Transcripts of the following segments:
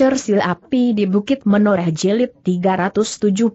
Cersil Api di Bukit Menoreh Jelit 371.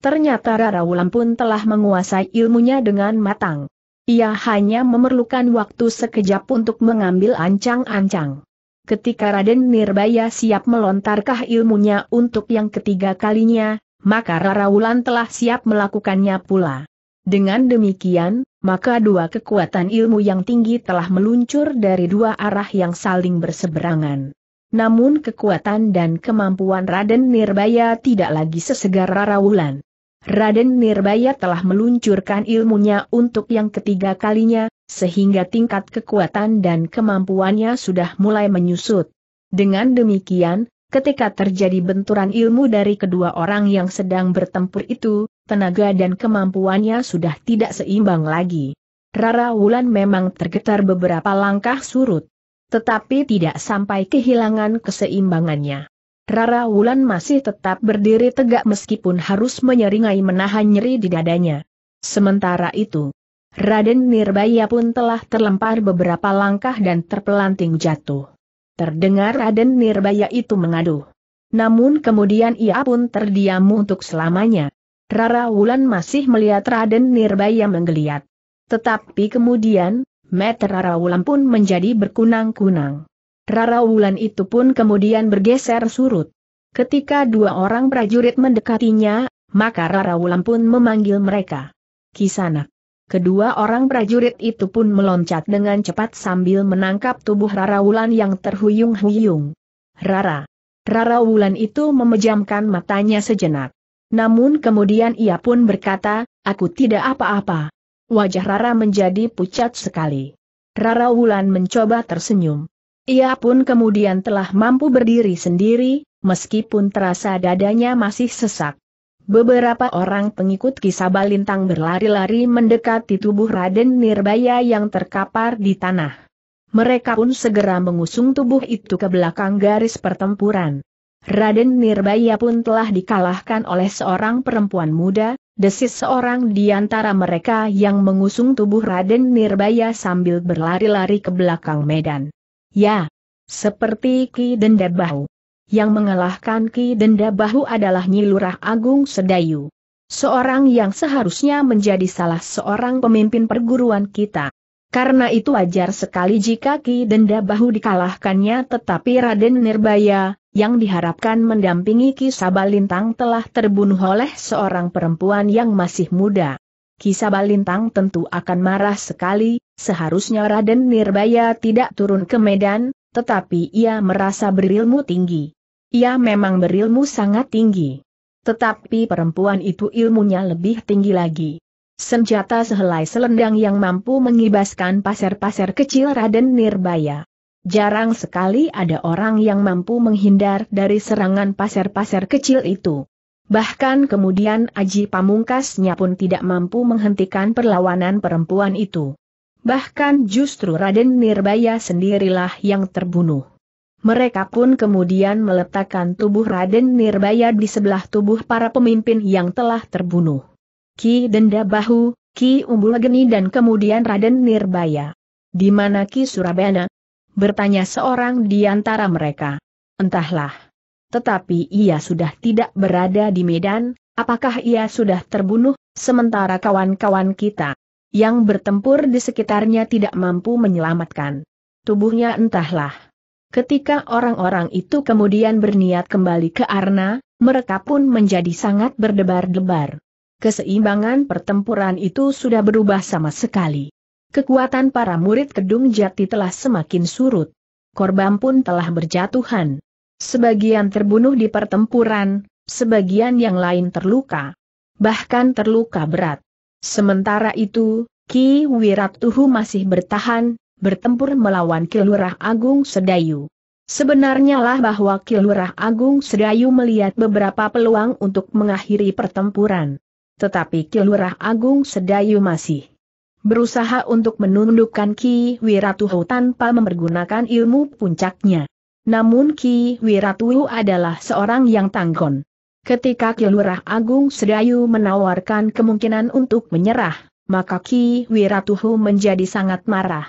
Ternyata Wulan pun telah menguasai ilmunya dengan matang. Ia hanya memerlukan waktu sekejap untuk mengambil ancang-ancang. Ketika Raden Nirbaya siap melontarkah ilmunya untuk yang ketiga kalinya, maka Rara Wulan telah siap melakukannya pula. Dengan demikian, maka dua kekuatan ilmu yang tinggi telah meluncur dari dua arah yang saling berseberangan. Namun kekuatan dan kemampuan Raden Nirbaya tidak lagi sesegar Rawulan. Raden Nirbaya telah meluncurkan ilmunya untuk yang ketiga kalinya, sehingga tingkat kekuatan dan kemampuannya sudah mulai menyusut. Dengan demikian, ketika terjadi benturan ilmu dari kedua orang yang sedang bertempur itu, tenaga dan kemampuannya sudah tidak seimbang lagi. Rara Wulan memang tergetar beberapa langkah surut tetapi tidak sampai kehilangan keseimbangannya. Rara Wulan masih tetap berdiri tegak meskipun harus menyeringai menahan nyeri di dadanya. Sementara itu, Raden Nirbaya pun telah terlempar beberapa langkah dan terpelanting jatuh. Terdengar Raden Nirbaya itu mengadu. Namun kemudian ia pun terdiam untuk selamanya. Rara Wulan masih melihat Raden Nirbaya menggeliat. Tetapi kemudian, Rara Wulan pun menjadi berkunang-kunang. Rara Wulan itu pun kemudian bergeser surut. Ketika dua orang prajurit mendekatinya, maka Rara Wulan pun memanggil mereka. Kisanak. Kedua orang prajurit itu pun meloncat dengan cepat sambil menangkap tubuh Rara Wulan yang terhuyung-huyung. Rara. Rara Wulan itu memejamkan matanya sejenak. Namun kemudian ia pun berkata, aku tidak apa-apa. Wajah Rara menjadi pucat sekali. Rara Wulan mencoba tersenyum. Ia pun kemudian telah mampu berdiri sendiri, meskipun terasa dadanya masih sesak. Beberapa orang pengikut kisah balintang berlari-lari mendekati tubuh Raden Nirbaya yang terkapar di tanah. Mereka pun segera mengusung tubuh itu ke belakang garis pertempuran. Raden Nirbaya pun telah dikalahkan oleh seorang perempuan muda, desis seorang di antara mereka yang mengusung tubuh Raden Nirbaya sambil berlari-lari ke belakang medan. Ya, seperti Ki Denda Bahu. Yang mengalahkan Ki Denda Bahu adalah Nyi Lurah Agung Sedayu. Seorang yang seharusnya menjadi salah seorang pemimpin perguruan kita. Karena itu wajar sekali jika Ki Denda Bahu dikalahkannya tetapi Raden Nirbaya, yang diharapkan mendampingi Kisabalintang telah terbunuh oleh seorang perempuan yang masih muda. Kisabalintang tentu akan marah sekali, seharusnya Raden Nirbaya tidak turun ke Medan, tetapi ia merasa berilmu tinggi. Ia memang berilmu sangat tinggi. Tetapi perempuan itu ilmunya lebih tinggi lagi. Senjata sehelai selendang yang mampu mengibaskan pasir-pasir kecil Raden Nirbaya. Jarang sekali ada orang yang mampu menghindar dari serangan pasir-pasir kecil itu. Bahkan kemudian Aji Pamungkasnya pun tidak mampu menghentikan perlawanan perempuan itu. Bahkan justru Raden Nirbaya sendirilah yang terbunuh. Mereka pun kemudian meletakkan tubuh Raden Nirbaya di sebelah tubuh para pemimpin yang telah terbunuh. Ki Denda Bahu, Ki Umbulageni dan kemudian Raden Nirbaya. Di mana Ki Surabana, bertanya seorang di antara mereka. Entahlah. Tetapi ia sudah tidak berada di Medan, apakah ia sudah terbunuh, sementara kawan-kawan kita yang bertempur di sekitarnya tidak mampu menyelamatkan tubuhnya entahlah. Ketika orang-orang itu kemudian berniat kembali ke Arna, mereka pun menjadi sangat berdebar-debar. Keseimbangan pertempuran itu sudah berubah sama sekali kekuatan para murid Kedung Jati telah semakin surut. Korban pun telah berjatuhan. Sebagian terbunuh di pertempuran, sebagian yang lain terluka. Bahkan terluka berat. Sementara itu, Ki Wiratuhu masih bertahan, bertempur melawan Kilurah Agung Sedayu. Sebenarnya lah bahwa Kilurah Agung Sedayu melihat beberapa peluang untuk mengakhiri pertempuran. Tetapi Kilurah Agung Sedayu masih berusaha untuk menundukkan Ki Wiratuhu tanpa mempergunakan ilmu puncaknya. Namun Ki Wiratuhu adalah seorang yang tanggon. Ketika Kilurah Agung Sedayu menawarkan kemungkinan untuk menyerah, maka Ki Wiratuhu menjadi sangat marah.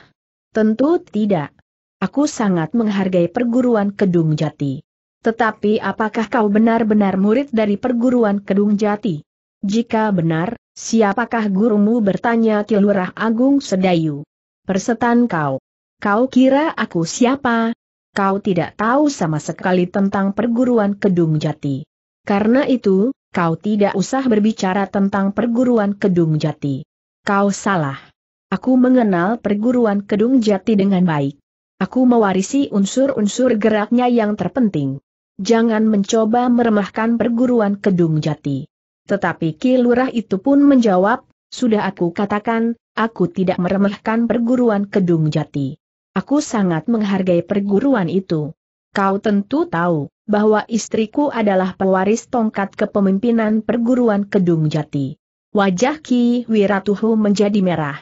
Tentu tidak. Aku sangat menghargai perguruan Kedung Jati. Tetapi apakah kau benar-benar murid dari perguruan Kedung Jati? Jika benar, Siapakah gurumu bertanya Kilurah Agung Sedayu? Persetan kau. Kau kira aku siapa? Kau tidak tahu sama sekali tentang perguruan Kedung Jati. Karena itu, kau tidak usah berbicara tentang perguruan Kedung Jati. Kau salah. Aku mengenal perguruan Kedung Jati dengan baik. Aku mewarisi unsur-unsur geraknya yang terpenting. Jangan mencoba meremahkan perguruan Kedung Jati. Tetapi Ki Lurah itu pun menjawab, sudah aku katakan, aku tidak meremehkan perguruan Kedung Jati. Aku sangat menghargai perguruan itu. Kau tentu tahu, bahwa istriku adalah pewaris tongkat kepemimpinan perguruan Kedung Jati. Wajah Ki Wiratuhu menjadi merah.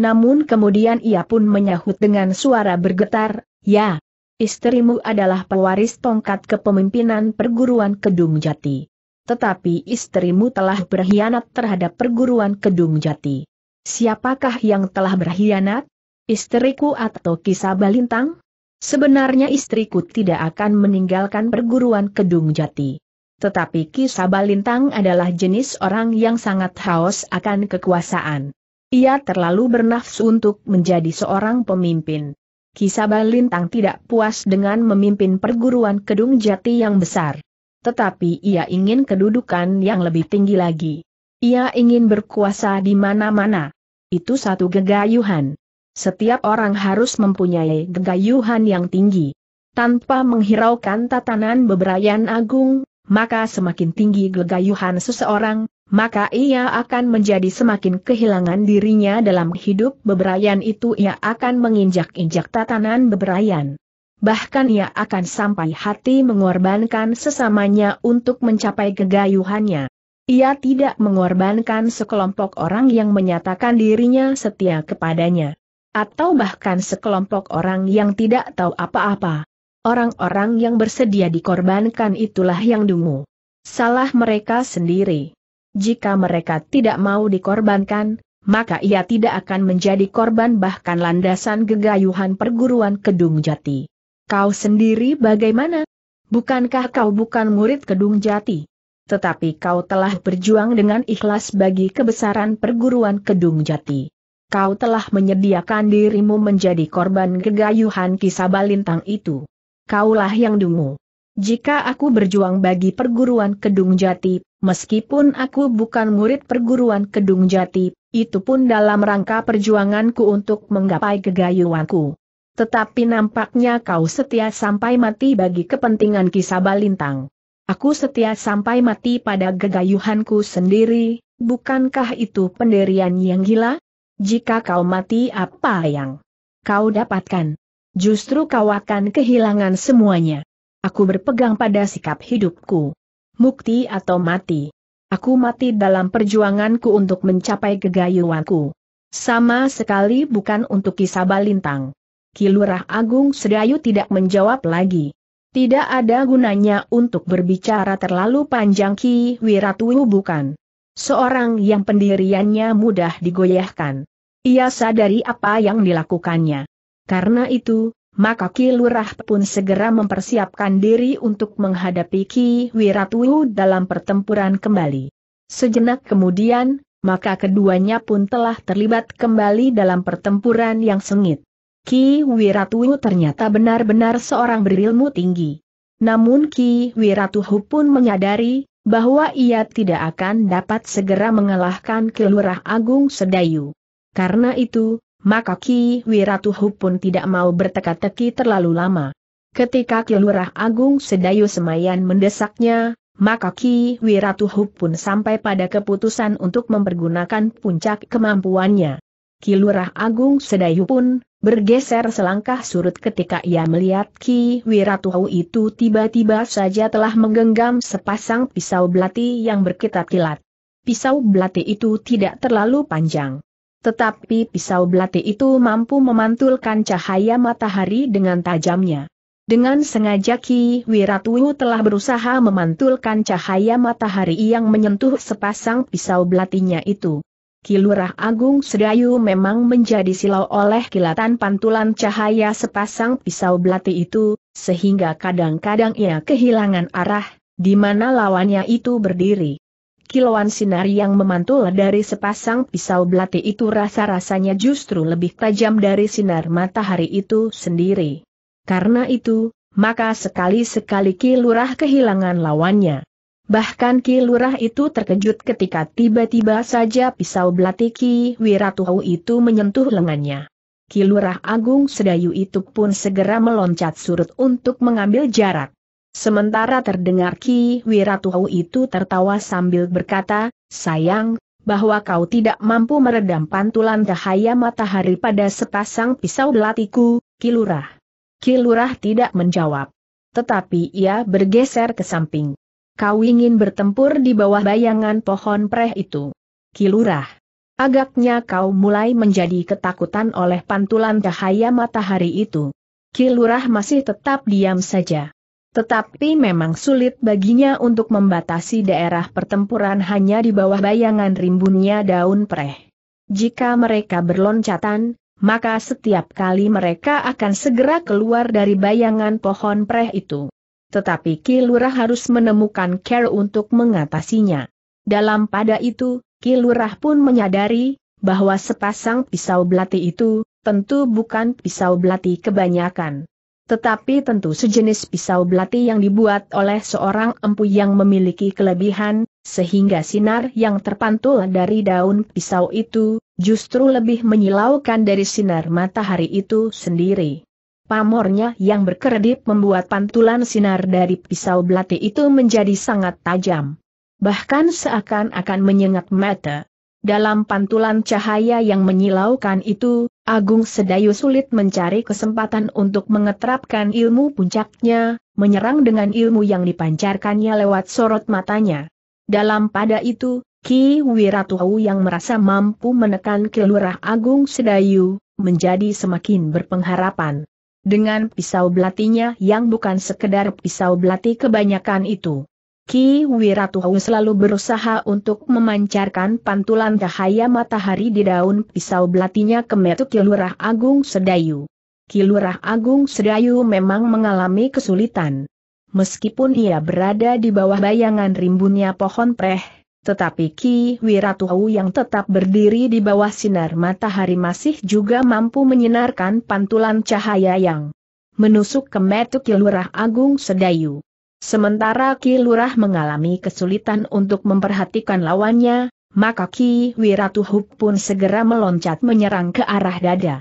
Namun kemudian ia pun menyahut dengan suara bergetar, ya, istrimu adalah pewaris tongkat kepemimpinan perguruan Kedung Jati tetapi istrimu telah berkhianat terhadap perguruan Kedung Jati. Siapakah yang telah berkhianat? Istriku atau kisah balintang? Sebenarnya istriku tidak akan meninggalkan perguruan Kedung Jati. Tetapi kisah balintang adalah jenis orang yang sangat haus akan kekuasaan. Ia terlalu bernafsu untuk menjadi seorang pemimpin. Kisah Balintang tidak puas dengan memimpin perguruan Kedung Jati yang besar tetapi ia ingin kedudukan yang lebih tinggi lagi. Ia ingin berkuasa di mana-mana. Itu satu gegayuhan. Setiap orang harus mempunyai gegayuhan yang tinggi. Tanpa menghiraukan tatanan beberayan agung, maka semakin tinggi gegayuhan seseorang, maka ia akan menjadi semakin kehilangan dirinya dalam hidup beberayan itu ia akan menginjak-injak tatanan beberayan. Bahkan ia akan sampai hati mengorbankan sesamanya untuk mencapai kegayuhannya. Ia tidak mengorbankan sekelompok orang yang menyatakan dirinya setia kepadanya. Atau bahkan sekelompok orang yang tidak tahu apa-apa. Orang-orang yang bersedia dikorbankan itulah yang dungu. Salah mereka sendiri. Jika mereka tidak mau dikorbankan, maka ia tidak akan menjadi korban bahkan landasan gegayuhan perguruan Kedung Jati. Kau sendiri bagaimana? Bukankah kau bukan murid Kedung Jati? Tetapi kau telah berjuang dengan ikhlas bagi kebesaran perguruan Kedung Jati. Kau telah menyediakan dirimu menjadi korban gegayuhan Balintang itu. Kaulah yang dungu. Jika aku berjuang bagi perguruan Kedung Jati, meskipun aku bukan murid perguruan Kedung Jati, itu pun dalam rangka perjuanganku untuk menggapai gegayuanku. Tetapi nampaknya kau setia sampai mati bagi kepentingan kisah balintang. Aku setia sampai mati pada gegayuhanku sendiri, bukankah itu penderian yang gila? Jika kau mati apa yang kau dapatkan? Justru kau akan kehilangan semuanya. Aku berpegang pada sikap hidupku. Mukti atau mati. Aku mati dalam perjuanganku untuk mencapai gegayuanku. Sama sekali bukan untuk kisah balintang. Kilurah Agung Sedayu tidak menjawab lagi. Tidak ada gunanya untuk berbicara terlalu panjang Ki Wiratu bukan. Seorang yang pendiriannya mudah digoyahkan. Ia sadari apa yang dilakukannya. Karena itu, maka Ki Lurah pun segera mempersiapkan diri untuk menghadapi Ki Wiratu dalam pertempuran kembali. Sejenak kemudian, maka keduanya pun telah terlibat kembali dalam pertempuran yang sengit. Ki Wiratuhu ternyata benar-benar seorang berilmu tinggi. Namun Ki Wiratuhu pun menyadari, bahwa ia tidak akan dapat segera mengalahkan Kelurah Agung Sedayu. Karena itu, maka Ki Wiratuhu pun tidak mau berteka-teki terlalu lama. Ketika Kelurah Agung Sedayu Semayan mendesaknya, maka Ki Wiratuhu pun sampai pada keputusan untuk mempergunakan puncak kemampuannya. Kilurah Agung Sedayu pun, Bergeser selangkah surut ketika ia melihat Ki Wiratuhu itu tiba-tiba saja telah menggenggam sepasang pisau belati yang berkilat-kilat. Pisau belati itu tidak terlalu panjang. Tetapi pisau belati itu mampu memantulkan cahaya matahari dengan tajamnya. Dengan sengaja Ki Wiratuhu telah berusaha memantulkan cahaya matahari yang menyentuh sepasang pisau belatinya itu. Kilurah Agung Sedayu memang menjadi silau oleh kilatan pantulan cahaya sepasang pisau belati itu, sehingga kadang-kadang ia kehilangan arah, di mana lawannya itu berdiri. Kilauan sinar yang memantul dari sepasang pisau belati itu rasa-rasanya justru lebih tajam dari sinar matahari itu sendiri. Karena itu, maka sekali-sekali Kilurah kehilangan lawannya. Bahkan Ki Lurah itu terkejut ketika tiba-tiba saja pisau belati Ki Wiratuhu itu menyentuh lengannya. Ki Lurah Agung Sedayu itu pun segera meloncat surut untuk mengambil jarak. Sementara terdengar Ki Wiratuhu itu tertawa sambil berkata, sayang, bahwa kau tidak mampu meredam pantulan cahaya matahari pada sepasang pisau belatiku, Ki Lurah. Ki Lurah tidak menjawab. Tetapi ia bergeser ke samping kau ingin bertempur di bawah bayangan pohon preh itu. Kilurah. Agaknya kau mulai menjadi ketakutan oleh pantulan cahaya matahari itu. Kilurah masih tetap diam saja. Tetapi memang sulit baginya untuk membatasi daerah pertempuran hanya di bawah bayangan rimbunnya daun preh. Jika mereka berloncatan, maka setiap kali mereka akan segera keluar dari bayangan pohon preh itu tetapi Kilurah harus menemukan care untuk mengatasinya. Dalam pada itu, Kilurah pun menyadari bahwa sepasang pisau belati itu tentu bukan pisau belati kebanyakan. Tetapi tentu sejenis pisau belati yang dibuat oleh seorang empu yang memiliki kelebihan, sehingga sinar yang terpantul dari daun pisau itu, justru lebih menyilaukan dari sinar matahari itu sendiri. Pamornya yang berkeredip membuat pantulan sinar dari pisau belati itu menjadi sangat tajam. Bahkan seakan-akan menyengat mata. Dalam pantulan cahaya yang menyilaukan itu, Agung Sedayu sulit mencari kesempatan untuk mengeterapkan ilmu puncaknya, menyerang dengan ilmu yang dipancarkannya lewat sorot matanya. Dalam pada itu, Ki Wiratuhu yang merasa mampu menekan kelurah Agung Sedayu, menjadi semakin berpengharapan dengan pisau belatinya yang bukan sekedar pisau belati kebanyakan itu. Ki Wiratuhu selalu berusaha untuk memancarkan pantulan cahaya matahari di daun pisau belatinya ke metu Kilurah Agung Sedayu. Kilurah Agung Sedayu memang mengalami kesulitan. Meskipun ia berada di bawah bayangan rimbunnya pohon preh, tetapi Ki Wiratuhu yang tetap berdiri di bawah sinar matahari masih juga mampu menyinarkan pantulan cahaya yang menusuk ke metu Kilurah Agung Sedayu. Sementara Kilurah mengalami kesulitan untuk memperhatikan lawannya, maka Ki Wiratuhu pun segera meloncat menyerang ke arah dada.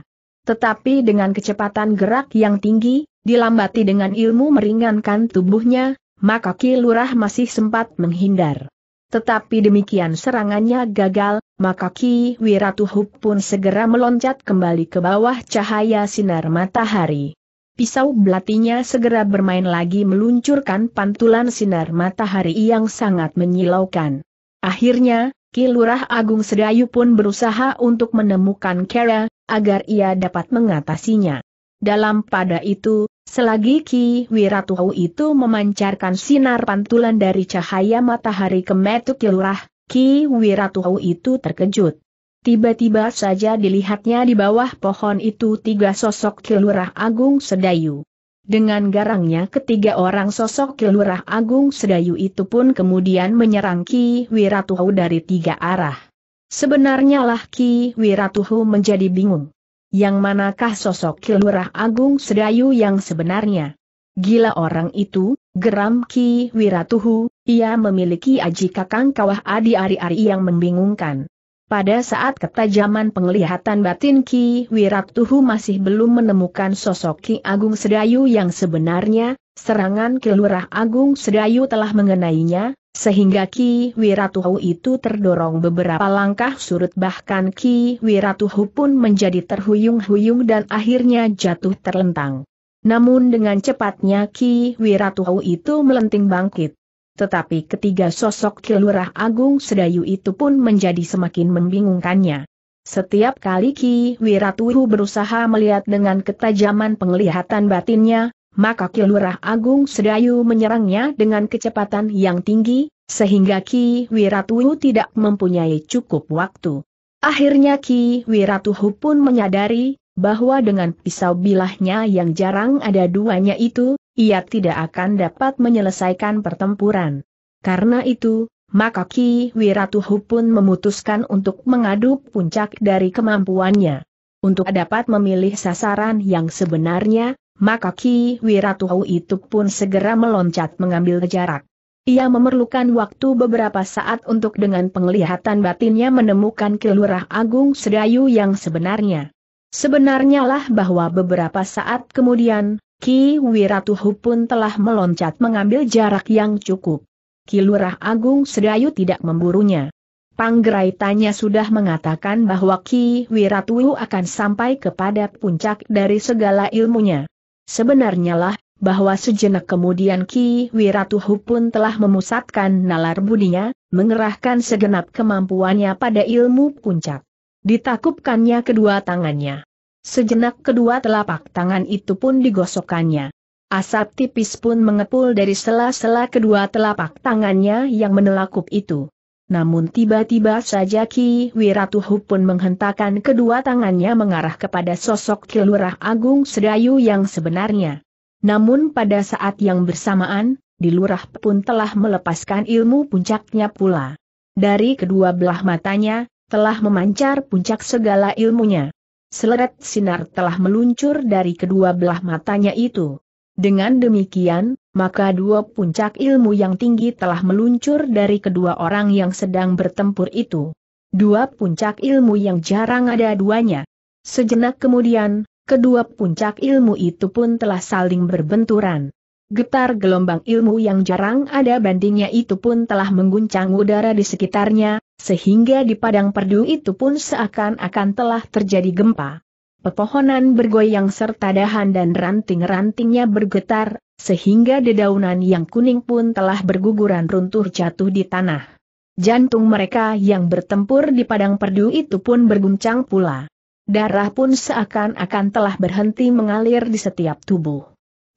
Tetapi dengan kecepatan gerak yang tinggi, dilambati dengan ilmu meringankan tubuhnya, maka Kilurah masih sempat menghindar. Tetapi demikian serangannya gagal, maka Ki Wiratuhuk pun segera meloncat kembali ke bawah cahaya sinar matahari. Pisau belatinya segera bermain lagi meluncurkan pantulan sinar matahari yang sangat menyilaukan. Akhirnya, Ki Lurah Agung Sedayu pun berusaha untuk menemukan Kera, agar ia dapat mengatasinya. Dalam pada itu, selagi Ki Wiratuhu itu memancarkan sinar pantulan dari cahaya matahari ke metu kilurah, Ki Wiratuhu itu terkejut. Tiba-tiba saja dilihatnya di bawah pohon itu tiga sosok kilurah agung sedayu. Dengan garangnya ketiga orang sosok kilurah agung sedayu itu pun kemudian menyerang Ki Wiratuhu dari tiga arah. Sebenarnya lah Ki Wiratuhu menjadi bingung. Yang manakah sosok Kilurah Agung Sedayu yang sebenarnya? Gila orang itu, geram Ki Wiratuhu, ia memiliki aji kakang kawah adi-ari-ari yang membingungkan. Pada saat ketajaman penglihatan batin Ki Wiratuhu masih belum menemukan sosok Ki Agung Sedayu yang sebenarnya, serangan Kilurah Agung Sedayu telah mengenainya, sehingga Ki Wiratuhu itu terdorong beberapa langkah surut bahkan Ki Wiratuhu pun menjadi terhuyung-huyung dan akhirnya jatuh terlentang. Namun dengan cepatnya Ki Wiratuhu itu melenting bangkit. Tetapi ketiga sosok Kilurah Agung Sedayu itu pun menjadi semakin membingungkannya. Setiap kali Ki Wiratuhu berusaha melihat dengan ketajaman penglihatan batinnya, maka Lurah Agung Sedayu menyerangnya dengan kecepatan yang tinggi, sehingga Ki Wiratuhu tidak mempunyai cukup waktu. Akhirnya Ki Wiratuhu pun menyadari, bahwa dengan pisau bilahnya yang jarang ada duanya itu, ia tidak akan dapat menyelesaikan pertempuran. Karena itu, maka Ki Wiratuhu pun memutuskan untuk mengadu puncak dari kemampuannya. Untuk dapat memilih sasaran yang sebenarnya, maka Ki Wiratuhu itu pun segera meloncat mengambil jarak. Ia memerlukan waktu beberapa saat untuk dengan penglihatan batinnya menemukan kelurah Agung Sedayu yang sebenarnya. Sebenarnya lah bahwa beberapa saat kemudian, Ki Wiratuhu pun telah meloncat mengambil jarak yang cukup. Kilurah Agung Sedayu tidak memburunya. Panggerai tanya sudah mengatakan bahwa Ki Wiratuhu akan sampai kepada puncak dari segala ilmunya. Sebenarnya lah, bahwa sejenak kemudian Ki Wiratuhu pun telah memusatkan nalar budinya, mengerahkan segenap kemampuannya pada ilmu puncak. Ditakupkannya kedua tangannya. Sejenak kedua telapak tangan itu pun digosokkannya. Asap tipis pun mengepul dari sela-sela kedua telapak tangannya yang menelakup itu. Namun tiba-tiba saja Ki Wiratuhu pun menghentakkan kedua tangannya mengarah kepada sosok Kilurah Agung Sedayu yang sebenarnya. Namun pada saat yang bersamaan, di Lurah pun telah melepaskan ilmu puncaknya pula. Dari kedua belah matanya, telah memancar puncak segala ilmunya. Seleret sinar telah meluncur dari kedua belah matanya itu. Dengan demikian, maka dua puncak ilmu yang tinggi telah meluncur dari kedua orang yang sedang bertempur itu. Dua puncak ilmu yang jarang ada duanya. Sejenak kemudian, kedua puncak ilmu itu pun telah saling berbenturan. Getar gelombang ilmu yang jarang ada bandingnya itu pun telah mengguncang udara di sekitarnya, sehingga di padang perdu itu pun seakan-akan telah terjadi gempa. Pepohonan bergoyang serta dahan dan ranting-rantingnya bergetar, sehingga dedaunan yang kuning pun telah berguguran runtuh jatuh di tanah. Jantung mereka yang bertempur di padang perdu itu pun berguncang pula. Darah pun seakan-akan telah berhenti mengalir di setiap tubuh.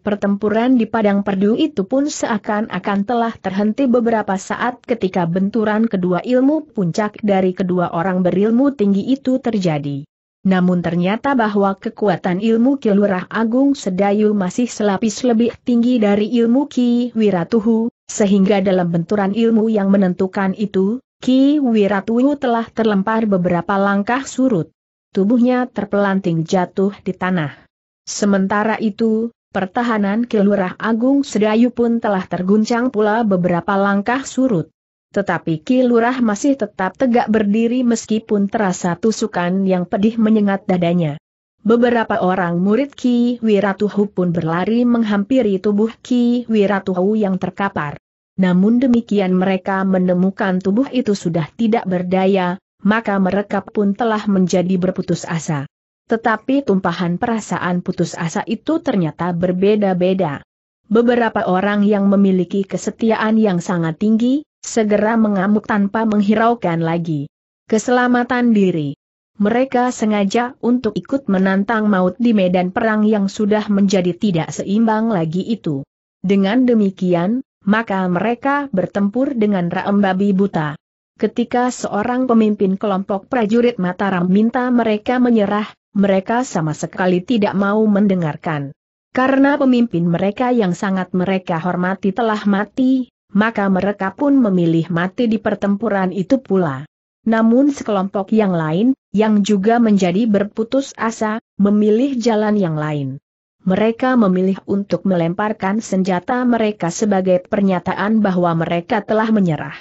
Pertempuran di padang perdu itu pun seakan-akan telah terhenti beberapa saat ketika benturan kedua ilmu puncak dari kedua orang berilmu tinggi itu terjadi. Namun ternyata bahwa kekuatan ilmu Kilurah Agung Sedayu masih selapis lebih tinggi dari ilmu Ki Wiratuhu, sehingga dalam benturan ilmu yang menentukan itu, Ki Wiratuhu telah terlempar beberapa langkah surut. Tubuhnya terpelanting jatuh di tanah. Sementara itu, pertahanan Kilurah Agung Sedayu pun telah terguncang pula beberapa langkah surut. Tetapi Ki Lurah masih tetap tegak berdiri meskipun terasa tusukan yang pedih menyengat dadanya. Beberapa orang murid Ki Wiratuhu pun berlari menghampiri tubuh Ki Wiratuhu yang terkapar. Namun demikian mereka menemukan tubuh itu sudah tidak berdaya, maka mereka pun telah menjadi berputus asa. Tetapi tumpahan perasaan putus asa itu ternyata berbeda-beda. Beberapa orang yang memiliki kesetiaan yang sangat tinggi, segera mengamuk tanpa menghiraukan lagi. Keselamatan diri. Mereka sengaja untuk ikut menantang maut di medan perang yang sudah menjadi tidak seimbang lagi itu. Dengan demikian, maka mereka bertempur dengan raem babi buta. Ketika seorang pemimpin kelompok prajurit Mataram minta mereka menyerah, mereka sama sekali tidak mau mendengarkan. Karena pemimpin mereka yang sangat mereka hormati telah mati, maka mereka pun memilih mati di pertempuran itu pula. Namun sekelompok yang lain, yang juga menjadi berputus asa, memilih jalan yang lain. Mereka memilih untuk melemparkan senjata mereka sebagai pernyataan bahwa mereka telah menyerah.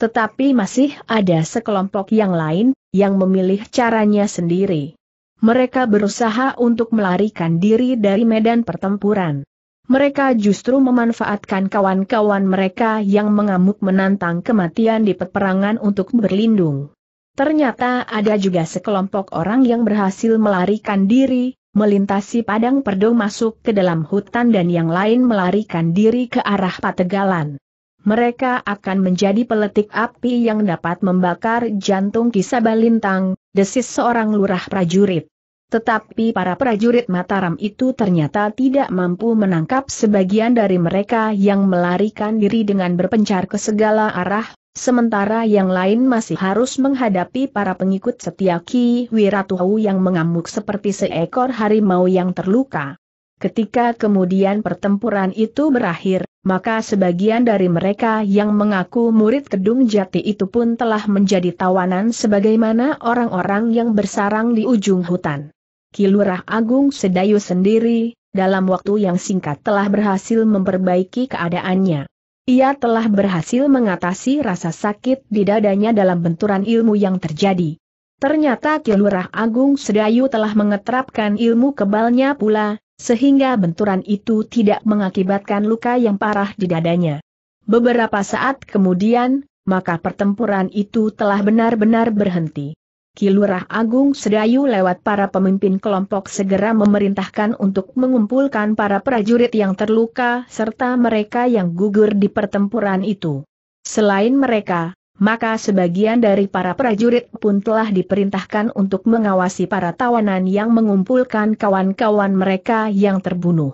Tetapi masih ada sekelompok yang lain, yang memilih caranya sendiri. Mereka berusaha untuk melarikan diri dari medan pertempuran. Mereka justru memanfaatkan kawan-kawan mereka yang mengamuk menantang kematian di peperangan untuk berlindung. Ternyata ada juga sekelompok orang yang berhasil melarikan diri, melintasi padang perdo masuk ke dalam hutan dan yang lain melarikan diri ke arah pategalan. Mereka akan menjadi peletik api yang dapat membakar jantung kisah balintang, desis seorang lurah prajurit. Tetapi para prajurit Mataram itu ternyata tidak mampu menangkap sebagian dari mereka yang melarikan diri dengan berpencar ke segala arah, sementara yang lain masih harus menghadapi para pengikut setia Ki Wiratuhu yang mengamuk seperti seekor harimau yang terluka. Ketika kemudian pertempuran itu berakhir, maka sebagian dari mereka yang mengaku murid Kedung Jati itu pun telah menjadi tawanan sebagaimana orang-orang yang bersarang di ujung hutan. Kilurah Agung Sedayu sendiri, dalam waktu yang singkat telah berhasil memperbaiki keadaannya. Ia telah berhasil mengatasi rasa sakit di dadanya dalam benturan ilmu yang terjadi. Ternyata Kilurah Agung Sedayu telah mengetrapkan ilmu kebalnya pula, sehingga benturan itu tidak mengakibatkan luka yang parah di dadanya. Beberapa saat kemudian, maka pertempuran itu telah benar-benar berhenti. Kilurah Agung Sedayu lewat para pemimpin kelompok segera memerintahkan untuk mengumpulkan para prajurit yang terluka serta mereka yang gugur di pertempuran itu. Selain mereka, maka sebagian dari para prajurit pun telah diperintahkan untuk mengawasi para tawanan yang mengumpulkan kawan-kawan mereka yang terbunuh.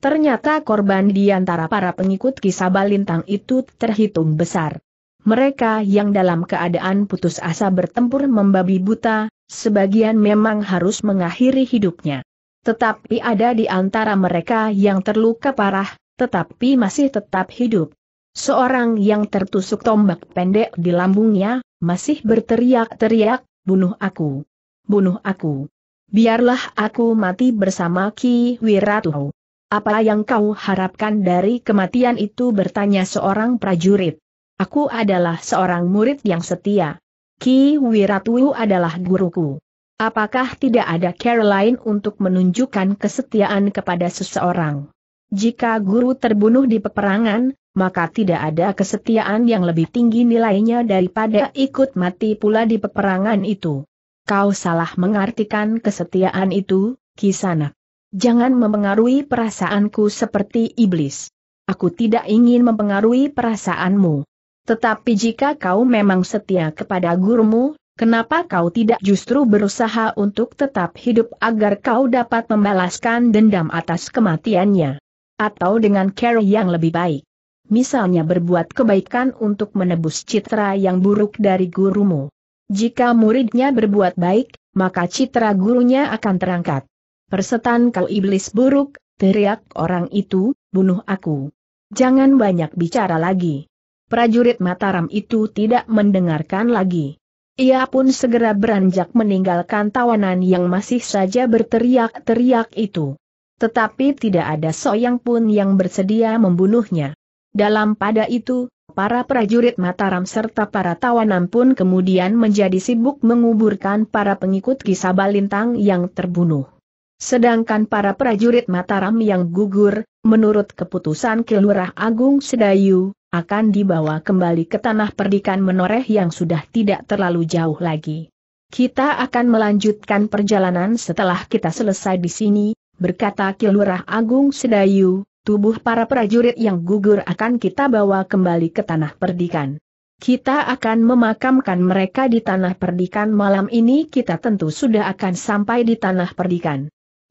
Ternyata korban di antara para pengikut kisah Balintang itu terhitung besar mereka yang dalam keadaan putus asa bertempur membabi buta, sebagian memang harus mengakhiri hidupnya. Tetapi ada di antara mereka yang terluka parah, tetapi masih tetap hidup. Seorang yang tertusuk tombak pendek di lambungnya, masih berteriak-teriak, bunuh aku. Bunuh aku. Biarlah aku mati bersama Ki Wiratu. Apa yang kau harapkan dari kematian itu bertanya seorang prajurit. Aku adalah seorang murid yang setia. Ki Wiratwu adalah guruku. Apakah tidak ada cara lain untuk menunjukkan kesetiaan kepada seseorang? Jika guru terbunuh di peperangan, maka tidak ada kesetiaan yang lebih tinggi nilainya daripada ikut mati pula di peperangan itu. Kau salah mengartikan kesetiaan itu, Kisana. Jangan mempengaruhi perasaanku seperti iblis. Aku tidak ingin mempengaruhi perasaanmu. Tetapi jika kau memang setia kepada gurumu, kenapa kau tidak justru berusaha untuk tetap hidup agar kau dapat membalaskan dendam atas kematiannya? Atau dengan cara yang lebih baik? Misalnya berbuat kebaikan untuk menebus citra yang buruk dari gurumu. Jika muridnya berbuat baik, maka citra gurunya akan terangkat. Persetan kau iblis buruk, teriak orang itu, bunuh aku. Jangan banyak bicara lagi prajurit Mataram itu tidak mendengarkan lagi. Ia pun segera beranjak meninggalkan tawanan yang masih saja berteriak-teriak itu. Tetapi tidak ada seorang pun yang bersedia membunuhnya. Dalam pada itu, para prajurit Mataram serta para tawanan pun kemudian menjadi sibuk menguburkan para pengikut kisah Balintang yang terbunuh. Sedangkan para prajurit Mataram yang gugur, menurut keputusan Kelurah Agung Sedayu, akan dibawa kembali ke tanah perdikan menoreh yang sudah tidak terlalu jauh lagi. Kita akan melanjutkan perjalanan setelah kita selesai di sini, berkata Kelurah Agung Sedayu, tubuh para prajurit yang gugur akan kita bawa kembali ke tanah perdikan. Kita akan memakamkan mereka di tanah perdikan malam ini kita tentu sudah akan sampai di tanah perdikan.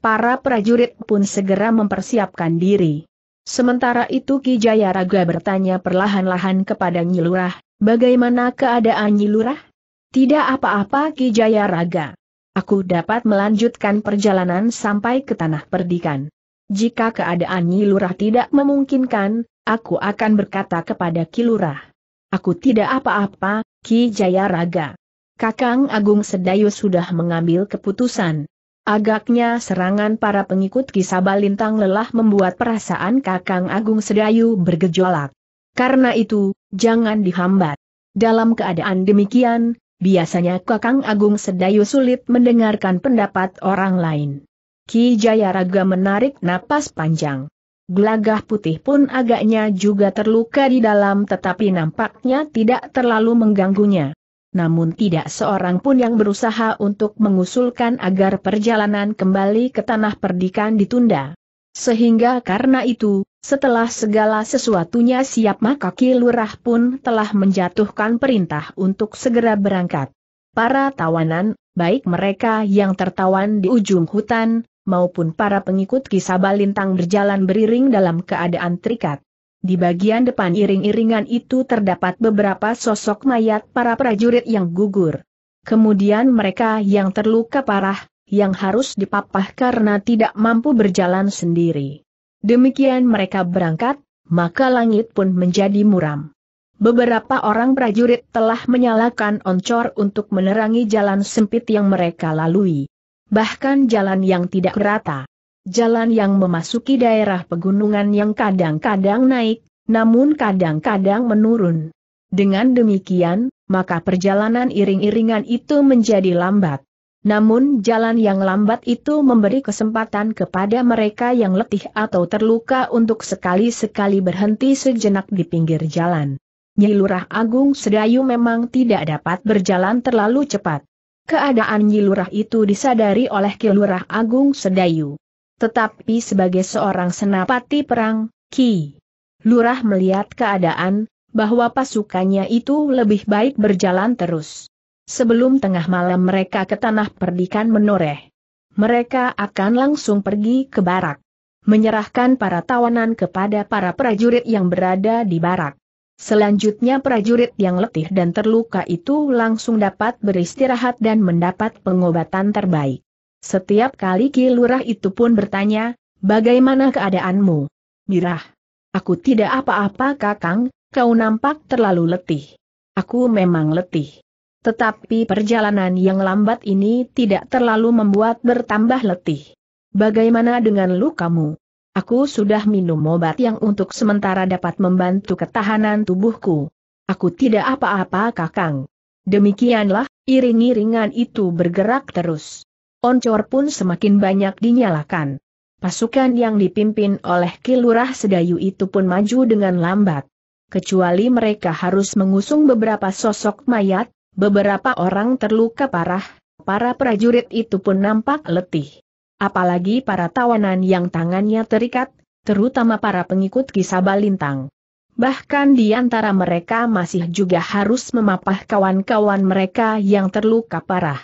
Para prajurit pun segera mempersiapkan diri. Sementara itu Ki Jayaraga bertanya perlahan-lahan kepada Nyilurah, bagaimana keadaan Nyilurah? Tidak apa-apa Ki Jayaraga. Aku dapat melanjutkan perjalanan sampai ke tanah perdikan. Jika keadaan Nyilurah tidak memungkinkan, aku akan berkata kepada Ki Lurah. Aku tidak apa-apa, Ki Jayaraga. Kakang Agung Sedayu sudah mengambil keputusan. Agaknya serangan para pengikut kisah balintang lelah membuat perasaan Kakang Agung Sedayu bergejolak. Karena itu, jangan dihambat. Dalam keadaan demikian, biasanya Kakang Agung Sedayu sulit mendengarkan pendapat orang lain. Ki Jayaraga menarik napas panjang. Gelagah putih pun agaknya juga terluka di dalam tetapi nampaknya tidak terlalu mengganggunya. Namun tidak seorang pun yang berusaha untuk mengusulkan agar perjalanan kembali ke tanah perdikan ditunda. Sehingga karena itu, setelah segala sesuatunya siap maka Ki pun telah menjatuhkan perintah untuk segera berangkat. Para tawanan, baik mereka yang tertawan di ujung hutan, maupun para pengikut kisah balintang berjalan beriring dalam keadaan terikat. Di bagian depan iring-iringan itu terdapat beberapa sosok mayat para prajurit yang gugur. Kemudian mereka yang terluka parah, yang harus dipapah karena tidak mampu berjalan sendiri. Demikian mereka berangkat, maka langit pun menjadi muram. Beberapa orang prajurit telah menyalakan oncor untuk menerangi jalan sempit yang mereka lalui. Bahkan jalan yang tidak rata jalan yang memasuki daerah pegunungan yang kadang-kadang naik, namun kadang-kadang menurun. Dengan demikian, maka perjalanan iring-iringan itu menjadi lambat. Namun jalan yang lambat itu memberi kesempatan kepada mereka yang letih atau terluka untuk sekali-sekali berhenti sejenak di pinggir jalan. Nyi Lurah Agung Sedayu memang tidak dapat berjalan terlalu cepat. Keadaan Nyi Lurah itu disadari oleh Kilurah Agung Sedayu. Tetapi sebagai seorang senapati perang, Ki Lurah melihat keadaan, bahwa pasukannya itu lebih baik berjalan terus. Sebelum tengah malam mereka ke tanah perdikan menoreh. Mereka akan langsung pergi ke barak. Menyerahkan para tawanan kepada para prajurit yang berada di barak. Selanjutnya prajurit yang letih dan terluka itu langsung dapat beristirahat dan mendapat pengobatan terbaik. Setiap kali Ki Lurah itu pun bertanya, bagaimana keadaanmu? Mirah? Aku tidak apa-apa kakang, kau nampak terlalu letih. Aku memang letih. Tetapi perjalanan yang lambat ini tidak terlalu membuat bertambah letih. Bagaimana dengan lukamu? Aku sudah minum obat yang untuk sementara dapat membantu ketahanan tubuhku. Aku tidak apa-apa kakang. Demikianlah, iring-iringan itu bergerak terus. Oncor pun semakin banyak dinyalakan. Pasukan yang dipimpin oleh Kilurah Sedayu itu pun maju dengan lambat. Kecuali mereka harus mengusung beberapa sosok mayat, beberapa orang terluka parah, para prajurit itu pun nampak letih. Apalagi para tawanan yang tangannya terikat, terutama para pengikut kisah balintang. Bahkan di antara mereka masih juga harus memapah kawan-kawan mereka yang terluka parah.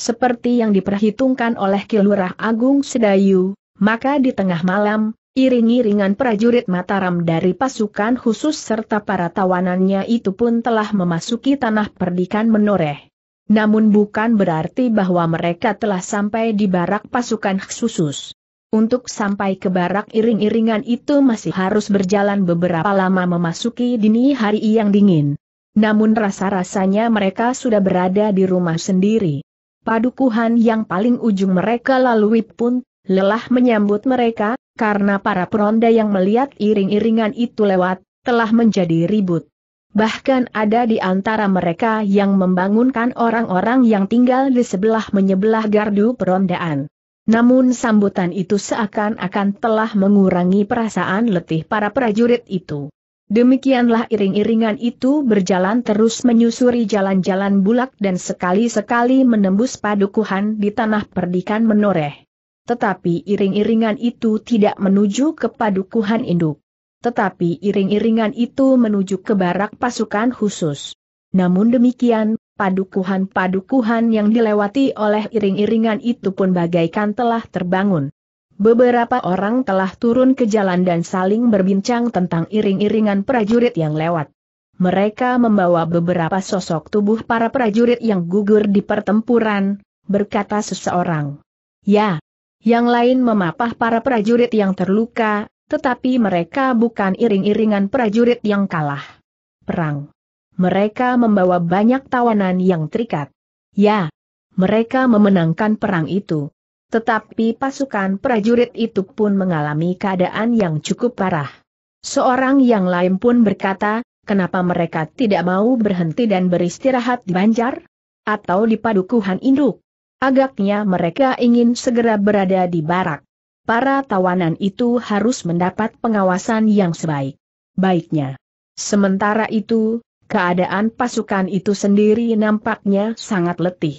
Seperti yang diperhitungkan oleh Kilurah Agung Sedayu, maka di tengah malam, iring-iringan prajurit Mataram dari pasukan khusus serta para tawanannya itu pun telah memasuki tanah perdikan menoreh. Namun bukan berarti bahwa mereka telah sampai di barak pasukan khusus. Untuk sampai ke barak iring-iringan itu masih harus berjalan beberapa lama memasuki dini hari yang dingin. Namun rasa-rasanya mereka sudah berada di rumah sendiri padukuhan yang paling ujung mereka lalui pun, lelah menyambut mereka, karena para peronda yang melihat iring-iringan itu lewat, telah menjadi ribut. Bahkan ada di antara mereka yang membangunkan orang-orang yang tinggal di sebelah menyebelah gardu perondaan. Namun sambutan itu seakan-akan telah mengurangi perasaan letih para prajurit itu. Demikianlah iring-iringan itu berjalan terus menyusuri jalan-jalan bulak dan sekali-sekali menembus padukuhan di tanah perdikan menoreh. Tetapi iring-iringan itu tidak menuju ke padukuhan induk. Tetapi iring-iringan itu menuju ke barak pasukan khusus. Namun demikian, padukuhan-padukuhan yang dilewati oleh iring-iringan itu pun bagaikan telah terbangun. Beberapa orang telah turun ke jalan dan saling berbincang tentang iring-iringan prajurit yang lewat. Mereka membawa beberapa sosok tubuh para prajurit yang gugur di pertempuran, berkata seseorang. Ya, yang lain memapah para prajurit yang terluka, tetapi mereka bukan iring-iringan prajurit yang kalah. Perang. Mereka membawa banyak tawanan yang terikat. Ya, mereka memenangkan perang itu. Tetapi pasukan prajurit itu pun mengalami keadaan yang cukup parah. Seorang yang lain pun berkata, kenapa mereka tidak mau berhenti dan beristirahat di Banjar? Atau di padukuhan induk? Agaknya mereka ingin segera berada di barak. Para tawanan itu harus mendapat pengawasan yang sebaik. Baiknya. Sementara itu, keadaan pasukan itu sendiri nampaknya sangat letih.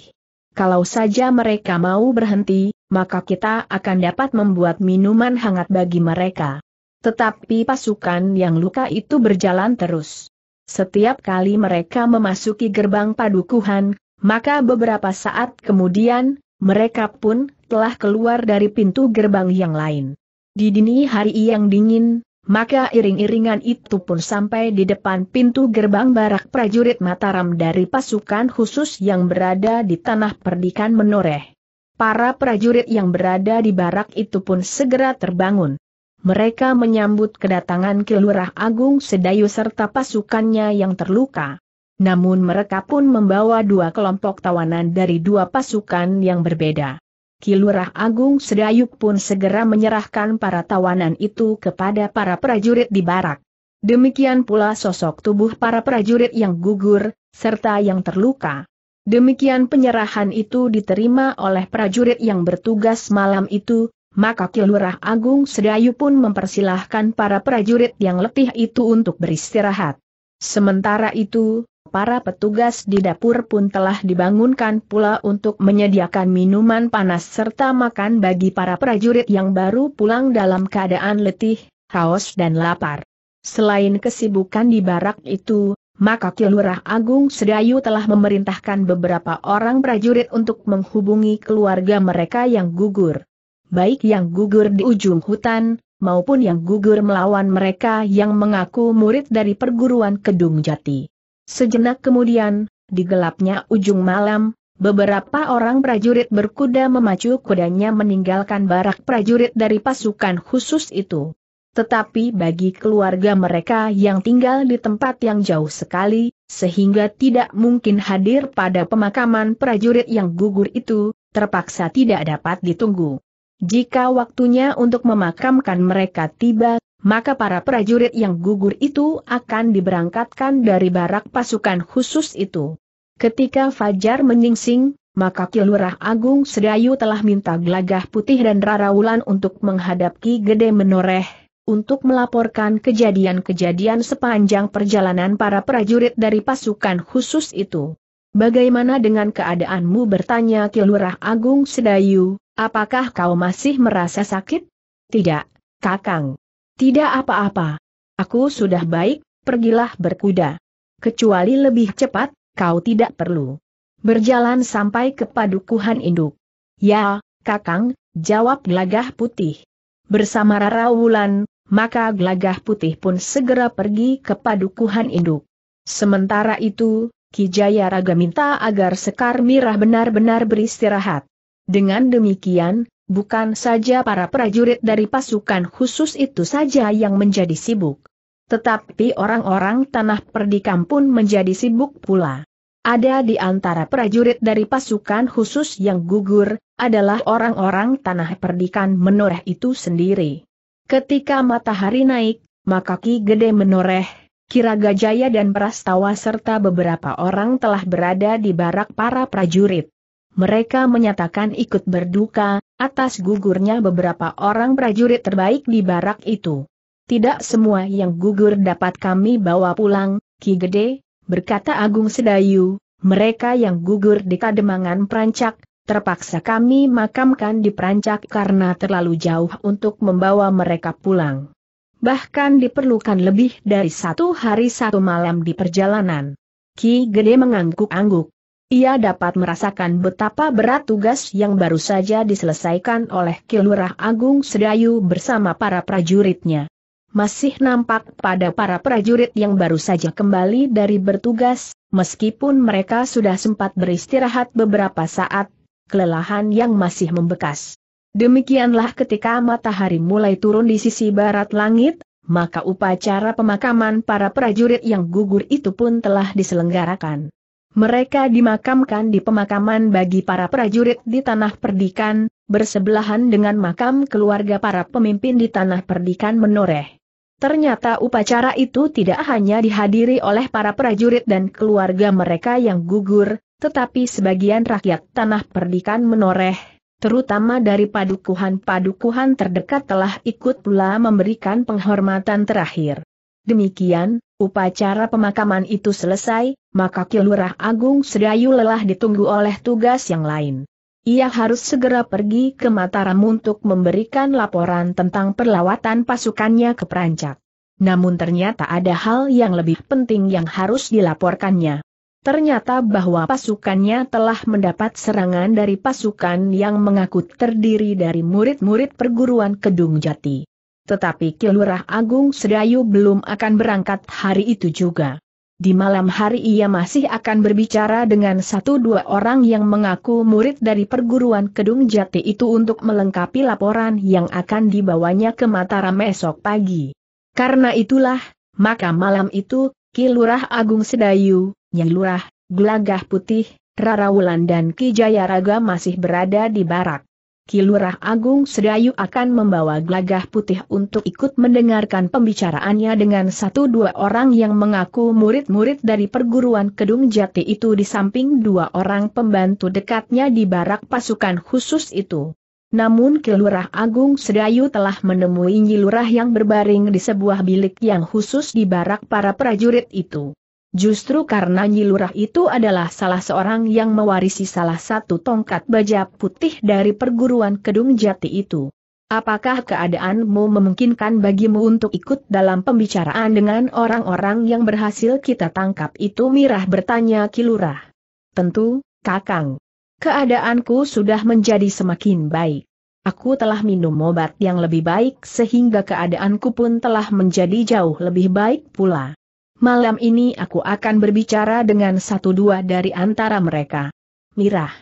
Kalau saja mereka mau berhenti, maka kita akan dapat membuat minuman hangat bagi mereka. Tetapi pasukan yang luka itu berjalan terus. Setiap kali mereka memasuki gerbang padukuhan, maka beberapa saat kemudian, mereka pun telah keluar dari pintu gerbang yang lain. Di dini hari yang dingin, maka iring-iringan itu pun sampai di depan pintu gerbang barak prajurit Mataram dari pasukan khusus yang berada di tanah perdikan menoreh. Para prajurit yang berada di barak itu pun segera terbangun. Mereka menyambut kedatangan Kilurah Agung Sedayu serta pasukannya yang terluka. Namun mereka pun membawa dua kelompok tawanan dari dua pasukan yang berbeda. Kilurah Agung Sedayuk pun segera menyerahkan para tawanan itu kepada para prajurit di barak. Demikian pula sosok tubuh para prajurit yang gugur, serta yang terluka. Demikian penyerahan itu diterima oleh prajurit yang bertugas malam itu, maka Kilurah Agung Sedayu pun mempersilahkan para prajurit yang letih itu untuk beristirahat. Sementara itu, para petugas di dapur pun telah dibangunkan pula untuk menyediakan minuman panas serta makan bagi para prajurit yang baru pulang dalam keadaan letih, haus dan lapar. Selain kesibukan di barak itu, maka Kilurah Agung Sedayu telah memerintahkan beberapa orang prajurit untuk menghubungi keluarga mereka yang gugur. Baik yang gugur di ujung hutan, maupun yang gugur melawan mereka yang mengaku murid dari perguruan Kedung Jati. Sejenak kemudian, di gelapnya ujung malam, beberapa orang prajurit berkuda memacu kudanya meninggalkan barak prajurit dari pasukan khusus itu tetapi bagi keluarga mereka yang tinggal di tempat yang jauh sekali, sehingga tidak mungkin hadir pada pemakaman prajurit yang gugur itu, terpaksa tidak dapat ditunggu. Jika waktunya untuk memakamkan mereka tiba, maka para prajurit yang gugur itu akan diberangkatkan dari barak pasukan khusus itu. Ketika Fajar menyingsing, maka Kilurah Agung Sedayu telah minta gelagah putih dan raraulan untuk menghadapi Gede Menoreh, untuk melaporkan kejadian-kejadian sepanjang perjalanan para prajurit dari pasukan khusus itu. Bagaimana dengan keadaanmu bertanya Kilurah Agung Sedayu, apakah kau masih merasa sakit? Tidak, Kakang. Tidak apa-apa. Aku sudah baik, pergilah berkuda. Kecuali lebih cepat, kau tidak perlu. Berjalan sampai ke padukuhan induk. Ya, Kakang, jawab gelagah putih. Bersama Rara Wulan, maka gelagah putih pun segera pergi ke padukuhan induk. Sementara itu, Kijaya Raga minta agar Sekar Mirah benar-benar beristirahat. Dengan demikian, bukan saja para prajurit dari pasukan khusus itu saja yang menjadi sibuk. Tetapi orang-orang tanah perdikam pun menjadi sibuk pula. Ada di antara prajurit dari pasukan khusus yang gugur, adalah orang-orang tanah perdikan menoreh itu sendiri. Ketika matahari naik, maka Ki Gede menoreh, Kiraga Jaya dan Prastawa serta beberapa orang telah berada di barak para prajurit. Mereka menyatakan ikut berduka, atas gugurnya beberapa orang prajurit terbaik di barak itu. Tidak semua yang gugur dapat kami bawa pulang, Ki Gede, berkata Agung Sedayu, mereka yang gugur di Kademangan Prancak, Terpaksa kami makamkan di Perancak karena terlalu jauh untuk membawa mereka pulang. Bahkan diperlukan lebih dari satu hari satu malam di perjalanan. Ki Gede mengangguk-angguk. Ia dapat merasakan betapa berat tugas yang baru saja diselesaikan oleh Kilurah Agung Sedayu bersama para prajuritnya. Masih nampak pada para prajurit yang baru saja kembali dari bertugas, meskipun mereka sudah sempat beristirahat beberapa saat, kelelahan yang masih membekas. Demikianlah ketika matahari mulai turun di sisi barat langit, maka upacara pemakaman para prajurit yang gugur itu pun telah diselenggarakan. Mereka dimakamkan di pemakaman bagi para prajurit di Tanah Perdikan, bersebelahan dengan makam keluarga para pemimpin di Tanah Perdikan menoreh. Ternyata upacara itu tidak hanya dihadiri oleh para prajurit dan keluarga mereka yang gugur, tetapi sebagian rakyat tanah perdikan menoreh, terutama dari padukuhan-padukuhan terdekat telah ikut pula memberikan penghormatan terakhir. Demikian, upacara pemakaman itu selesai, maka Kilurah Agung Sedayu lelah ditunggu oleh tugas yang lain. Ia harus segera pergi ke Mataram untuk memberikan laporan tentang perlawatan pasukannya ke Perancak. Namun ternyata ada hal yang lebih penting yang harus dilaporkannya. Ternyata bahwa pasukannya telah mendapat serangan dari pasukan yang mengaku terdiri dari murid-murid perguruan Kedung Jati. Tetapi Kilurah Agung Sedayu belum akan berangkat hari itu juga. Di malam hari ia masih akan berbicara dengan satu dua orang yang mengaku murid dari perguruan Kedung Jati itu untuk melengkapi laporan yang akan dibawanya ke Mataram esok pagi. Karena itulah, maka malam itu, Kilurah Agung Sedayu, yang Lurah, Gelagah Putih, Rara Rarawulan dan Ki Jayaraga masih berada di barak. Ki Agung Sedayu akan membawa Gelagah Putih untuk ikut mendengarkan pembicaraannya dengan satu dua orang yang mengaku murid-murid dari perguruan Kedung Jati itu di samping dua orang pembantu dekatnya di barak pasukan khusus itu. Namun Kilurah Agung Sedayu telah menemui Nyilurah yang berbaring di sebuah bilik yang khusus di barak para prajurit itu. Justru karena Nyilurah itu adalah salah seorang yang mewarisi salah satu tongkat baja putih dari perguruan Kedung Jati itu. Apakah keadaanmu memungkinkan bagimu untuk ikut dalam pembicaraan dengan orang-orang yang berhasil kita tangkap itu? Mirah bertanya Kilurah. Tentu, Kakang. Keadaanku sudah menjadi semakin baik. Aku telah minum obat yang lebih baik sehingga keadaanku pun telah menjadi jauh lebih baik pula. Malam ini aku akan berbicara dengan satu dua dari antara mereka. Mirah.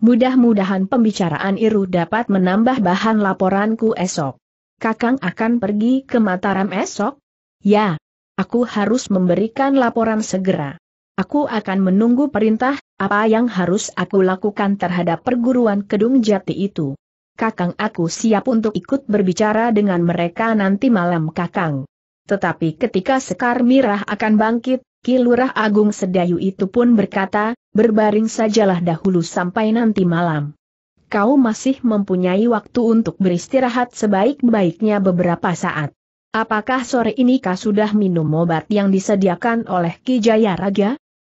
Mudah-mudahan pembicaraan Iru dapat menambah bahan laporanku esok. Kakang akan pergi ke Mataram esok? Ya. Aku harus memberikan laporan segera. Aku akan menunggu perintah, apa yang harus aku lakukan terhadap perguruan Kedung Jati itu. Kakang aku siap untuk ikut berbicara dengan mereka nanti malam kakang. Tetapi ketika Sekar Mirah akan bangkit, Kilurah Agung Sedayu itu pun berkata, berbaring sajalah dahulu sampai nanti malam. Kau masih mempunyai waktu untuk beristirahat sebaik-baiknya beberapa saat. Apakah sore ini kau sudah minum obat yang disediakan oleh Ki Jaya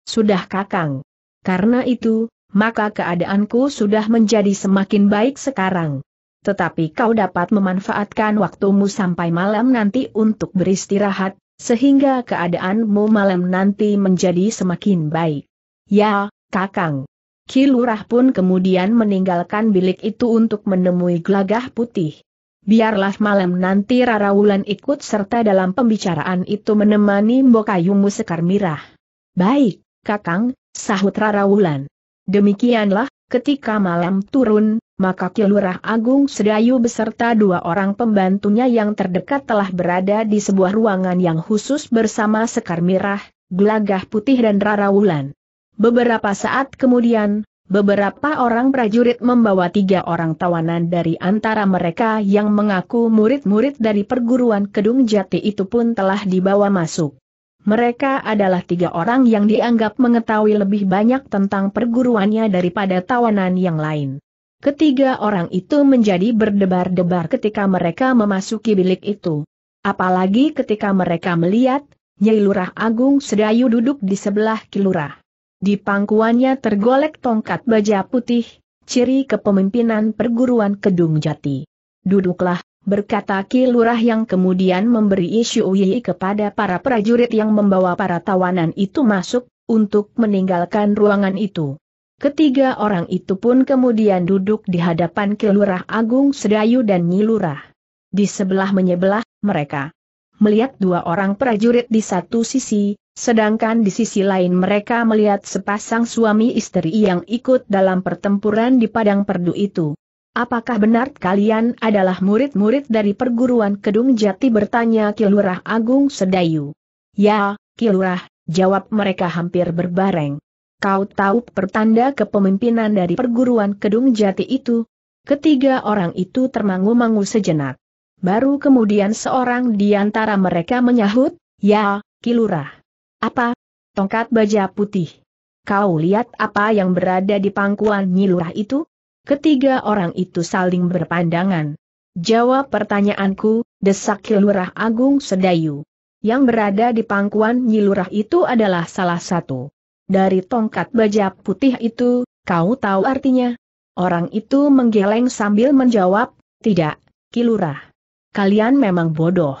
Sudah kakang. Karena itu, maka keadaanku sudah menjadi semakin baik sekarang tetapi kau dapat memanfaatkan waktumu sampai malam nanti untuk beristirahat, sehingga keadaanmu malam nanti menjadi semakin baik. Ya, Kakang. Kilurah pun kemudian meninggalkan bilik itu untuk menemui Glagah putih. Biarlah malam nanti Rara Wulan ikut serta dalam pembicaraan itu menemani Mbokayumu Sekar Mirah. Baik, Kakang, sahut Rara Wulan. Demikianlah, Ketika malam turun, maka Kilurah Agung Sedayu beserta dua orang pembantunya yang terdekat telah berada di sebuah ruangan yang khusus bersama Sekar Mirah, Gelagah Putih dan Rara Wulan. Beberapa saat kemudian, beberapa orang prajurit membawa tiga orang tawanan dari antara mereka yang mengaku murid-murid dari perguruan Kedung Jati itu pun telah dibawa masuk. Mereka adalah tiga orang yang dianggap mengetahui lebih banyak tentang perguruannya daripada tawanan yang lain. Ketiga orang itu menjadi berdebar-debar ketika mereka memasuki bilik itu. Apalagi ketika mereka melihat, Nyai Lurah Agung Sedayu duduk di sebelah Kilurah. Di pangkuannya tergolek tongkat baja putih, ciri kepemimpinan perguruan Kedung Jati. Duduklah, berkata Ki Lurah yang kemudian memberi isu Uyi kepada para prajurit yang membawa para tawanan itu masuk, untuk meninggalkan ruangan itu. Ketiga orang itu pun kemudian duduk di hadapan Ki Lurah Agung Sedayu dan Nyi Lurah. Di sebelah menyebelah, mereka melihat dua orang prajurit di satu sisi, sedangkan di sisi lain mereka melihat sepasang suami istri yang ikut dalam pertempuran di Padang Perdu itu. Apakah benar kalian adalah murid-murid dari perguruan Kedung Jati bertanya Kilurah Agung Sedayu. Ya, Kilurah, jawab mereka hampir berbareng. Kau tahu pertanda kepemimpinan dari perguruan Kedung Jati itu? Ketiga orang itu termangu-mangu sejenak. Baru kemudian seorang di antara mereka menyahut, Ya, Kilurah. Apa? Tongkat baja putih. Kau lihat apa yang berada di pangkuan Nyilurah itu? Ketiga orang itu saling berpandangan. Jawab pertanyaanku, desak kilurah Agung Sedayu. Yang berada di pangkuan Nyilurah itu adalah salah satu. Dari tongkat baja putih itu, kau tahu artinya? Orang itu menggeleng sambil menjawab, tidak, Kilurah. Kalian memang bodoh.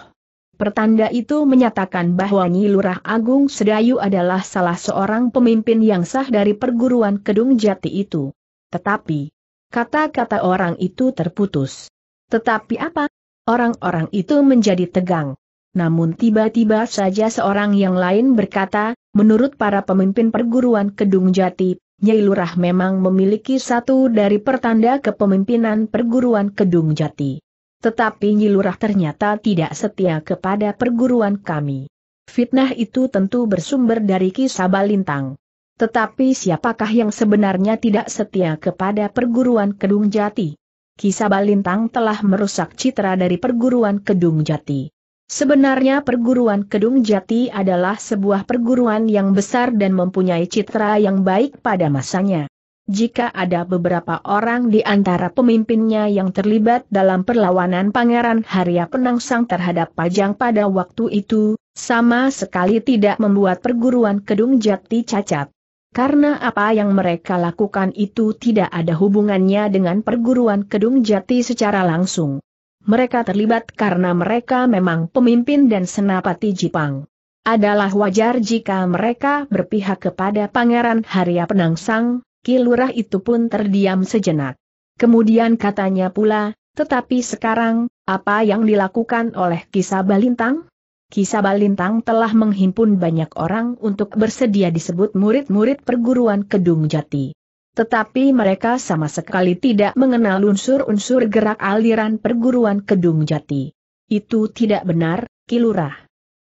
Pertanda itu menyatakan bahwa Nyilurah Agung Sedayu adalah salah seorang pemimpin yang sah dari perguruan Kedung Jati itu. Tetapi, Kata-kata orang itu terputus. Tetapi apa? Orang-orang itu menjadi tegang. Namun tiba-tiba saja seorang yang lain berkata, menurut para pemimpin perguruan Kedung Jati, Nyai Lurah memang memiliki satu dari pertanda kepemimpinan perguruan Kedung Jati. Tetapi Nyai Lurah ternyata tidak setia kepada perguruan kami. Fitnah itu tentu bersumber dari kisah Balintang. Tetapi siapakah yang sebenarnya tidak setia kepada perguruan Kedung Jati? Kisah Balintang telah merusak citra dari perguruan Kedung Jati. Sebenarnya perguruan Kedung Jati adalah sebuah perguruan yang besar dan mempunyai citra yang baik pada masanya. Jika ada beberapa orang di antara pemimpinnya yang terlibat dalam perlawanan Pangeran Harya Penangsang terhadap Pajang pada waktu itu, sama sekali tidak membuat perguruan Kedung Jati cacat karena apa yang mereka lakukan itu tidak ada hubungannya dengan perguruan Kedung Jati secara langsung. Mereka terlibat karena mereka memang pemimpin dan senapati Jepang. Adalah wajar jika mereka berpihak kepada Pangeran Harya Penangsang, Kilurah itu pun terdiam sejenak. Kemudian katanya pula, tetapi sekarang, apa yang dilakukan oleh Kisah Balintang? Kisabalintang telah menghimpun banyak orang untuk bersedia disebut murid-murid perguruan Kedung Jati. Tetapi mereka sama sekali tidak mengenal unsur-unsur gerak aliran perguruan Kedung Jati. Itu tidak benar, Kilurah.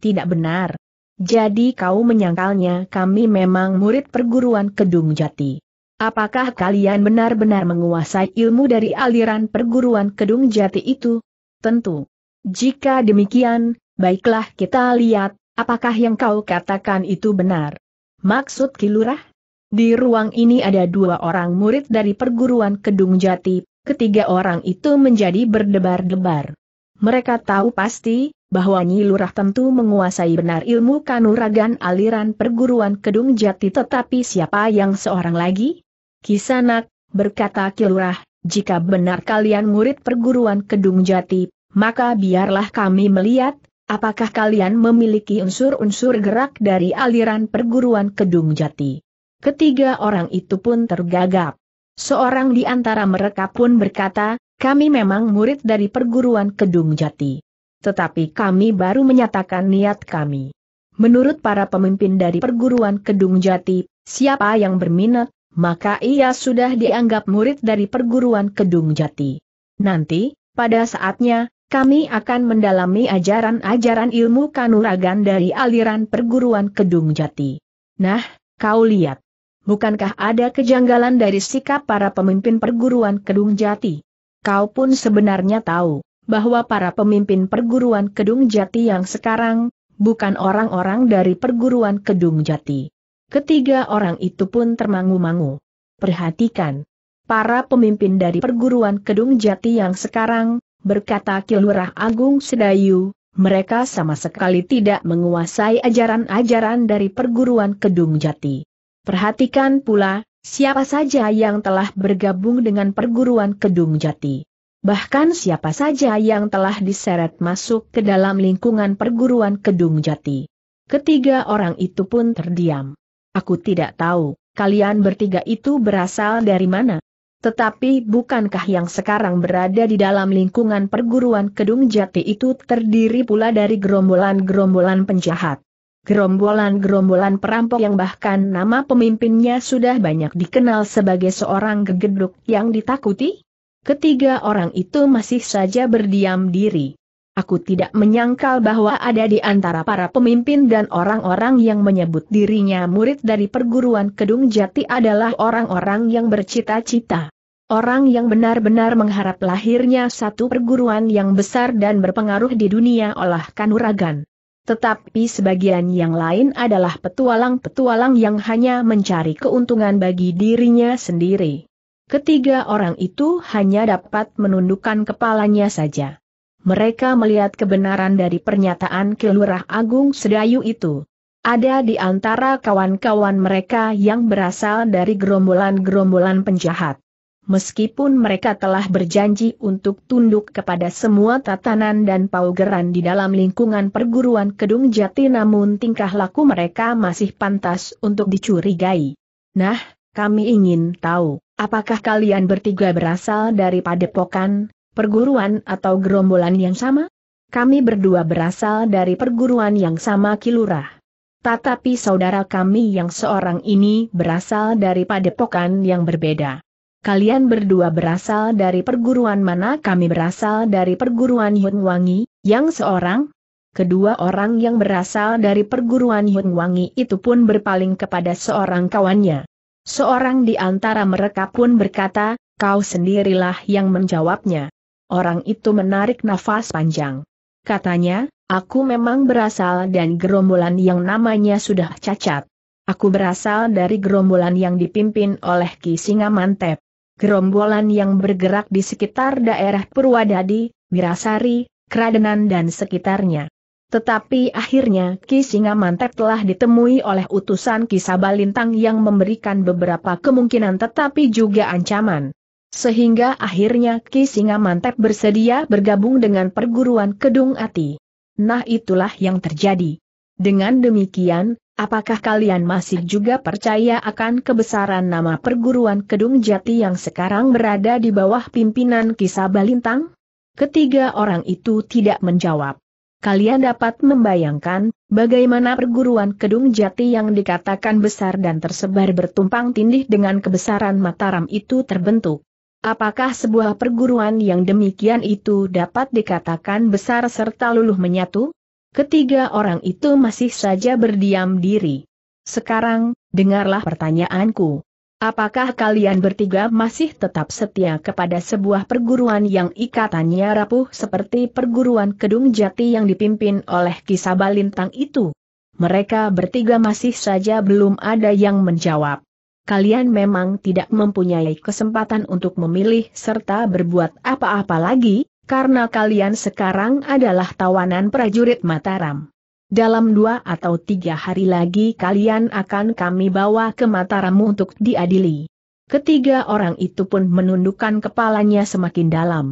Tidak benar. Jadi kau menyangkalnya kami memang murid perguruan Kedung Jati. Apakah kalian benar-benar menguasai ilmu dari aliran perguruan Kedung Jati itu? Tentu. Jika demikian, Baiklah kita lihat, apakah yang kau katakan itu benar. Maksud Kilurah? Di ruang ini ada dua orang murid dari perguruan Kedung Jati, ketiga orang itu menjadi berdebar-debar. Mereka tahu pasti, bahwa Nyi Lurah tentu menguasai benar ilmu kanuragan aliran perguruan Kedung Jati tetapi siapa yang seorang lagi? Kisanak, berkata Kilurah, jika benar kalian murid perguruan Kedung Jati, maka biarlah kami melihat, Apakah kalian memiliki unsur-unsur gerak dari aliran perguruan Kedung Jati? Ketiga orang itu pun tergagap. Seorang di antara mereka pun berkata, kami memang murid dari perguruan Kedung Jati. Tetapi kami baru menyatakan niat kami. Menurut para pemimpin dari perguruan Kedung Jati, siapa yang berminat, maka ia sudah dianggap murid dari perguruan Kedung Jati. Nanti, pada saatnya, kami akan mendalami ajaran-ajaran ilmu kanuragan dari aliran perguruan Kedung Jati. Nah, kau lihat. Bukankah ada kejanggalan dari sikap para pemimpin perguruan Kedung Jati? Kau pun sebenarnya tahu, bahwa para pemimpin perguruan Kedung Jati yang sekarang, bukan orang-orang dari perguruan Kedung Jati. Ketiga orang itu pun termangu-mangu. Perhatikan. Para pemimpin dari perguruan Kedung Jati yang sekarang, berkata Kilurah Agung Sedayu, mereka sama sekali tidak menguasai ajaran-ajaran dari perguruan Kedung Jati. Perhatikan pula, siapa saja yang telah bergabung dengan perguruan Kedung Jati. Bahkan siapa saja yang telah diseret masuk ke dalam lingkungan perguruan Kedung Jati. Ketiga orang itu pun terdiam. Aku tidak tahu, kalian bertiga itu berasal dari mana, tetapi bukankah yang sekarang berada di dalam lingkungan perguruan Kedung Jati itu terdiri pula dari gerombolan-gerombolan penjahat? Gerombolan-gerombolan perampok yang bahkan nama pemimpinnya sudah banyak dikenal sebagai seorang gegedruk yang ditakuti? Ketiga orang itu masih saja berdiam diri. Aku tidak menyangkal bahwa ada di antara para pemimpin dan orang-orang yang menyebut dirinya murid dari perguruan Kedung Jati adalah orang-orang yang bercita-cita. Orang yang benar-benar mengharap lahirnya satu perguruan yang besar dan berpengaruh di dunia olah kanuragan. Tetapi sebagian yang lain adalah petualang-petualang yang hanya mencari keuntungan bagi dirinya sendiri. Ketiga orang itu hanya dapat menundukkan kepalanya saja. Mereka melihat kebenaran dari pernyataan Kelurah Agung Sedayu itu. Ada di antara kawan-kawan mereka yang berasal dari gerombolan-gerombolan penjahat meskipun mereka telah berjanji untuk tunduk kepada semua tatanan dan paugeran di dalam lingkungan perguruan Kedung Jati namun tingkah laku mereka masih pantas untuk dicurigai. Nah, kami ingin tahu, apakah kalian bertiga berasal dari padepokan, perguruan atau gerombolan yang sama? Kami berdua berasal dari perguruan yang sama Kilurah. Tetapi saudara kami yang seorang ini berasal dari padepokan yang berbeda kalian berdua berasal dari perguruan mana kami berasal dari perguruan Yun Wangi, yang seorang? Kedua orang yang berasal dari perguruan Yun Wangi itu pun berpaling kepada seorang kawannya. Seorang di antara mereka pun berkata, kau sendirilah yang menjawabnya. Orang itu menarik nafas panjang. Katanya, aku memang berasal dan gerombolan yang namanya sudah cacat. Aku berasal dari gerombolan yang dipimpin oleh Ki Mantep gerombolan yang bergerak di sekitar daerah Purwadadi, Mirasari, Kradenan dan sekitarnya. Tetapi akhirnya Ki Mantep telah ditemui oleh utusan Ki Sabalintang yang memberikan beberapa kemungkinan tetapi juga ancaman. Sehingga akhirnya Ki Mantep bersedia bergabung dengan perguruan Kedung Ati. Nah itulah yang terjadi. Dengan demikian, Apakah kalian masih juga percaya akan kebesaran nama perguruan Kedung Jati yang sekarang berada di bawah pimpinan kisah Balintang? Ketiga orang itu tidak menjawab. Kalian dapat membayangkan, bagaimana perguruan Kedung Jati yang dikatakan besar dan tersebar bertumpang tindih dengan kebesaran Mataram itu terbentuk. Apakah sebuah perguruan yang demikian itu dapat dikatakan besar serta luluh menyatu? Ketiga orang itu masih saja berdiam diri. Sekarang, dengarlah pertanyaanku. Apakah kalian bertiga masih tetap setia kepada sebuah perguruan yang ikatannya rapuh seperti perguruan Kedung Jati yang dipimpin oleh kisah Lintang itu? Mereka bertiga masih saja belum ada yang menjawab. Kalian memang tidak mempunyai kesempatan untuk memilih serta berbuat apa-apa lagi, karena kalian sekarang adalah tawanan prajurit Mataram. Dalam dua atau tiga hari lagi kalian akan kami bawa ke Mataram untuk diadili. Ketiga orang itu pun menundukkan kepalanya semakin dalam.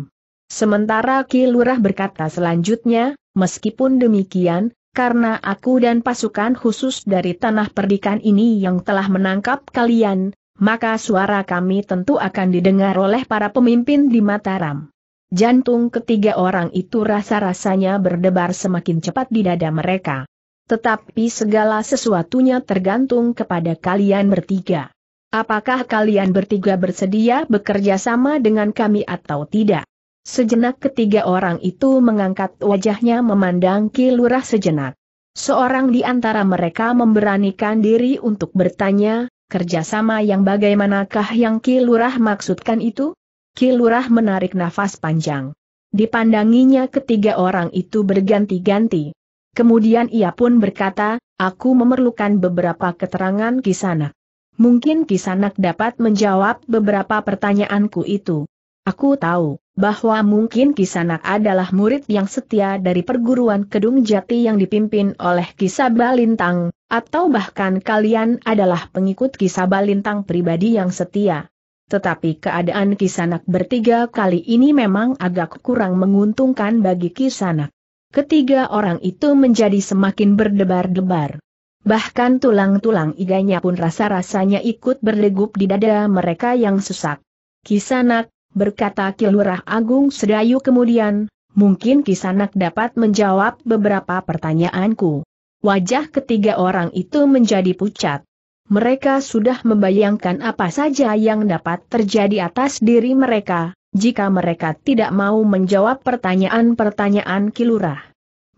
Sementara Ki berkata selanjutnya, meskipun demikian, karena aku dan pasukan khusus dari tanah perdikan ini yang telah menangkap kalian, maka suara kami tentu akan didengar oleh para pemimpin di Mataram. Jantung ketiga orang itu rasa-rasanya berdebar semakin cepat di dada mereka. Tetapi segala sesuatunya tergantung kepada kalian bertiga. Apakah kalian bertiga bersedia bekerja sama dengan kami atau tidak? Sejenak ketiga orang itu mengangkat wajahnya memandang kilurah sejenak. Seorang di antara mereka memberanikan diri untuk bertanya, kerjasama yang bagaimanakah yang kilurah maksudkan itu? Kilurah menarik nafas panjang. Dipandanginya ketiga orang itu berganti-ganti. Kemudian ia pun berkata, aku memerlukan beberapa keterangan Kisanak. Mungkin Kisanak dapat menjawab beberapa pertanyaanku itu. Aku tahu, bahwa mungkin Kisanak adalah murid yang setia dari perguruan Kedung Jati yang dipimpin oleh Kisabalintang, atau bahkan kalian adalah pengikut Kisabalintang pribadi yang setia. Tetapi keadaan Kisanak bertiga kali ini memang agak kurang menguntungkan bagi Kisanak. Ketiga orang itu menjadi semakin berdebar-debar. Bahkan tulang-tulang iganya pun rasa-rasanya ikut berdegup di dada mereka yang sesak. Kisanak, berkata Kilurah Agung Sedayu kemudian, mungkin Kisanak dapat menjawab beberapa pertanyaanku. Wajah ketiga orang itu menjadi pucat. Mereka sudah membayangkan apa saja yang dapat terjadi atas diri mereka, jika mereka tidak mau menjawab pertanyaan-pertanyaan kilurah.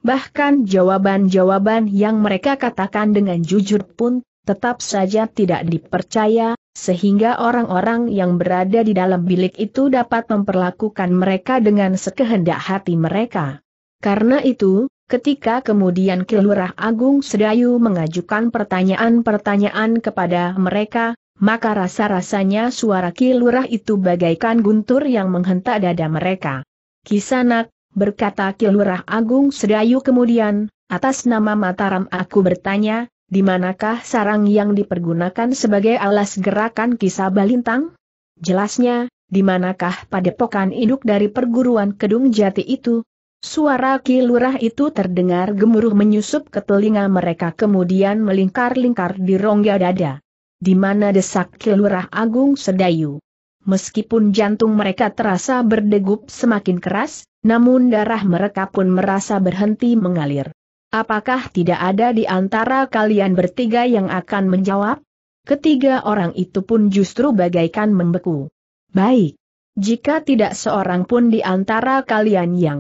Bahkan jawaban-jawaban yang mereka katakan dengan jujur pun, tetap saja tidak dipercaya, sehingga orang-orang yang berada di dalam bilik itu dapat memperlakukan mereka dengan sekehendak hati mereka. Karena itu, Ketika kemudian Kelurah Agung Sedayu mengajukan pertanyaan-pertanyaan kepada mereka, maka rasa-rasanya suara Kelurah itu bagaikan guntur yang menghentak dada mereka. Kisanak, berkata Kelurah Agung Sedayu kemudian, atas nama Mataram aku bertanya, di manakah sarang yang dipergunakan sebagai alas gerakan kisah balintang? Jelasnya, di manakah padepokan induk dari perguruan Kedung Jati itu, Suara kilurah itu terdengar gemuruh menyusup ke telinga mereka kemudian melingkar-lingkar di rongga dada. Di mana desak kilurah agung sedayu. Meskipun jantung mereka terasa berdegup semakin keras, namun darah mereka pun merasa berhenti mengalir. Apakah tidak ada di antara kalian bertiga yang akan menjawab? Ketiga orang itu pun justru bagaikan membeku. Baik. Jika tidak seorang pun di antara kalian yang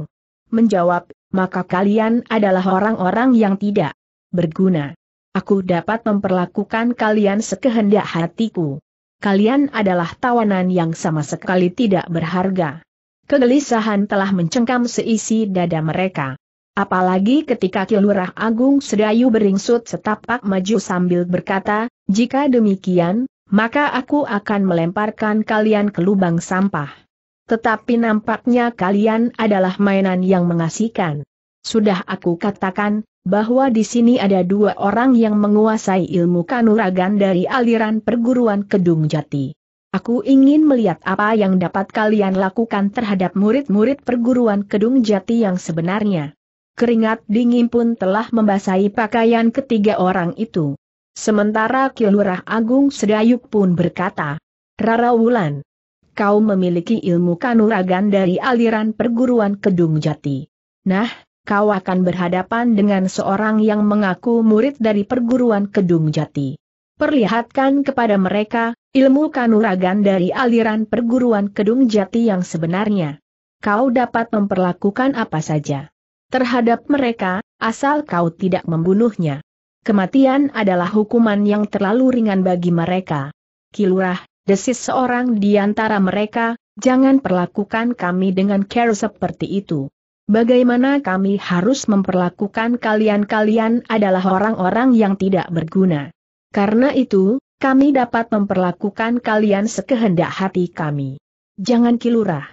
menjawab, maka kalian adalah orang-orang yang tidak berguna. Aku dapat memperlakukan kalian sekehendak hatiku. Kalian adalah tawanan yang sama sekali tidak berharga. Kegelisahan telah mencengkam seisi dada mereka. Apalagi ketika Kilurah Agung Sedayu beringsut setapak maju sambil berkata, jika demikian, maka aku akan melemparkan kalian ke lubang sampah. Tetapi nampaknya kalian adalah mainan yang mengasihkan. Sudah aku katakan, bahwa di sini ada dua orang yang menguasai ilmu kanuragan dari aliran perguruan Kedung Jati. Aku ingin melihat apa yang dapat kalian lakukan terhadap murid-murid perguruan Kedung Jati yang sebenarnya. Keringat dingin pun telah membasahi pakaian ketiga orang itu. Sementara Kilurah Agung Sedayuk pun berkata, Rara Wulan, kau memiliki ilmu kanuragan dari aliran perguruan Kedung Jati. Nah, kau akan berhadapan dengan seorang yang mengaku murid dari perguruan Kedung Jati. Perlihatkan kepada mereka, ilmu kanuragan dari aliran perguruan Kedung Jati yang sebenarnya. Kau dapat memperlakukan apa saja terhadap mereka, asal kau tidak membunuhnya. Kematian adalah hukuman yang terlalu ringan bagi mereka. Kilurah, desis seorang di antara mereka, jangan perlakukan kami dengan care seperti itu. Bagaimana kami harus memperlakukan kalian-kalian adalah orang-orang yang tidak berguna. Karena itu, kami dapat memperlakukan kalian sekehendak hati kami. Jangan kilurah.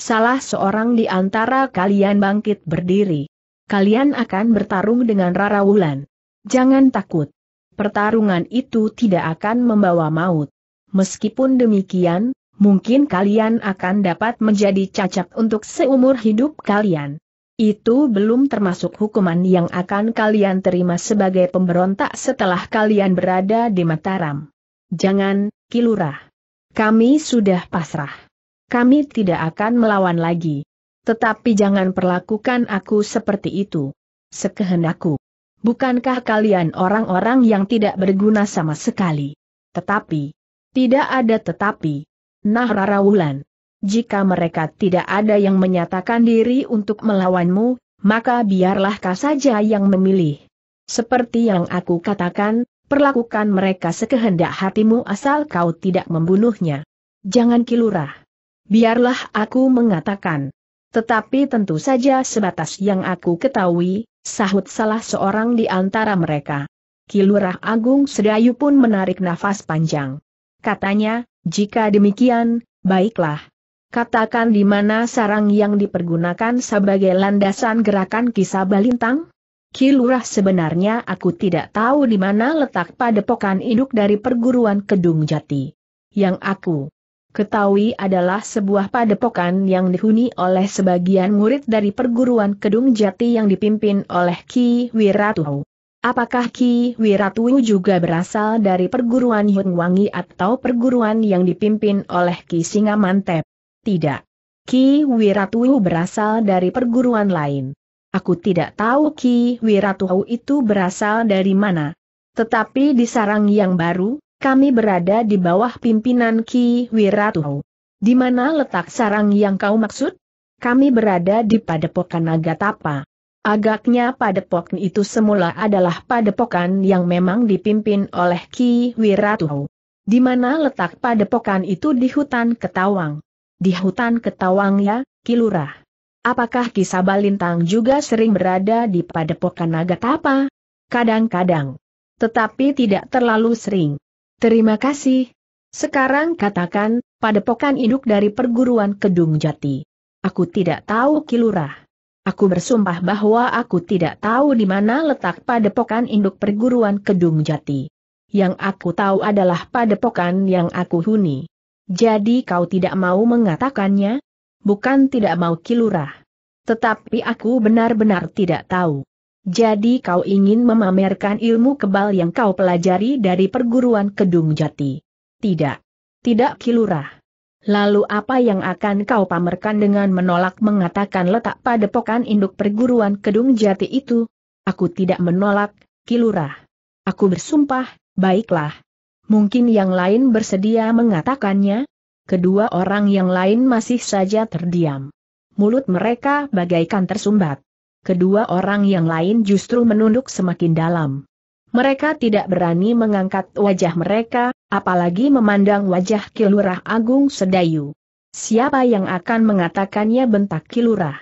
Salah seorang di antara kalian bangkit berdiri. Kalian akan bertarung dengan Rara Wulan. Jangan takut. Pertarungan itu tidak akan membawa maut meskipun demikian, mungkin kalian akan dapat menjadi cacat untuk seumur hidup kalian. Itu belum termasuk hukuman yang akan kalian terima sebagai pemberontak setelah kalian berada di Mataram. Jangan, Kilurah. Kami sudah pasrah. Kami tidak akan melawan lagi. Tetapi jangan perlakukan aku seperti itu. Sekehendakku. Bukankah kalian orang-orang yang tidak berguna sama sekali? Tetapi, tidak ada tetapi. Nah Rara Wulan. Jika mereka tidak ada yang menyatakan diri untuk melawanmu, maka biarlah kau saja yang memilih. Seperti yang aku katakan, perlakukan mereka sekehendak hatimu asal kau tidak membunuhnya. Jangan kilurah. Biarlah aku mengatakan. Tetapi tentu saja sebatas yang aku ketahui, sahut salah seorang di antara mereka. Kilurah Agung Sedayu pun menarik nafas panjang. Katanya, jika demikian, baiklah. Katakan di mana sarang yang dipergunakan sebagai landasan gerakan kisah balintang? Kilurah sebenarnya aku tidak tahu di mana letak padepokan induk dari perguruan Kedung Jati. Yang aku ketahui adalah sebuah padepokan yang dihuni oleh sebagian murid dari perguruan Kedung Jati yang dipimpin oleh Ki Wiratuhu. Apakah Ki Wiratuyu juga berasal dari perguruan Hun atau perguruan yang dipimpin oleh Ki Singamantep? Tidak. Ki Wiratuyu berasal dari perguruan lain. Aku tidak tahu Ki Wiratuhu itu berasal dari mana. Tetapi di sarang yang baru, kami berada di bawah pimpinan Ki Wiratuhu. Di mana letak sarang yang kau maksud? Kami berada di Padepokan Nagatapa. Agaknya padepokan itu semula adalah padepokan yang memang dipimpin oleh Ki Wiratuhu. Di mana letak padepokan itu di hutan Ketawang? Di hutan Ketawang ya, Ki Apakah Ki Sabalintang juga sering berada di padepokan Nagatapa? Kadang-kadang. Tetapi tidak terlalu sering. Terima kasih. Sekarang katakan, padepokan induk dari perguruan Kedung Jati. Aku tidak tahu Ki Aku bersumpah bahwa aku tidak tahu di mana letak padepokan induk perguruan Kedung Jati. Yang aku tahu adalah padepokan yang aku huni. Jadi kau tidak mau mengatakannya? Bukan tidak mau kilurah. Tetapi aku benar-benar tidak tahu. Jadi kau ingin memamerkan ilmu kebal yang kau pelajari dari perguruan Kedung Jati? Tidak. Tidak kilurah. Lalu apa yang akan kau pamerkan dengan menolak mengatakan letak padepokan induk perguruan Kedung Jati itu? Aku tidak menolak, Kilurah. Aku bersumpah, baiklah. Mungkin yang lain bersedia mengatakannya? Kedua orang yang lain masih saja terdiam. Mulut mereka bagaikan tersumbat. Kedua orang yang lain justru menunduk semakin dalam. Mereka tidak berani mengangkat wajah mereka, apalagi memandang wajah Kilurah Agung Sedayu. Siapa yang akan mengatakannya bentak Kilurah?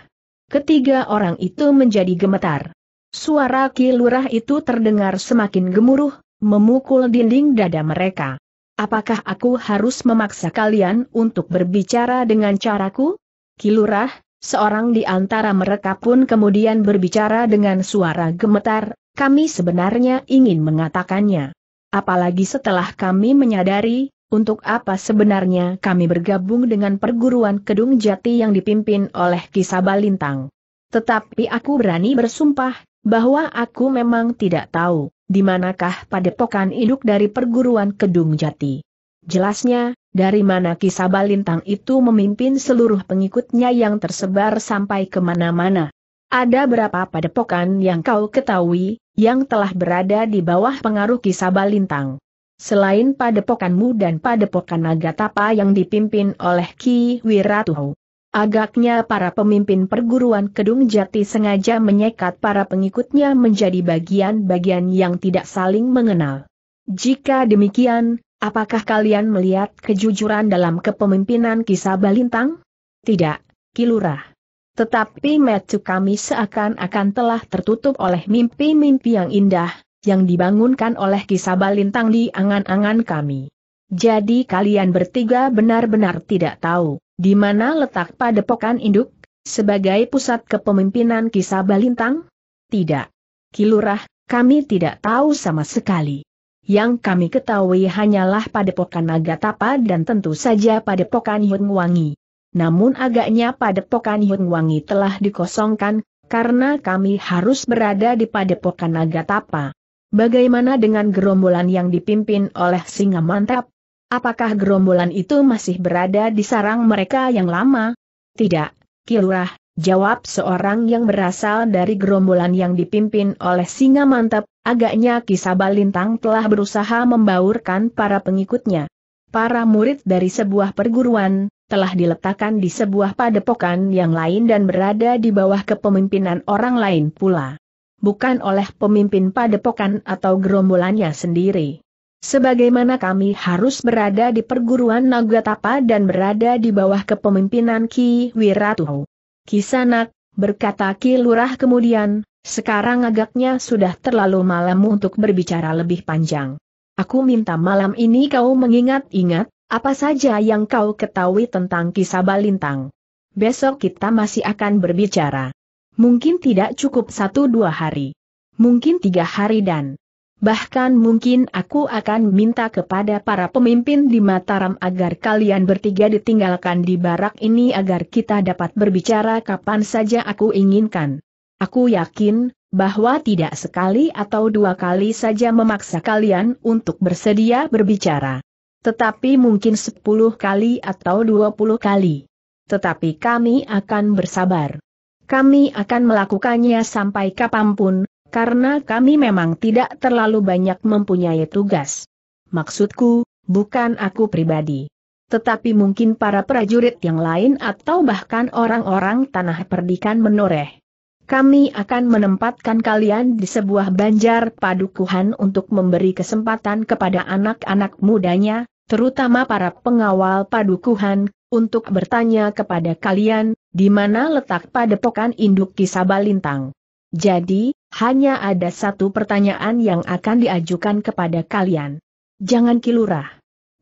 Ketiga orang itu menjadi gemetar. Suara Kilurah itu terdengar semakin gemuruh, memukul dinding dada mereka. Apakah aku harus memaksa kalian untuk berbicara dengan caraku? Kilurah, Seorang di antara mereka pun kemudian berbicara dengan suara gemetar, kami sebenarnya ingin mengatakannya. Apalagi setelah kami menyadari, untuk apa sebenarnya kami bergabung dengan perguruan Kedung Jati yang dipimpin oleh Kisabalintang. Tetapi aku berani bersumpah, bahwa aku memang tidak tahu, di manakah padepokan induk dari perguruan Kedung Jati. Jelasnya, dari mana kisah Balintang itu memimpin seluruh pengikutnya yang tersebar sampai kemana-mana. Ada berapa padepokan yang kau ketahui, yang telah berada di bawah pengaruh kisah Balintang. Selain padepokanmu dan padepokan tapa yang dipimpin oleh Ki Wiratuhu. Agaknya para pemimpin perguruan Kedung Jati sengaja menyekat para pengikutnya menjadi bagian-bagian yang tidak saling mengenal. Jika demikian, Apakah kalian melihat kejujuran dalam kepemimpinan kisah Balintang? Tidak, Kilurah. Tetapi metu kami seakan-akan telah tertutup oleh mimpi-mimpi yang indah, yang dibangunkan oleh kisah Balintang di angan-angan kami. Jadi kalian bertiga benar-benar tidak tahu, di mana letak padepokan induk, sebagai pusat kepemimpinan kisah Balintang? Tidak. Kilurah, kami tidak tahu sama sekali. Yang kami ketahui hanyalah pada naga tapa dan tentu saja padepokan Yung Wangi. Namun agaknya padepokan Yung Wangi telah dikosongkan, karena kami harus berada di pada naga tapa. Bagaimana dengan gerombolan yang dipimpin oleh Singa Mantap? Apakah gerombolan itu masih berada di sarang mereka yang lama? Tidak, Kilurah, jawab seorang yang berasal dari gerombolan yang dipimpin oleh singa mantap, agaknya kisah balintang telah berusaha membaurkan para pengikutnya. Para murid dari sebuah perguruan, telah diletakkan di sebuah padepokan yang lain dan berada di bawah kepemimpinan orang lain pula. Bukan oleh pemimpin padepokan atau gerombolannya sendiri. Sebagaimana kami harus berada di perguruan Nagatapa dan berada di bawah kepemimpinan Ki Wiratuhu. Kisanak, berkata Ki Lurah kemudian, sekarang agaknya sudah terlalu malam untuk berbicara lebih panjang. Aku minta malam ini kau mengingat-ingat, apa saja yang kau ketahui tentang kisah Balintang. Besok kita masih akan berbicara. Mungkin tidak cukup satu dua hari. Mungkin tiga hari dan Bahkan mungkin aku akan minta kepada para pemimpin di Mataram agar kalian bertiga ditinggalkan di barak ini agar kita dapat berbicara kapan saja aku inginkan. Aku yakin, bahwa tidak sekali atau dua kali saja memaksa kalian untuk bersedia berbicara. Tetapi mungkin sepuluh kali atau dua puluh kali. Tetapi kami akan bersabar. Kami akan melakukannya sampai kapanpun, karena kami memang tidak terlalu banyak mempunyai tugas. Maksudku, bukan aku pribadi. Tetapi mungkin para prajurit yang lain atau bahkan orang-orang tanah perdikan menoreh. Kami akan menempatkan kalian di sebuah banjar padukuhan untuk memberi kesempatan kepada anak-anak mudanya, terutama para pengawal padukuhan, untuk bertanya kepada kalian, di mana letak padepokan induk kisah balintang. Jadi, hanya ada satu pertanyaan yang akan diajukan kepada kalian. Jangan kilurah.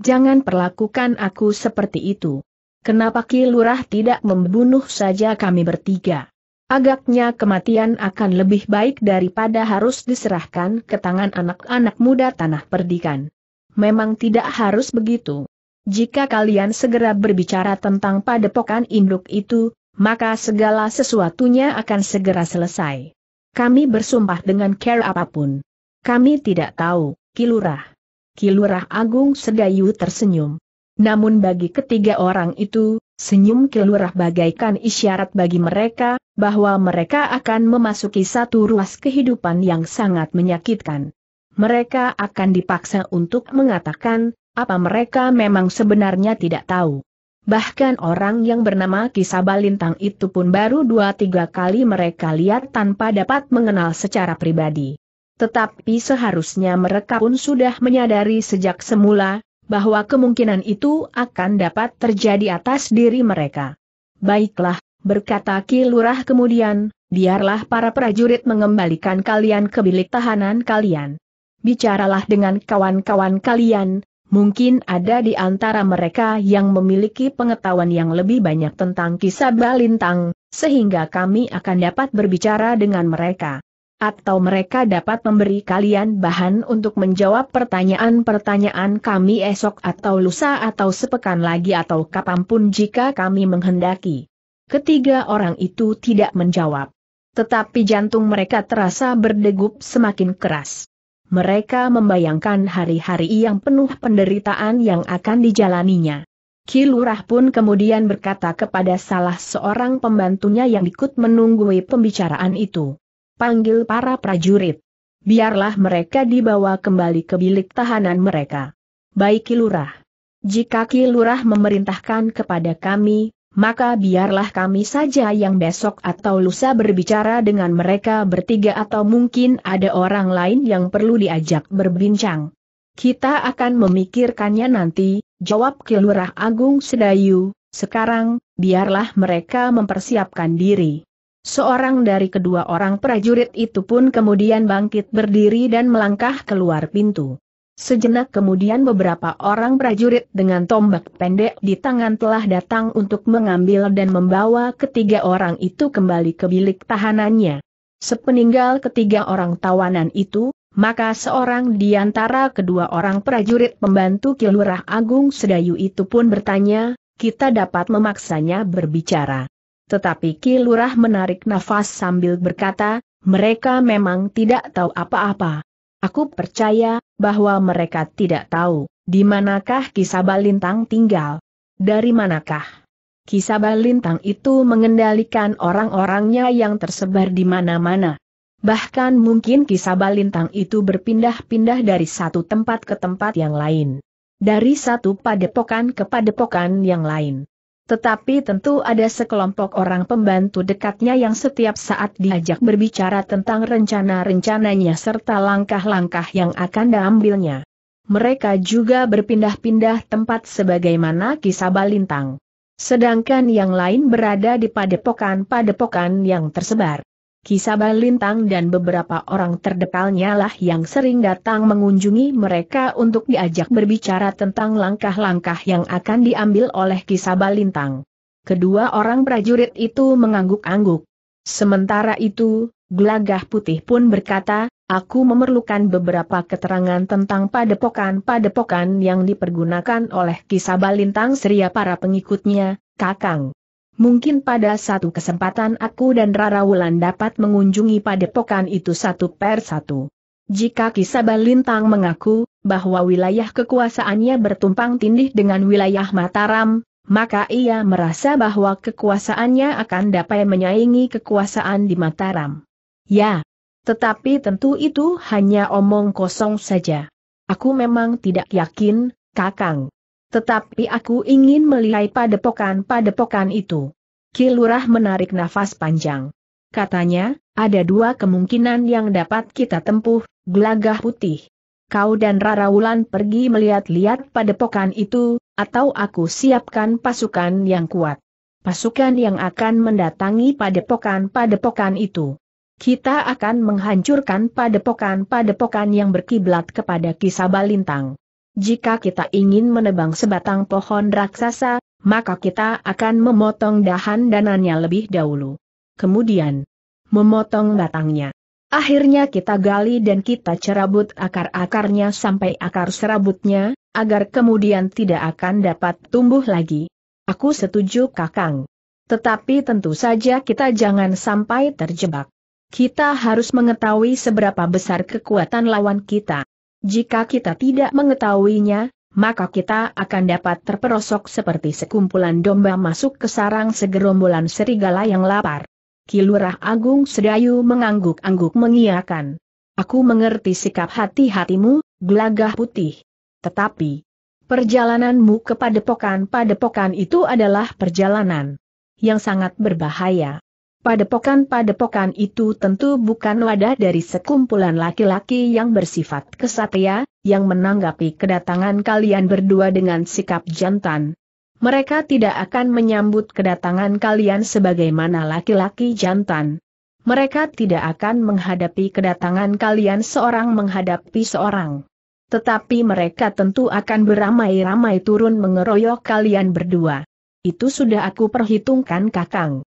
Jangan perlakukan aku seperti itu. Kenapa kilurah tidak membunuh saja kami bertiga? Agaknya kematian akan lebih baik daripada harus diserahkan ke tangan anak-anak muda tanah perdikan. Memang tidak harus begitu. Jika kalian segera berbicara tentang padepokan induk itu, maka segala sesuatunya akan segera selesai. Kami bersumpah dengan care apapun. Kami tidak tahu, Kilurah. Kilurah Agung Sedayu tersenyum. Namun bagi ketiga orang itu, senyum Kilurah bagaikan isyarat bagi mereka, bahwa mereka akan memasuki satu ruas kehidupan yang sangat menyakitkan. Mereka akan dipaksa untuk mengatakan, apa mereka memang sebenarnya tidak tahu. Bahkan orang yang bernama Kisabalintang itu pun baru dua tiga kali mereka lihat tanpa dapat mengenal secara pribadi. Tetapi seharusnya mereka pun sudah menyadari sejak semula, bahwa kemungkinan itu akan dapat terjadi atas diri mereka. Baiklah, berkata kilurah kemudian, biarlah para prajurit mengembalikan kalian ke bilik tahanan kalian. Bicaralah dengan kawan-kawan kalian, Mungkin ada di antara mereka yang memiliki pengetahuan yang lebih banyak tentang kisah Balintang, sehingga kami akan dapat berbicara dengan mereka. Atau mereka dapat memberi kalian bahan untuk menjawab pertanyaan-pertanyaan kami esok atau lusa atau sepekan lagi atau kapanpun jika kami menghendaki. Ketiga orang itu tidak menjawab. Tetapi jantung mereka terasa berdegup semakin keras. Mereka membayangkan hari-hari yang penuh penderitaan yang akan dijalaninya. Kilurah pun kemudian berkata kepada salah seorang pembantunya yang ikut menunggui pembicaraan itu. Panggil para prajurit. Biarlah mereka dibawa kembali ke bilik tahanan mereka. Baik Kilurah. Jika Kilurah memerintahkan kepada kami, maka biarlah kami saja yang besok atau lusa berbicara dengan mereka bertiga atau mungkin ada orang lain yang perlu diajak berbincang. Kita akan memikirkannya nanti, jawab Kilurah Agung Sedayu, sekarang, biarlah mereka mempersiapkan diri. Seorang dari kedua orang prajurit itu pun kemudian bangkit berdiri dan melangkah keluar pintu. Sejenak kemudian beberapa orang prajurit dengan tombak pendek di tangan telah datang untuk mengambil dan membawa ketiga orang itu kembali ke bilik tahanannya. Sepeninggal ketiga orang tawanan itu, maka seorang di antara kedua orang prajurit pembantu Kilurah Agung Sedayu itu pun bertanya, kita dapat memaksanya berbicara. Tetapi Kilurah menarik nafas sambil berkata, mereka memang tidak tahu apa-apa. Aku percaya bahwa mereka tidak tahu di manakah kisabalintang tinggal. Dari manakah kisabalintang itu mengendalikan orang-orangnya yang tersebar di mana-mana. Bahkan mungkin kisabalintang itu berpindah-pindah dari satu tempat ke tempat yang lain. Dari satu padepokan ke padepokan yang lain. Tetapi tentu ada sekelompok orang pembantu dekatnya yang setiap saat diajak berbicara tentang rencana-rencananya serta langkah-langkah yang akan diambilnya. Mereka juga berpindah-pindah tempat sebagaimana kisah balintang. Sedangkan yang lain berada di padepokan-padepokan yang tersebar. Kisabah Lintang dan beberapa orang terdekalnya lah yang sering datang mengunjungi mereka untuk diajak berbicara tentang langkah-langkah yang akan diambil oleh Kisabah Lintang. Kedua orang prajurit itu mengangguk-angguk. Sementara itu, Glagah Putih pun berkata, aku memerlukan beberapa keterangan tentang padepokan-padepokan yang dipergunakan oleh Kisabah Lintang seria para pengikutnya, Kakang. Mungkin pada satu kesempatan aku dan Rara Wulan dapat mengunjungi padepokan itu satu per satu. Jika kisah Balintang mengaku bahwa wilayah kekuasaannya bertumpang tindih dengan wilayah Mataram, maka ia merasa bahwa kekuasaannya akan dapat menyaingi kekuasaan di Mataram. Ya, tetapi tentu itu hanya omong kosong saja. Aku memang tidak yakin, Kakang. Tetapi aku ingin melihat padepokan-padepokan itu. Kilurah menarik nafas panjang. Katanya, ada dua kemungkinan yang dapat kita tempuh, gelagah putih. Kau dan Rara Wulan pergi melihat-lihat padepokan itu, atau aku siapkan pasukan yang kuat. Pasukan yang akan mendatangi padepokan-padepokan itu. Kita akan menghancurkan padepokan-padepokan yang berkiblat kepada Kisabalintang. Jika kita ingin menebang sebatang pohon raksasa, maka kita akan memotong dahan danannya lebih dahulu. Kemudian, memotong batangnya. Akhirnya kita gali dan kita cerabut akar-akarnya sampai akar serabutnya, agar kemudian tidak akan dapat tumbuh lagi. Aku setuju Kakang. Tetapi tentu saja kita jangan sampai terjebak. Kita harus mengetahui seberapa besar kekuatan lawan kita. Jika kita tidak mengetahuinya, maka kita akan dapat terperosok seperti sekumpulan domba masuk ke sarang segerombolan serigala yang lapar. Kilurah Agung Sedayu mengangguk-angguk mengiakan. Aku mengerti sikap hati-hatimu, gelagah putih. Tetapi, perjalananmu ke padepokan-padepokan itu adalah perjalanan yang sangat berbahaya. Padepokan-padepokan itu tentu bukan wadah dari sekumpulan laki-laki yang bersifat kesatria, yang menanggapi kedatangan kalian berdua dengan sikap jantan. Mereka tidak akan menyambut kedatangan kalian sebagaimana laki-laki jantan. Mereka tidak akan menghadapi kedatangan kalian seorang menghadapi seorang. Tetapi mereka tentu akan beramai-ramai turun mengeroyok kalian berdua. Itu sudah aku perhitungkan kakang.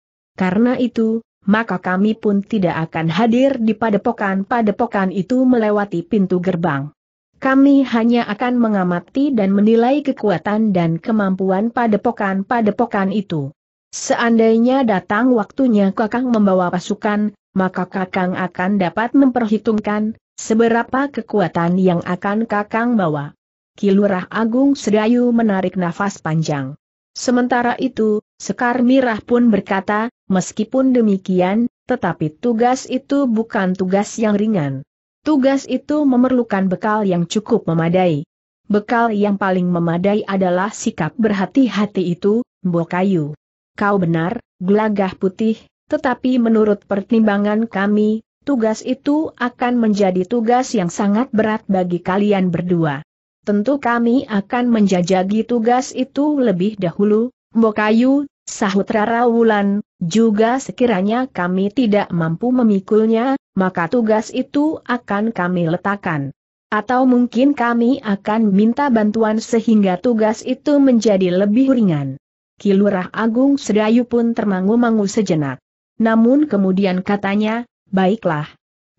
Karena itu, maka kami pun tidak akan hadir di padepokan-padepokan itu melewati pintu gerbang. Kami hanya akan mengamati dan menilai kekuatan dan kemampuan padepokan-padepokan itu. Seandainya datang waktunya Kakang membawa pasukan, maka Kakang akan dapat memperhitungkan seberapa kekuatan yang akan Kakang bawa. Kilurah Agung Sedayu menarik nafas panjang. Sementara itu, Sekar Mirah pun berkata, meskipun demikian, tetapi tugas itu bukan tugas yang ringan. Tugas itu memerlukan bekal yang cukup memadai. Bekal yang paling memadai adalah sikap berhati-hati itu, Kayu. Kau benar, gelagah putih, tetapi menurut pertimbangan kami, tugas itu akan menjadi tugas yang sangat berat bagi kalian berdua tentu kami akan menjajagi tugas itu lebih dahulu, Mbokayu, sahut Rara Wulan, juga sekiranya kami tidak mampu memikulnya, maka tugas itu akan kami letakkan. Atau mungkin kami akan minta bantuan sehingga tugas itu menjadi lebih ringan. Kilurah Agung Sedayu pun termangu-mangu sejenak. Namun kemudian katanya, baiklah,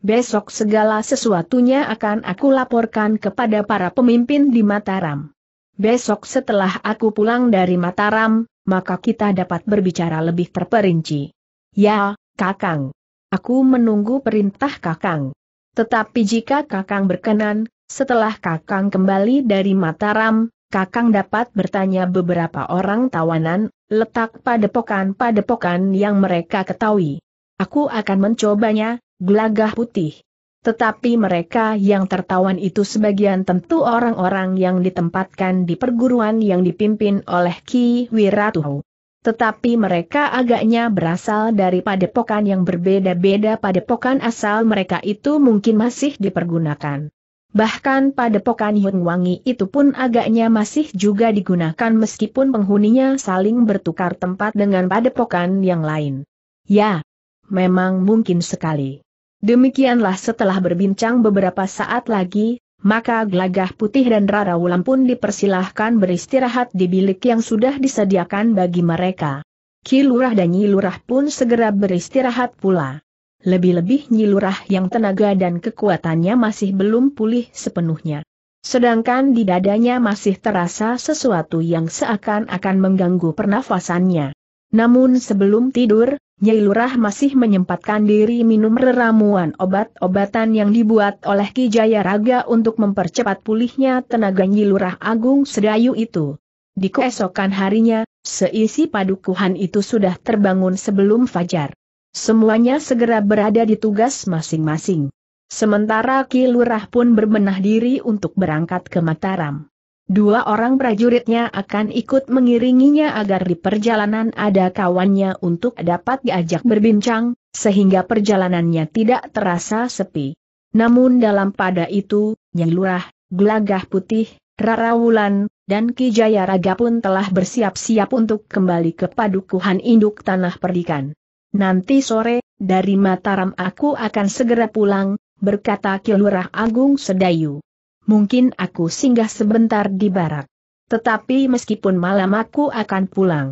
Besok segala sesuatunya akan aku laporkan kepada para pemimpin di Mataram. Besok setelah aku pulang dari Mataram, maka kita dapat berbicara lebih terperinci. Ya, Kakang. Aku menunggu perintah Kakang. Tetapi jika Kakang berkenan, setelah Kakang kembali dari Mataram, Kakang dapat bertanya beberapa orang tawanan, letak padepokan-padepokan yang mereka ketahui. Aku akan mencobanya, gelagah putih. Tetapi mereka yang tertawan itu sebagian tentu orang-orang yang ditempatkan di perguruan yang dipimpin oleh Ki Wiratuhu. Tetapi mereka agaknya berasal dari padepokan yang berbeda-beda padepokan asal mereka itu mungkin masih dipergunakan. Bahkan padepokan Wangi itu pun agaknya masih juga digunakan meskipun penghuninya saling bertukar tempat dengan padepokan yang lain. Ya, memang mungkin sekali. Demikianlah setelah berbincang beberapa saat lagi, maka Gelagah Putih dan Rara Wulan pun dipersilahkan beristirahat di bilik yang sudah disediakan bagi mereka. Kilurah dan Nyilurah pun segera beristirahat pula. Lebih-lebih Nyilurah yang tenaga dan kekuatannya masih belum pulih sepenuhnya. Sedangkan di dadanya masih terasa sesuatu yang seakan-akan mengganggu pernafasannya. Namun sebelum tidur, Nyai Lurah masih menyempatkan diri minum reramuan obat-obatan yang dibuat oleh Ki Jaya Raga untuk mempercepat pulihnya tenaga Nyai Lurah Agung Sedayu itu. Di keesokan harinya, seisi padukuhan itu sudah terbangun sebelum fajar. Semuanya segera berada di tugas masing-masing. Sementara Ki Lurah pun berbenah diri untuk berangkat ke Mataram. Dua orang prajuritnya akan ikut mengiringinya agar di perjalanan ada kawannya untuk dapat diajak berbincang, sehingga perjalanannya tidak terasa sepi. Namun dalam pada itu, Nyai Lurah, Gelagah Putih, Rara Wulan, dan Ki Raga pun telah bersiap-siap untuk kembali ke padukuhan induk tanah perdikan. Nanti sore, dari Mataram aku akan segera pulang, berkata Ki Lurah Agung Sedayu mungkin aku singgah sebentar di barak. Tetapi meskipun malam aku akan pulang.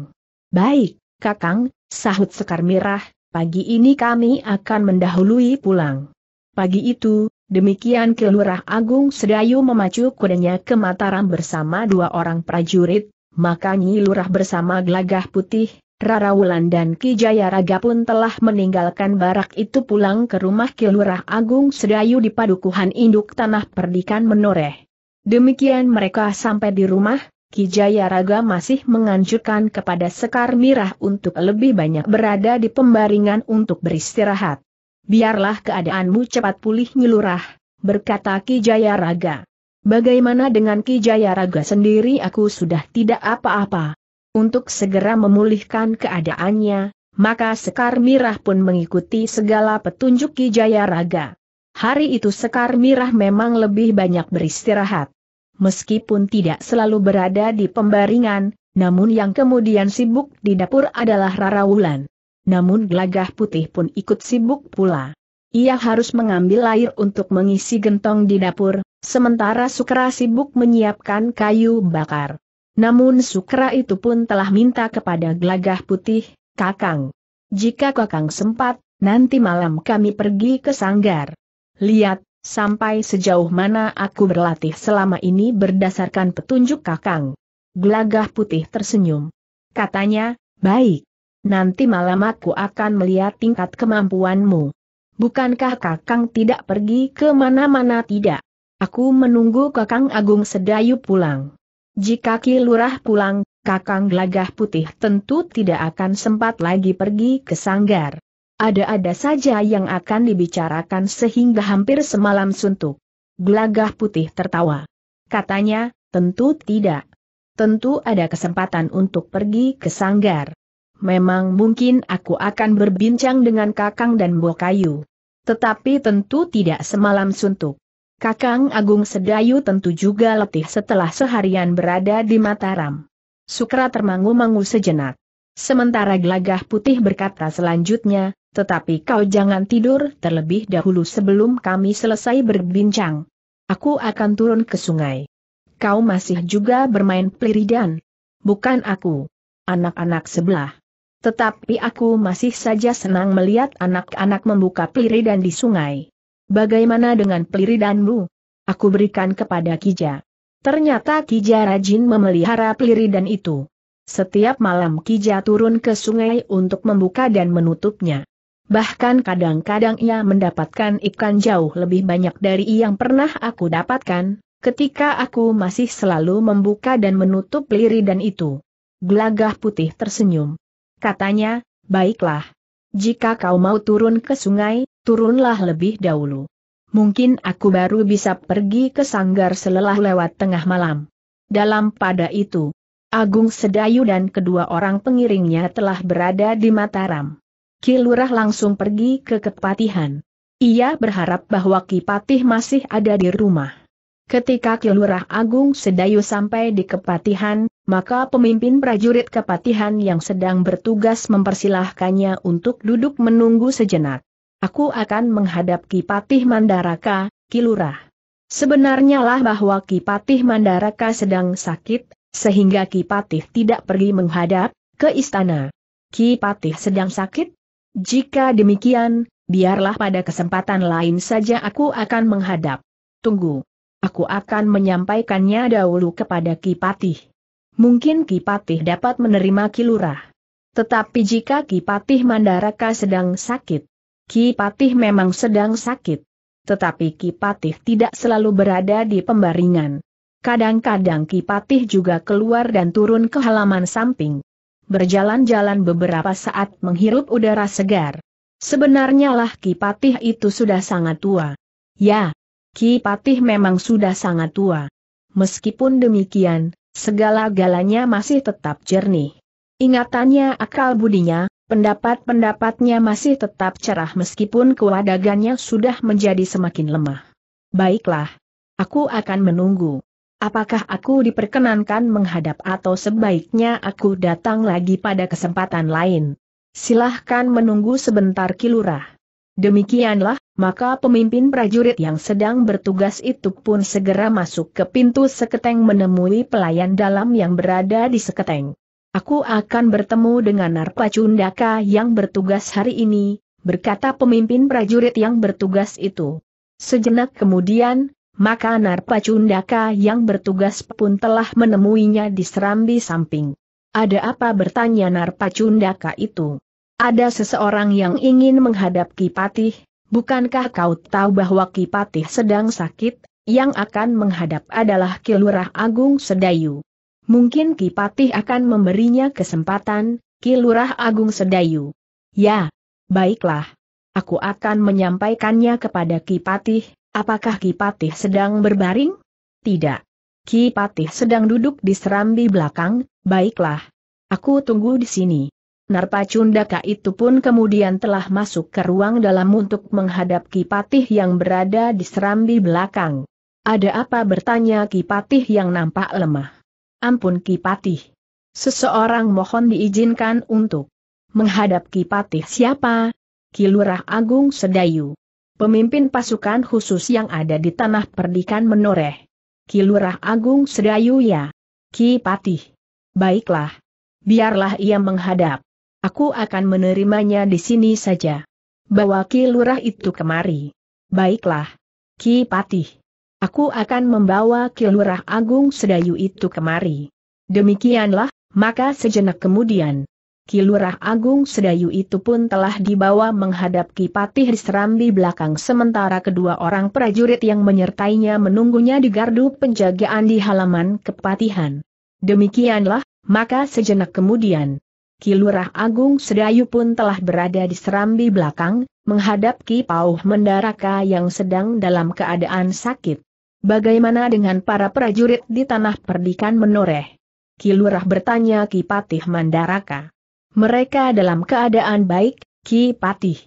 Baik, Kakang, sahut Sekar Mirah, pagi ini kami akan mendahului pulang. Pagi itu, demikian Kelurah Agung Sedayu memacu kudanya ke Mataram bersama dua orang prajurit, maka Nyi Lurah bersama gelagah putih, Rara Wulan dan Ki Raga pun telah meninggalkan barak itu pulang ke rumah Kilurah Agung Sedayu di Padukuhan Induk Tanah Perdikan Menoreh. Demikian mereka sampai di rumah, Ki Raga masih menganjurkan kepada Sekar Mirah untuk lebih banyak berada di pembaringan untuk beristirahat. Biarlah keadaanmu cepat pulih nyelurah, berkata Ki Raga. Bagaimana dengan Ki Raga sendiri aku sudah tidak apa-apa untuk segera memulihkan keadaannya, maka Sekar Mirah pun mengikuti segala petunjuk Ki Jaya Raga. Hari itu Sekar Mirah memang lebih banyak beristirahat. Meskipun tidak selalu berada di pembaringan, namun yang kemudian sibuk di dapur adalah Rara Wulan. Namun gelagah putih pun ikut sibuk pula. Ia harus mengambil air untuk mengisi gentong di dapur, sementara Sukra sibuk menyiapkan kayu bakar. Namun Sukra itu pun telah minta kepada Glagah Putih, Kakang. Jika Kakang sempat, nanti malam kami pergi ke Sanggar. Lihat, sampai sejauh mana aku berlatih selama ini berdasarkan petunjuk Kakang. Glagah Putih tersenyum. Katanya, baik. Nanti malam aku akan melihat tingkat kemampuanmu. Bukankah Kakang tidak pergi ke mana-mana tidak? Aku menunggu Kakang Agung Sedayu pulang. Jika lurah pulang, Kakang Gelagah Putih tentu tidak akan sempat lagi pergi ke Sanggar. Ada-ada saja yang akan dibicarakan sehingga hampir semalam suntuk. Gelagah Putih tertawa. Katanya, tentu tidak. Tentu ada kesempatan untuk pergi ke Sanggar. Memang mungkin aku akan berbincang dengan Kakang dan Bokayu. Tetapi tentu tidak semalam suntuk. Kakang Agung Sedayu tentu juga letih setelah seharian berada di Mataram. Sukra termangu-mangu sejenak. Sementara gelagah putih berkata selanjutnya, tetapi kau jangan tidur terlebih dahulu sebelum kami selesai berbincang. Aku akan turun ke sungai. Kau masih juga bermain peliridan? Bukan aku. Anak-anak sebelah. Tetapi aku masih saja senang melihat anak-anak membuka peliridan di sungai. Bagaimana dengan peliridanmu? Aku berikan kepada Kija. Ternyata Kija rajin memelihara peliridan itu. Setiap malam Kija turun ke sungai untuk membuka dan menutupnya. Bahkan kadang-kadang ia mendapatkan ikan jauh lebih banyak dari yang pernah aku dapatkan, ketika aku masih selalu membuka dan menutup peliridan itu. Gelagah putih tersenyum. Katanya, baiklah. Jika kau mau turun ke sungai, turunlah lebih dahulu. Mungkin aku baru bisa pergi ke sanggar selelah lewat tengah malam. Dalam pada itu, Agung Sedayu dan kedua orang pengiringnya telah berada di Mataram. Kilurah langsung pergi ke Kepatihan. Ia berharap bahwa Kipatih masih ada di rumah. Ketika Kilurah Agung Sedayu sampai di Kepatihan, maka pemimpin prajurit Kepatihan yang sedang bertugas mempersilahkannya untuk duduk menunggu sejenak. Aku akan menghadap Patih Mandaraka, Kilurah. Sebenarnya lah bahwa Kipatih Mandaraka sedang sakit, sehingga Kipatih tidak pergi menghadap ke istana. Kipatih sedang sakit? Jika demikian, biarlah pada kesempatan lain saja aku akan menghadap. Tunggu. Aku akan menyampaikannya dahulu kepada Kipatih. Mungkin Kipatih dapat menerima Kilurah. Tetapi jika Kipatih Mandaraka sedang sakit, Ki Patih memang sedang sakit. Tetapi Ki Patih tidak selalu berada di pembaringan. Kadang-kadang Ki Patih juga keluar dan turun ke halaman samping. Berjalan-jalan beberapa saat menghirup udara segar. Sebenarnya lah Ki Patih itu sudah sangat tua. Ya, Ki Patih memang sudah sangat tua. Meskipun demikian, segala-galanya masih tetap jernih. Ingatannya akal budinya, Pendapat-pendapatnya masih tetap cerah meskipun kewadagannya sudah menjadi semakin lemah. Baiklah. Aku akan menunggu. Apakah aku diperkenankan menghadap atau sebaiknya aku datang lagi pada kesempatan lain? Silahkan menunggu sebentar kilurah. Demikianlah, maka pemimpin prajurit yang sedang bertugas itu pun segera masuk ke pintu seketeng menemui pelayan dalam yang berada di seketeng. Aku akan bertemu dengan narpa cundaka yang bertugas hari ini, berkata pemimpin prajurit yang bertugas itu. Sejenak kemudian, maka narpa cundaka yang bertugas pun telah menemuinya di serambi samping. Ada apa bertanya narpa cundaka itu? Ada seseorang yang ingin menghadap Kipatih, bukankah kau tahu bahwa Kipatih sedang sakit, yang akan menghadap adalah Kilurah Agung Sedayu. Mungkin Kipatih akan memberinya kesempatan, Ki Lurah Agung Sedayu. Ya, baiklah. Aku akan menyampaikannya kepada Kipatih. apakah Kipatih sedang berbaring? Tidak. Kipatih sedang duduk di serambi belakang, baiklah. Aku tunggu di sini. Narpacundaka itu pun kemudian telah masuk ke ruang dalam untuk menghadap Kipatih yang berada di serambi belakang. Ada apa bertanya Kipatih yang nampak lemah? Ampun Kipatih. Seseorang mohon diizinkan untuk menghadap Kipatih siapa? Kilurah Agung Sedayu. Pemimpin pasukan khusus yang ada di tanah perdikan menoreh. Kilurah Agung Sedayu ya. Kipatih. Baiklah. Biarlah ia menghadap. Aku akan menerimanya di sini saja. Bawa Kilurah itu kemari. Baiklah. Kipatih. Aku akan membawa Kilurah Agung Sedayu itu kemari. Demikianlah, maka sejenak kemudian, Kilurah Agung Sedayu itu pun telah dibawa menghadap Kipatih di belakang sementara kedua orang prajurit yang menyertainya menunggunya di gardu penjagaan di halaman kepatihan. Demikianlah, maka sejenak kemudian, Kilurah Agung Sedayu pun telah berada di Serambi belakang, menghadap Ki Pauh Mendaraka yang sedang dalam keadaan sakit. Bagaimana dengan para prajurit di tanah perdikan menoreh? Kilurah bertanya Ki Patih Mandaraka. Mereka dalam keadaan baik, Ki Patih.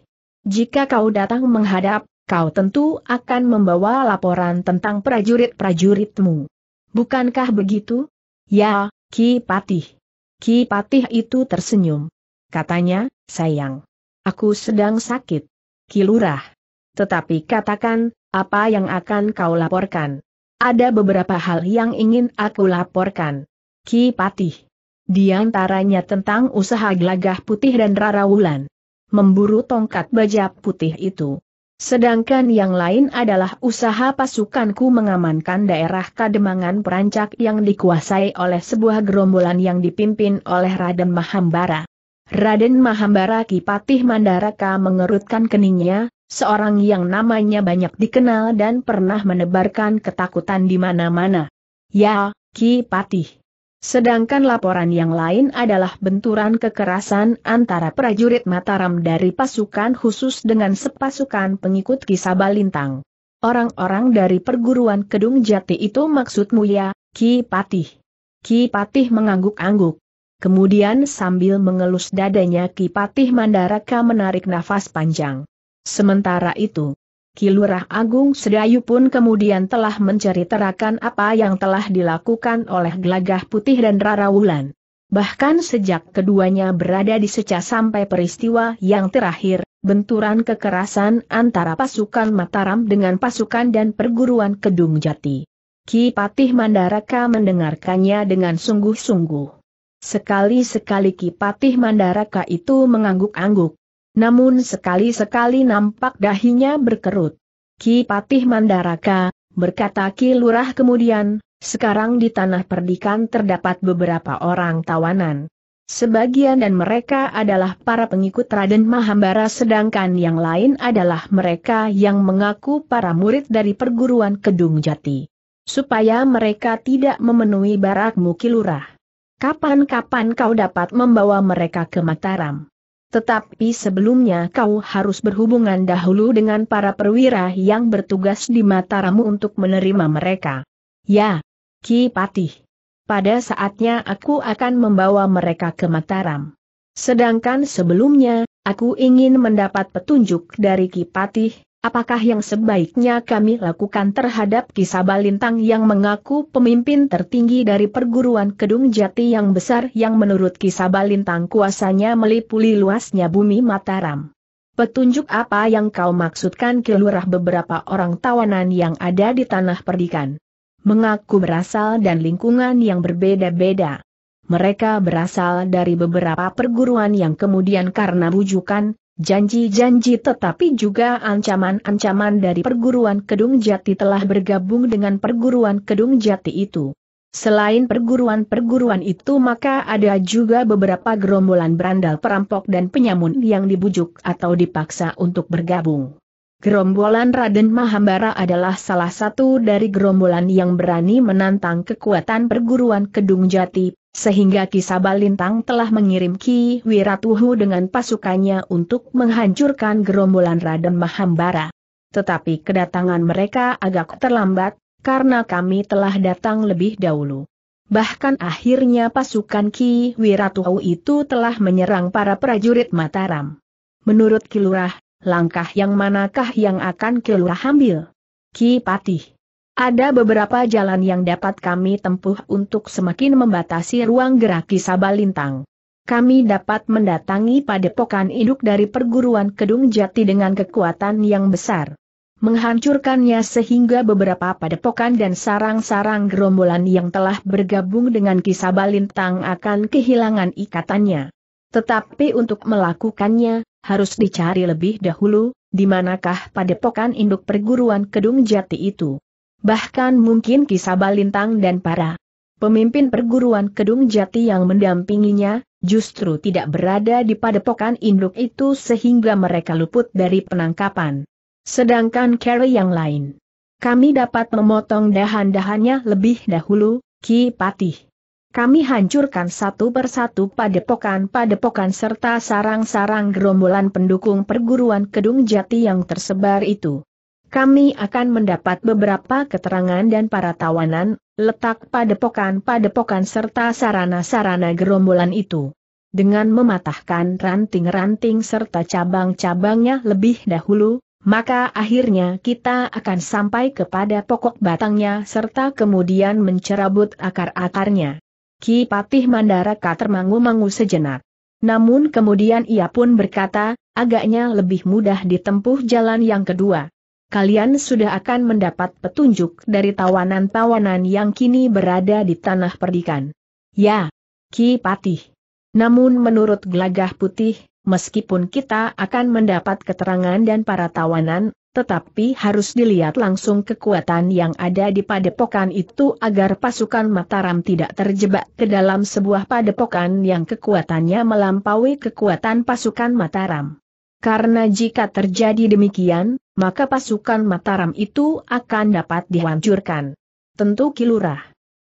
Jika kau datang menghadap, kau tentu akan membawa laporan tentang prajurit-prajuritmu. Bukankah begitu? Ya, Ki Patih. Ki Patih itu tersenyum. Katanya, sayang. Aku sedang sakit. Kilurah tetapi katakan, apa yang akan kau laporkan? Ada beberapa hal yang ingin aku laporkan. Ki Patih. Di antaranya tentang usaha gelagah putih dan Rara Wulan, Memburu tongkat baja putih itu. Sedangkan yang lain adalah usaha pasukanku mengamankan daerah Kademangan Perancak yang dikuasai oleh sebuah gerombolan yang dipimpin oleh Raden Mahambara. Raden Mahambara Kipatih Mandaraka mengerutkan keningnya, seorang yang namanya banyak dikenal dan pernah menebarkan ketakutan di mana-mana. Ya, Ki Patih. Sedangkan laporan yang lain adalah benturan kekerasan antara prajurit Mataram dari pasukan khusus dengan sepasukan pengikut Sabalintang. Orang-orang dari perguruan Kedung Jati itu maksudmu ya, Ki Patih. Ki Patih mengangguk-angguk. Kemudian sambil mengelus dadanya Ki Patih Mandaraka menarik nafas panjang. Sementara itu, Kilurah Agung Sedayu pun kemudian telah mencari terakan apa yang telah dilakukan oleh Gelagah Putih dan Rara Wulan. Bahkan sejak keduanya berada di seca sampai peristiwa yang terakhir, benturan kekerasan antara pasukan Mataram dengan pasukan dan perguruan Kedung Jati. Ki Patih Mandaraka mendengarkannya dengan sungguh-sungguh. Sekali-sekali Ki Patih Mandaraka itu mengangguk-angguk, namun sekali-sekali nampak dahinya berkerut. Ki Patih Mandaraka, berkata Ki Lurah kemudian, sekarang di tanah perdikan terdapat beberapa orang tawanan. Sebagian dan mereka adalah para pengikut Raden Mahambara sedangkan yang lain adalah mereka yang mengaku para murid dari perguruan Kedung Jati. Supaya mereka tidak memenuhi barakmu Ki Lurah. Kapan-kapan kau dapat membawa mereka ke Mataram. Tetapi sebelumnya kau harus berhubungan dahulu dengan para perwira yang bertugas di Mataramu untuk menerima mereka. Ya, Ki Patih. Pada saatnya aku akan membawa mereka ke Mataram. Sedangkan sebelumnya, aku ingin mendapat petunjuk dari Ki Patih, Apakah yang sebaiknya kami lakukan terhadap kisah balintang yang mengaku pemimpin tertinggi dari perguruan Kedung Jati yang besar yang menurut kisah balintang kuasanya melipuli luasnya bumi Mataram? Petunjuk apa yang kau maksudkan kelurah beberapa orang tawanan yang ada di tanah perdikan? Mengaku berasal dan lingkungan yang berbeda-beda. Mereka berasal dari beberapa perguruan yang kemudian karena bujukan, Janji-janji tetapi juga ancaman-ancaman dari perguruan Kedung Jati telah bergabung dengan perguruan Kedung Jati itu. Selain perguruan-perguruan itu maka ada juga beberapa gerombolan berandal perampok dan penyamun yang dibujuk atau dipaksa untuk bergabung. Gerombolan Raden Mahambara adalah salah satu dari gerombolan yang berani menantang kekuatan perguruan Kedung Jati, sehingga Kisabalintang telah mengirim Ki Wiratuhu dengan pasukannya untuk menghancurkan gerombolan Raden Mahambara. Tetapi kedatangan mereka agak terlambat, karena kami telah datang lebih dahulu. Bahkan akhirnya pasukan Ki Wiratuhu itu telah menyerang para prajurit Mataram. Menurut Kilurah, langkah yang manakah yang akan Kilurah ambil? Ki Patih. Ada beberapa jalan yang dapat kami tempuh untuk semakin membatasi ruang gerak Sabalintang. Kami dapat mendatangi padepokan induk dari perguruan Kedung Jati dengan kekuatan yang besar. Menghancurkannya sehingga beberapa padepokan dan sarang-sarang gerombolan yang telah bergabung dengan kisabalintang akan kehilangan ikatannya. Tetapi untuk melakukannya, harus dicari lebih dahulu, di manakah padepokan induk perguruan Kedung Jati itu bahkan mungkin kisah Balintang dan para pemimpin perguruan Kedung Jati yang mendampinginya, justru tidak berada di padepokan induk itu sehingga mereka luput dari penangkapan. Sedangkan Carrie yang lain, kami dapat memotong dahan-dahannya lebih dahulu, Ki Patih. Kami hancurkan satu persatu padepokan-padepokan serta sarang-sarang gerombolan pendukung perguruan Kedung Jati yang tersebar itu kami akan mendapat beberapa keterangan dan para tawanan, letak padepokan-padepokan serta sarana-sarana gerombolan itu. Dengan mematahkan ranting-ranting serta cabang-cabangnya lebih dahulu, maka akhirnya kita akan sampai kepada pokok batangnya serta kemudian mencerabut akar-akarnya. Ki Patih Mandaraka termangu-mangu sejenak. Namun kemudian ia pun berkata, agaknya lebih mudah ditempuh jalan yang kedua kalian sudah akan mendapat petunjuk dari tawanan-tawanan yang kini berada di tanah perdikan. Ya, Ki Patih. Namun menurut gelagah putih, meskipun kita akan mendapat keterangan dan para tawanan, tetapi harus dilihat langsung kekuatan yang ada di padepokan itu agar pasukan Mataram tidak terjebak ke dalam sebuah padepokan yang kekuatannya melampaui kekuatan pasukan Mataram. Karena jika terjadi demikian, maka pasukan Mataram itu akan dapat dihancurkan. Tentu Kilurah.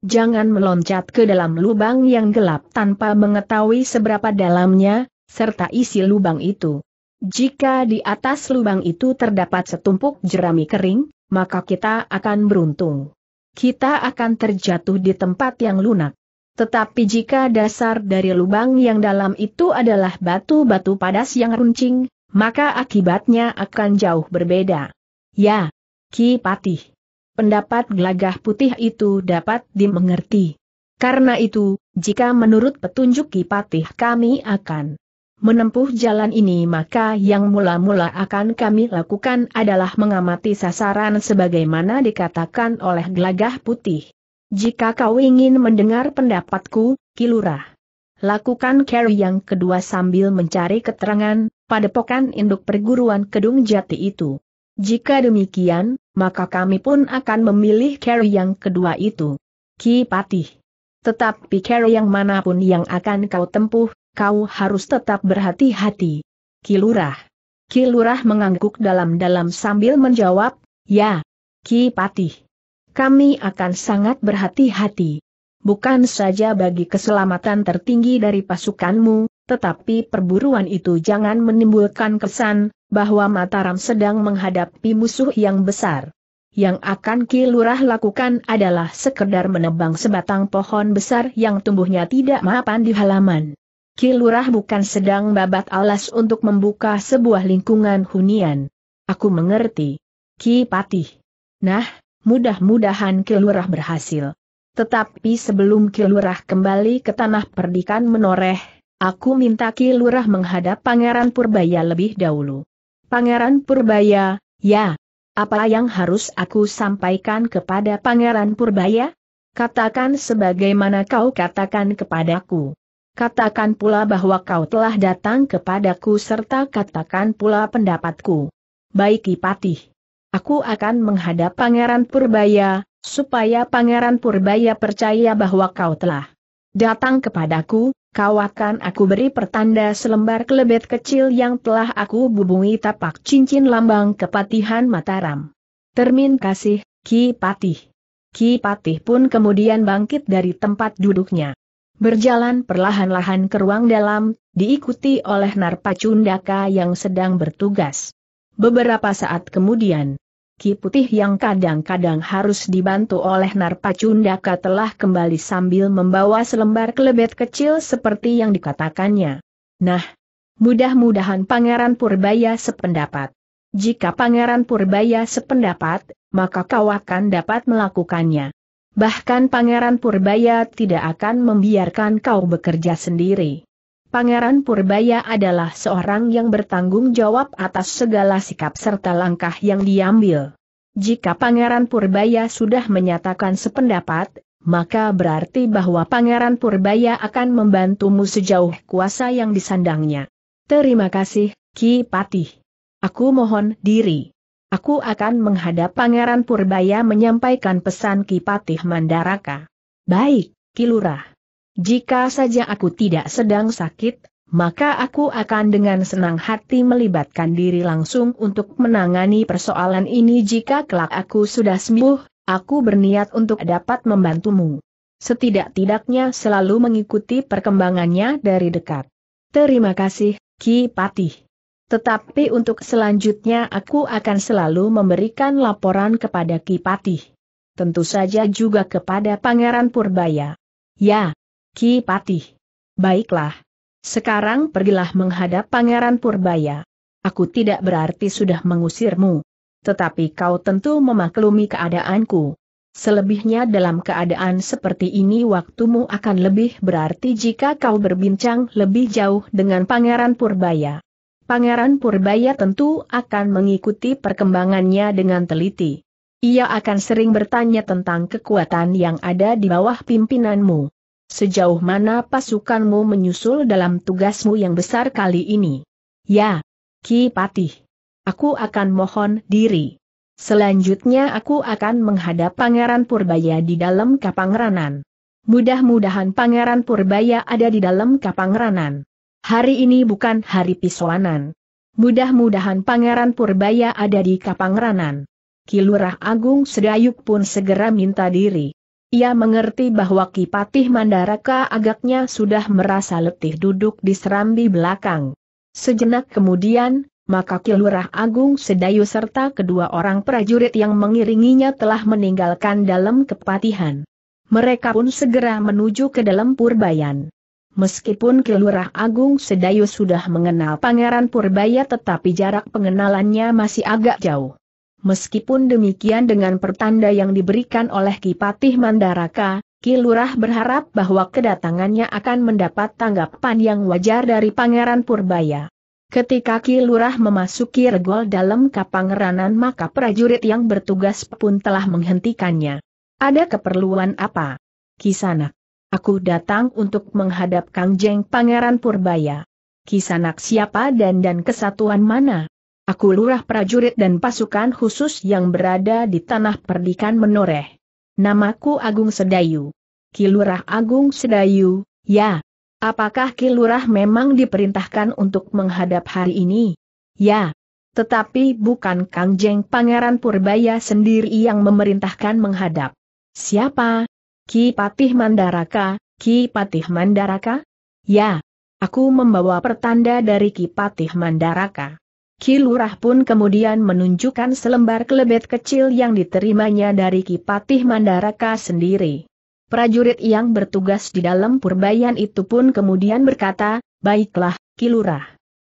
Jangan meloncat ke dalam lubang yang gelap tanpa mengetahui seberapa dalamnya, serta isi lubang itu. Jika di atas lubang itu terdapat setumpuk jerami kering, maka kita akan beruntung. Kita akan terjatuh di tempat yang lunak. Tetapi jika dasar dari lubang yang dalam itu adalah batu-batu padas yang runcing, maka akibatnya akan jauh berbeda. Ya, Ki Patih. Pendapat gelagah putih itu dapat dimengerti. Karena itu, jika menurut petunjuk Ki Patih kami akan menempuh jalan ini maka yang mula-mula akan kami lakukan adalah mengamati sasaran sebagaimana dikatakan oleh gelagah putih. Jika kau ingin mendengar pendapatku, Kilurah. Lakukan carry yang kedua sambil mencari keterangan, pada padepokan induk perguruan Kedung Jati itu. Jika demikian, maka kami pun akan memilih Kero yang kedua itu. Ki Patih. Tetapi Kero yang manapun yang akan kau tempuh, kau harus tetap berhati-hati. Ki Lurah. Ki Lurah mengangguk dalam-dalam sambil menjawab, ya, Ki Patih. Kami akan sangat berhati-hati. Bukan saja bagi keselamatan tertinggi dari pasukanmu, tetapi perburuan itu jangan menimbulkan kesan bahwa Mataram sedang menghadapi musuh yang besar. Yang akan Ki lakukan adalah sekedar menebang sebatang pohon besar yang tumbuhnya tidak mapan di halaman. Ki bukan sedang babat alas untuk membuka sebuah lingkungan hunian. Aku mengerti. Ki Patih. Nah, mudah-mudahan Ki berhasil. Tetapi sebelum Kilurah kembali ke tanah perdikan menoreh, Aku minta Ki Lurah menghadap Pangeran Purbaya lebih dahulu. Pangeran Purbaya, ya. Apa yang harus aku sampaikan kepada Pangeran Purbaya? Katakan sebagaimana kau katakan kepadaku. Katakan pula bahwa kau telah datang kepadaku serta katakan pula pendapatku. Baik Ipatih. Aku akan menghadap Pangeran Purbaya, supaya Pangeran Purbaya percaya bahwa kau telah datang kepadaku, kau akan aku beri pertanda selembar kelebet kecil yang telah aku bubungi tapak cincin lambang kepatihan Mataram. Termin kasih, Ki Patih. Ki Patih pun kemudian bangkit dari tempat duduknya. Berjalan perlahan-lahan ke ruang dalam, diikuti oleh Narpacundaka yang sedang bertugas. Beberapa saat kemudian, Ki Putih yang kadang-kadang harus dibantu oleh Narpa telah kembali sambil membawa selembar kelebet kecil seperti yang dikatakannya. Nah, mudah-mudahan Pangeran Purbaya sependapat. Jika Pangeran Purbaya sependapat, maka kau akan dapat melakukannya. Bahkan Pangeran Purbaya tidak akan membiarkan kau bekerja sendiri. Pangeran Purbaya adalah seorang yang bertanggung jawab atas segala sikap serta langkah yang diambil. Jika Pangeran Purbaya sudah menyatakan sependapat, maka berarti bahwa Pangeran Purbaya akan membantumu sejauh kuasa yang disandangnya. Terima kasih, Ki Patih. Aku mohon diri. Aku akan menghadap Pangeran Purbaya menyampaikan pesan Ki Patih Mandaraka. Baik, Ki Lurah. Jika saja aku tidak sedang sakit, maka aku akan dengan senang hati melibatkan diri langsung untuk menangani persoalan ini jika kelak aku sudah sembuh, aku berniat untuk dapat membantumu. Setidak-tidaknya selalu mengikuti perkembangannya dari dekat. Terima kasih, Ki Patih. Tetapi untuk selanjutnya aku akan selalu memberikan laporan kepada Ki Patih. Tentu saja juga kepada Pangeran Purbaya. Ya, Ki Patih. Baiklah. Sekarang pergilah menghadap Pangeran Purbaya. Aku tidak berarti sudah mengusirmu. Tetapi kau tentu memaklumi keadaanku. Selebihnya dalam keadaan seperti ini waktumu akan lebih berarti jika kau berbincang lebih jauh dengan Pangeran Purbaya. Pangeran Purbaya tentu akan mengikuti perkembangannya dengan teliti. Ia akan sering bertanya tentang kekuatan yang ada di bawah pimpinanmu sejauh mana pasukanmu menyusul dalam tugasmu yang besar kali ini. Ya, Ki Patih. Aku akan mohon diri. Selanjutnya aku akan menghadap Pangeran Purbaya di dalam Kapangranan. Mudah-mudahan Pangeran Purbaya ada di dalam Kapangranan. Hari ini bukan hari pisoanan. Mudah-mudahan Pangeran Purbaya ada di Kapangranan. Kilurah Agung Sedayuk pun segera minta diri. Ia mengerti bahwa Kipatih Mandaraka agaknya sudah merasa letih duduk di serambi belakang. Sejenak kemudian, maka Kilurah Agung Sedayu serta kedua orang prajurit yang mengiringinya telah meninggalkan dalam kepatihan. Mereka pun segera menuju ke dalam Purbayan. Meskipun Kilurah Agung Sedayu sudah mengenal Pangeran Purbaya tetapi jarak pengenalannya masih agak jauh. Meskipun demikian dengan pertanda yang diberikan oleh Kipatih Mandaraka, Kilurah berharap bahwa kedatangannya akan mendapat tanggapan yang wajar dari Pangeran Purbaya. Ketika Kilurah memasuki regol dalam kapangeranan maka prajurit yang bertugas pun telah menghentikannya. Ada keperluan apa? Kisanak. Aku datang untuk menghadap Kangjeng Pangeran Purbaya. Kisanak siapa dan dan kesatuan mana? Aku lurah prajurit dan pasukan khusus yang berada di tanah perdikan menoreh. Namaku Agung Sedayu. Kilurah Agung Sedayu, ya. Apakah Kilurah memang diperintahkan untuk menghadap hari ini? Ya. Tetapi bukan Kang Jeng Pangeran Purbaya sendiri yang memerintahkan menghadap. Siapa? Ki Patih Mandaraka, Ki Patih Mandaraka? Ya. Aku membawa pertanda dari Ki Patih Mandaraka. Kilurah pun kemudian menunjukkan selembar kelebet kecil yang diterimanya dari kipatih Mandaraka sendiri. Prajurit yang bertugas di dalam Purbayan itu pun kemudian berkata, Baiklah, Kilurah.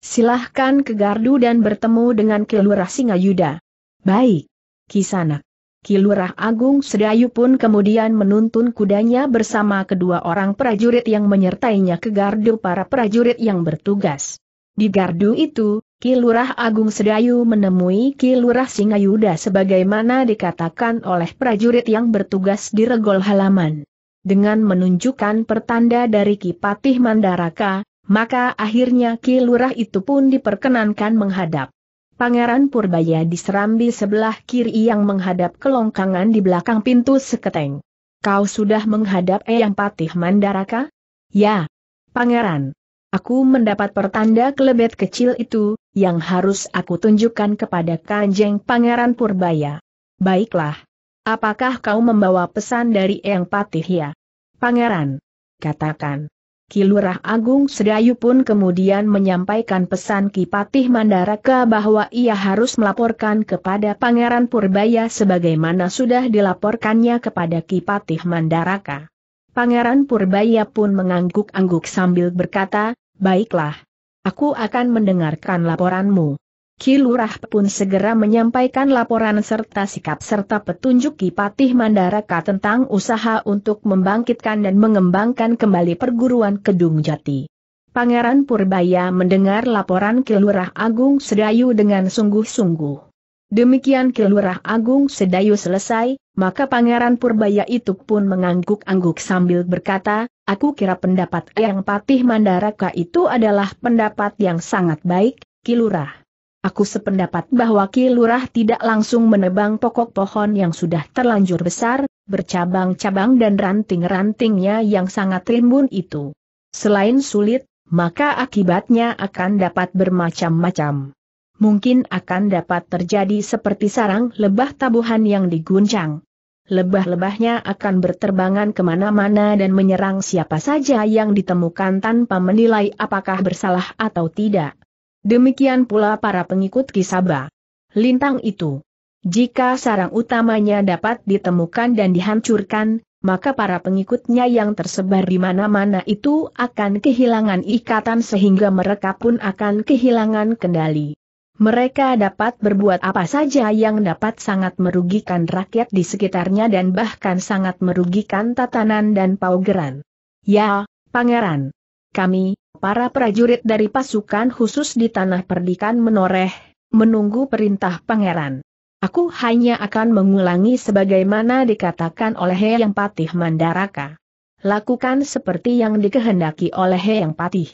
Silahkan ke Gardu dan bertemu dengan Ki Singayuda. Baik. Kisanak. Kilurah Agung Sedayu pun kemudian menuntun kudanya bersama kedua orang prajurit yang menyertainya ke Gardu para prajurit yang bertugas. Di Gardu itu, Kilurah Agung Sedayu menemui Kilurah Singayuda sebagaimana dikatakan oleh prajurit yang bertugas di regol halaman. Dengan menunjukkan pertanda dari Kipatih Mandaraka, maka akhirnya Kilurah itu pun diperkenankan menghadap. Pangeran Purbaya diserambi sebelah kiri yang menghadap kelongkangan di belakang pintu seketeng. Kau sudah menghadap Eyang Patih Mandaraka? Ya. Pangeran. Aku mendapat pertanda kelebet kecil itu, yang harus aku tunjukkan kepada Kanjeng Pangeran Purbaya. Baiklah. Apakah kau membawa pesan dari Eyang Patih ya? Pangeran. Katakan. Kilurah Agung Sedayu pun kemudian menyampaikan pesan Ki Patih Mandaraka bahwa ia harus melaporkan kepada Pangeran Purbaya sebagaimana sudah dilaporkannya kepada Ki Patih Mandaraka. Pangeran Purbaya pun mengangguk-angguk sambil berkata, baiklah. Aku akan mendengarkan laporanmu. Kilurah pun segera menyampaikan laporan serta sikap serta petunjuk Kipatih Mandaraka tentang usaha untuk membangkitkan dan mengembangkan kembali perguruan Kedung Jati. Pangeran Purbaya mendengar laporan Kilurah Agung Sedayu dengan sungguh-sungguh. Demikian Kelurah Agung Sedayu selesai, maka Pangeran Purbaya itu pun mengangguk-angguk sambil berkata, aku kira pendapat yang Patih Mandaraka itu adalah pendapat yang sangat baik, Kilurah. Aku sependapat bahwa Kilurah tidak langsung menebang pokok pohon yang sudah terlanjur besar, bercabang-cabang dan ranting-rantingnya yang sangat rimbun itu. Selain sulit, maka akibatnya akan dapat bermacam-macam mungkin akan dapat terjadi seperti sarang lebah tabuhan yang diguncang. Lebah-lebahnya akan berterbangan kemana-mana dan menyerang siapa saja yang ditemukan tanpa menilai apakah bersalah atau tidak. Demikian pula para pengikut Kisaba. Lintang itu. Jika sarang utamanya dapat ditemukan dan dihancurkan, maka para pengikutnya yang tersebar di mana-mana itu akan kehilangan ikatan sehingga mereka pun akan kehilangan kendali. Mereka dapat berbuat apa saja yang dapat sangat merugikan rakyat di sekitarnya dan bahkan sangat merugikan tatanan dan paugeran. Ya, Pangeran. Kami, para prajurit dari pasukan khusus di tanah perdikan menoreh, menunggu perintah Pangeran. Aku hanya akan mengulangi sebagaimana dikatakan oleh He Yang Patih Mandaraka. Lakukan seperti yang dikehendaki oleh He Yang Patih.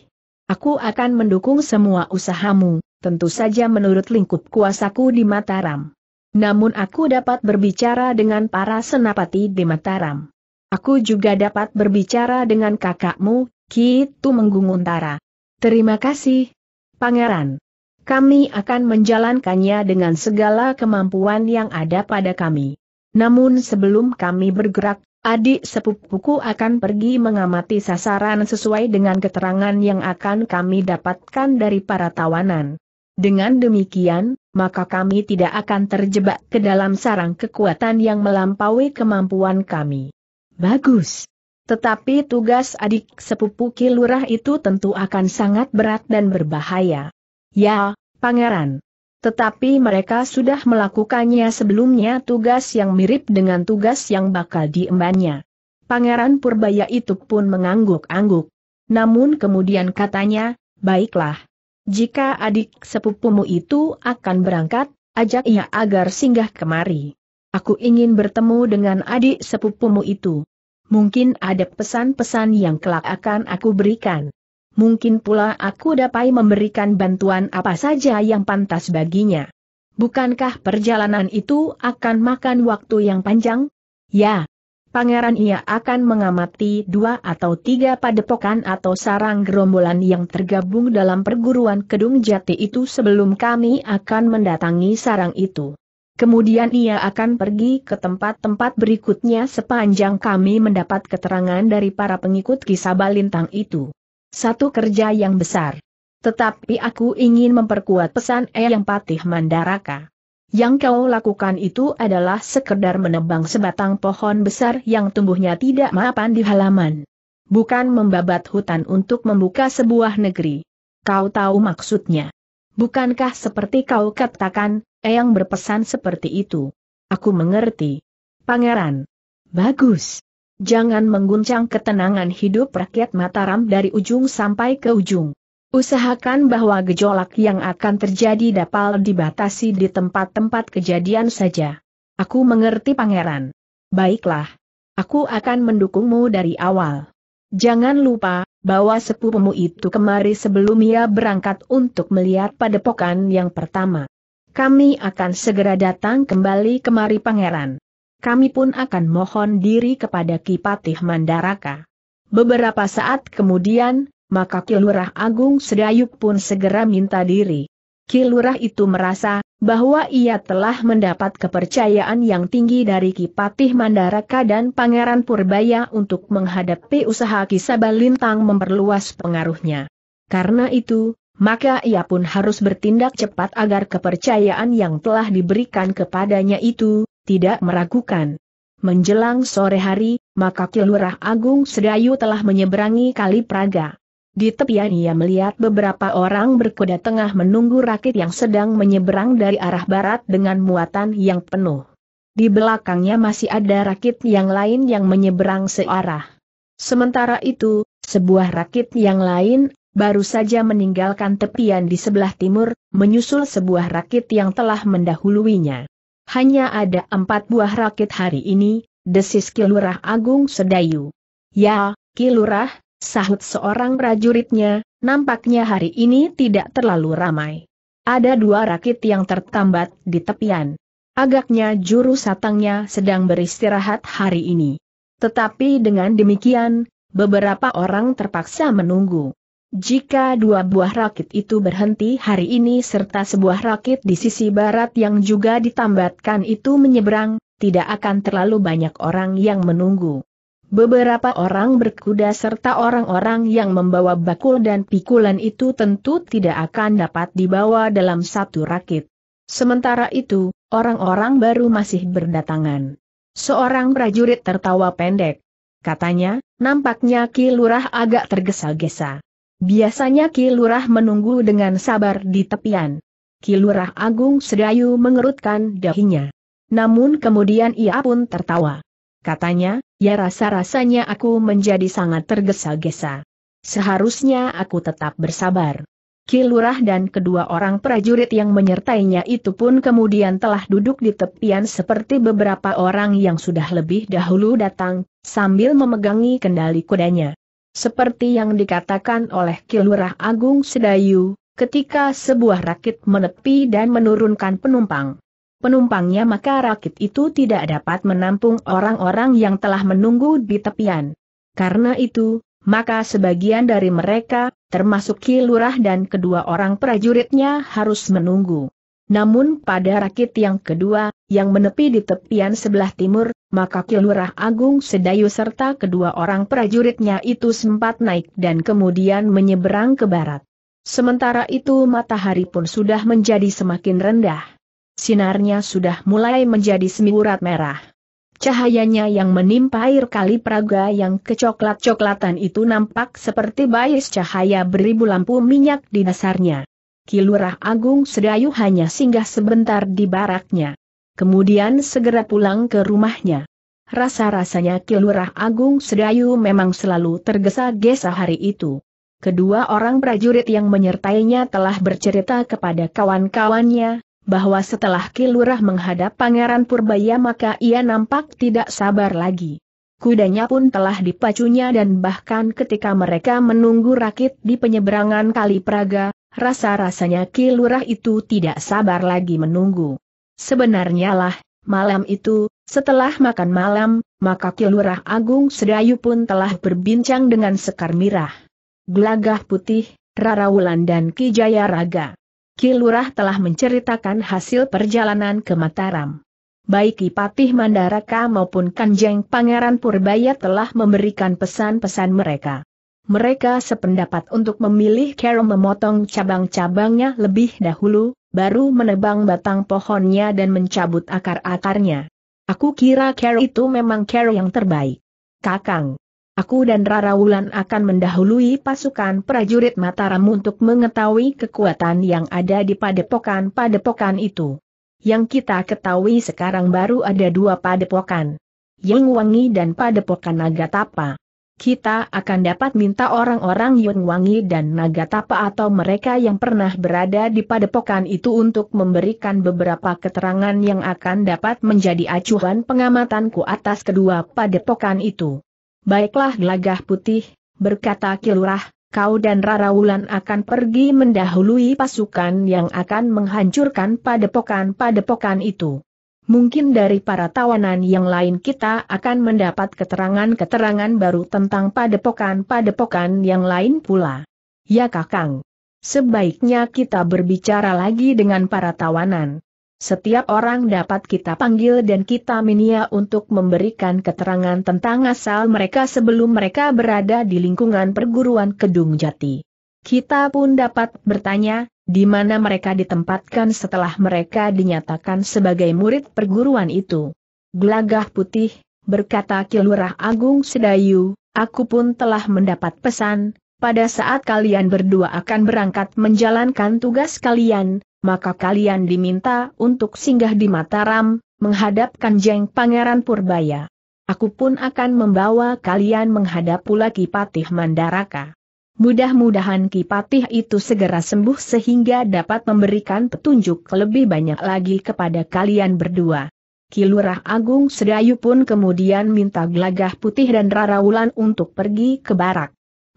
Aku akan mendukung semua usahamu, tentu saja menurut lingkup kuasaku di Mataram. Namun aku dapat berbicara dengan para senapati di Mataram. Aku juga dapat berbicara dengan kakakmu, Kitu Menggunguntara. Terima kasih, Pangeran. Kami akan menjalankannya dengan segala kemampuan yang ada pada kami. Namun sebelum kami bergerak, adik sepupuku akan pergi mengamati sasaran sesuai dengan keterangan yang akan kami dapatkan dari para tawanan. Dengan demikian, maka kami tidak akan terjebak ke dalam sarang kekuatan yang melampaui kemampuan kami. Bagus. Tetapi tugas adik sepupu Kilurah itu tentu akan sangat berat dan berbahaya. Ya, Pangeran. Tetapi mereka sudah melakukannya sebelumnya tugas yang mirip dengan tugas yang bakal diembannya. Pangeran Purbaya itu pun mengangguk-angguk. Namun kemudian katanya, baiklah, jika adik sepupumu itu akan berangkat, ajak ia agar singgah kemari. Aku ingin bertemu dengan adik sepupumu itu. Mungkin ada pesan-pesan yang kelak akan aku berikan. Mungkin pula aku dapat memberikan bantuan apa saja yang pantas baginya. Bukankah perjalanan itu akan makan waktu yang panjang? Ya, pangeran ia akan mengamati dua atau tiga padepokan atau sarang gerombolan yang tergabung dalam perguruan Kedung Jati itu sebelum kami akan mendatangi sarang itu. Kemudian ia akan pergi ke tempat-tempat berikutnya sepanjang kami mendapat keterangan dari para pengikut kisah balintang itu. Satu kerja yang besar. Tetapi aku ingin memperkuat pesan Eyang yang Patih Mandaraka. Yang kau lakukan itu adalah sekedar menebang sebatang pohon besar yang tumbuhnya tidak mapan di halaman. Bukan membabat hutan untuk membuka sebuah negeri. Kau tahu maksudnya. Bukankah seperti kau katakan, Eyang berpesan seperti itu? Aku mengerti. Pangeran. Bagus. Jangan mengguncang ketenangan hidup rakyat Mataram dari ujung sampai ke ujung. Usahakan bahwa gejolak yang akan terjadi dapat dibatasi di tempat-tempat kejadian saja. Aku mengerti pangeran. Baiklah. Aku akan mendukungmu dari awal. Jangan lupa, bawa sepupumu itu kemari sebelum ia berangkat untuk melihat padepokan yang pertama. Kami akan segera datang kembali kemari pangeran. Kami pun akan mohon diri kepada Kipatih Mandaraka. Beberapa saat kemudian, maka Kilurah Agung Sedayuk pun segera minta diri. Kilurah itu merasa bahwa ia telah mendapat kepercayaan yang tinggi dari Kipatih Mandaraka dan Pangeran Purbaya untuk menghadapi usaha Kisabalintang memperluas pengaruhnya. Karena itu, maka ia pun harus bertindak cepat agar kepercayaan yang telah diberikan kepadanya itu tidak meragukan. Menjelang sore hari, maka Kilurah Agung Sedayu telah menyeberangi Kali Praga. Di tepian ia melihat beberapa orang berkuda tengah menunggu rakit yang sedang menyeberang dari arah barat dengan muatan yang penuh. Di belakangnya masih ada rakit yang lain yang menyeberang searah. Sementara itu, sebuah rakit yang lain, baru saja meninggalkan tepian di sebelah timur, menyusul sebuah rakit yang telah mendahuluinya. Hanya ada empat buah rakit hari ini, desis Kilurah Agung Sedayu. Ya, Kilurah, sahut seorang prajuritnya, nampaknya hari ini tidak terlalu ramai. Ada dua rakit yang tertambat di tepian. Agaknya juru satangnya sedang beristirahat hari ini. Tetapi dengan demikian, beberapa orang terpaksa menunggu. Jika dua buah rakit itu berhenti hari ini serta sebuah rakit di sisi barat yang juga ditambatkan itu menyeberang, tidak akan terlalu banyak orang yang menunggu. Beberapa orang berkuda serta orang-orang yang membawa bakul dan pikulan itu tentu tidak akan dapat dibawa dalam satu rakit. Sementara itu, orang-orang baru masih berdatangan. Seorang prajurit tertawa pendek. Katanya, nampaknya Ki Lurah agak tergesa-gesa. Biasanya Ki Lurah menunggu dengan sabar di tepian. Ki Lurah Agung Sedayu mengerutkan dahinya. Namun kemudian ia pun tertawa katanya, ya rasa-rasanya aku menjadi sangat tergesa-gesa. Seharusnya aku tetap bersabar. Kilurah dan kedua orang prajurit yang menyertainya itu pun kemudian telah duduk di tepian seperti beberapa orang yang sudah lebih dahulu datang, sambil memegangi kendali kudanya. Seperti yang dikatakan oleh Kilurah Agung Sedayu, ketika sebuah rakit menepi dan menurunkan penumpang penumpangnya maka rakit itu tidak dapat menampung orang-orang yang telah menunggu di tepian. Karena itu, maka sebagian dari mereka, termasuk Kilurah dan kedua orang prajuritnya harus menunggu. Namun pada rakit yang kedua, yang menepi di tepian sebelah timur, maka Kilurah Agung Sedayu serta kedua orang prajuritnya itu sempat naik dan kemudian menyeberang ke barat. Sementara itu matahari pun sudah menjadi semakin rendah. Sinarnya sudah mulai menjadi semiurat merah. Cahayanya yang menimpa air kali Praga yang kecoklat-coklatan itu nampak seperti bayis cahaya beribu lampu minyak di dasarnya. Kilurah Agung Sedayu hanya singgah sebentar di baraknya. Kemudian segera pulang ke rumahnya. Rasa-rasanya Kilurah Agung Sedayu memang selalu tergesa-gesa hari itu. Kedua orang prajurit yang menyertainya telah bercerita kepada kawan-kawannya, bahwa setelah Kilurah menghadap Pangeran Purbaya maka ia nampak tidak sabar lagi. Kudanya pun telah dipacunya dan bahkan ketika mereka menunggu rakit di penyeberangan Kali Praga, rasa-rasanya Kilurah itu tidak sabar lagi menunggu. Sebenarnya lah, malam itu, setelah makan malam, maka Kilurah Agung Sedayu pun telah berbincang dengan Sekar Mirah. Gelagah Putih, Rara Wulan dan Kijaya Raga. Kilurah telah menceritakan hasil perjalanan ke Mataram. Baik Ipatih Mandaraka maupun Kanjeng Pangeran Purbaya telah memberikan pesan-pesan mereka. Mereka sependapat untuk memilih Carol memotong cabang-cabangnya lebih dahulu, baru menebang batang pohonnya dan mencabut akar-akarnya. Aku kira Carol itu memang Carol yang terbaik. Kakang. Aku dan Rara Wulan akan mendahului pasukan prajurit Mataram untuk mengetahui kekuatan yang ada di padepokan-padepokan itu. Yang kita ketahui sekarang baru ada dua padepokan. Yang Wangi dan padepokan Nagatapa. Kita akan dapat minta orang-orang Yang Wangi dan Nagatapa atau mereka yang pernah berada di padepokan itu untuk memberikan beberapa keterangan yang akan dapat menjadi acuan pengamatanku atas kedua padepokan itu. Baiklah gelagah putih, berkata Kilurah, kau dan Rara Wulan akan pergi mendahului pasukan yang akan menghancurkan padepokan-padepokan itu. Mungkin dari para tawanan yang lain kita akan mendapat keterangan-keterangan baru tentang padepokan-padepokan yang lain pula. Ya kakang. Sebaiknya kita berbicara lagi dengan para tawanan. Setiap orang dapat kita panggil dan kita minia untuk memberikan keterangan tentang asal mereka sebelum mereka berada di lingkungan perguruan Kedung Jati. Kita pun dapat bertanya, di mana mereka ditempatkan setelah mereka dinyatakan sebagai murid perguruan itu. Gelagah putih, berkata Kilurah Agung Sedayu, aku pun telah mendapat pesan, pada saat kalian berdua akan berangkat menjalankan tugas kalian, maka kalian diminta untuk singgah di Mataram, menghadap Kanjeng Pangeran Purbaya. Aku pun akan membawa kalian menghadap pula Kipatih Mandaraka. Mudah-mudahan Kipatih itu segera sembuh sehingga dapat memberikan petunjuk lebih banyak lagi kepada kalian berdua. Kilurah Agung Sedayu pun kemudian minta Gelagah Putih dan Rara Wulan untuk pergi ke barak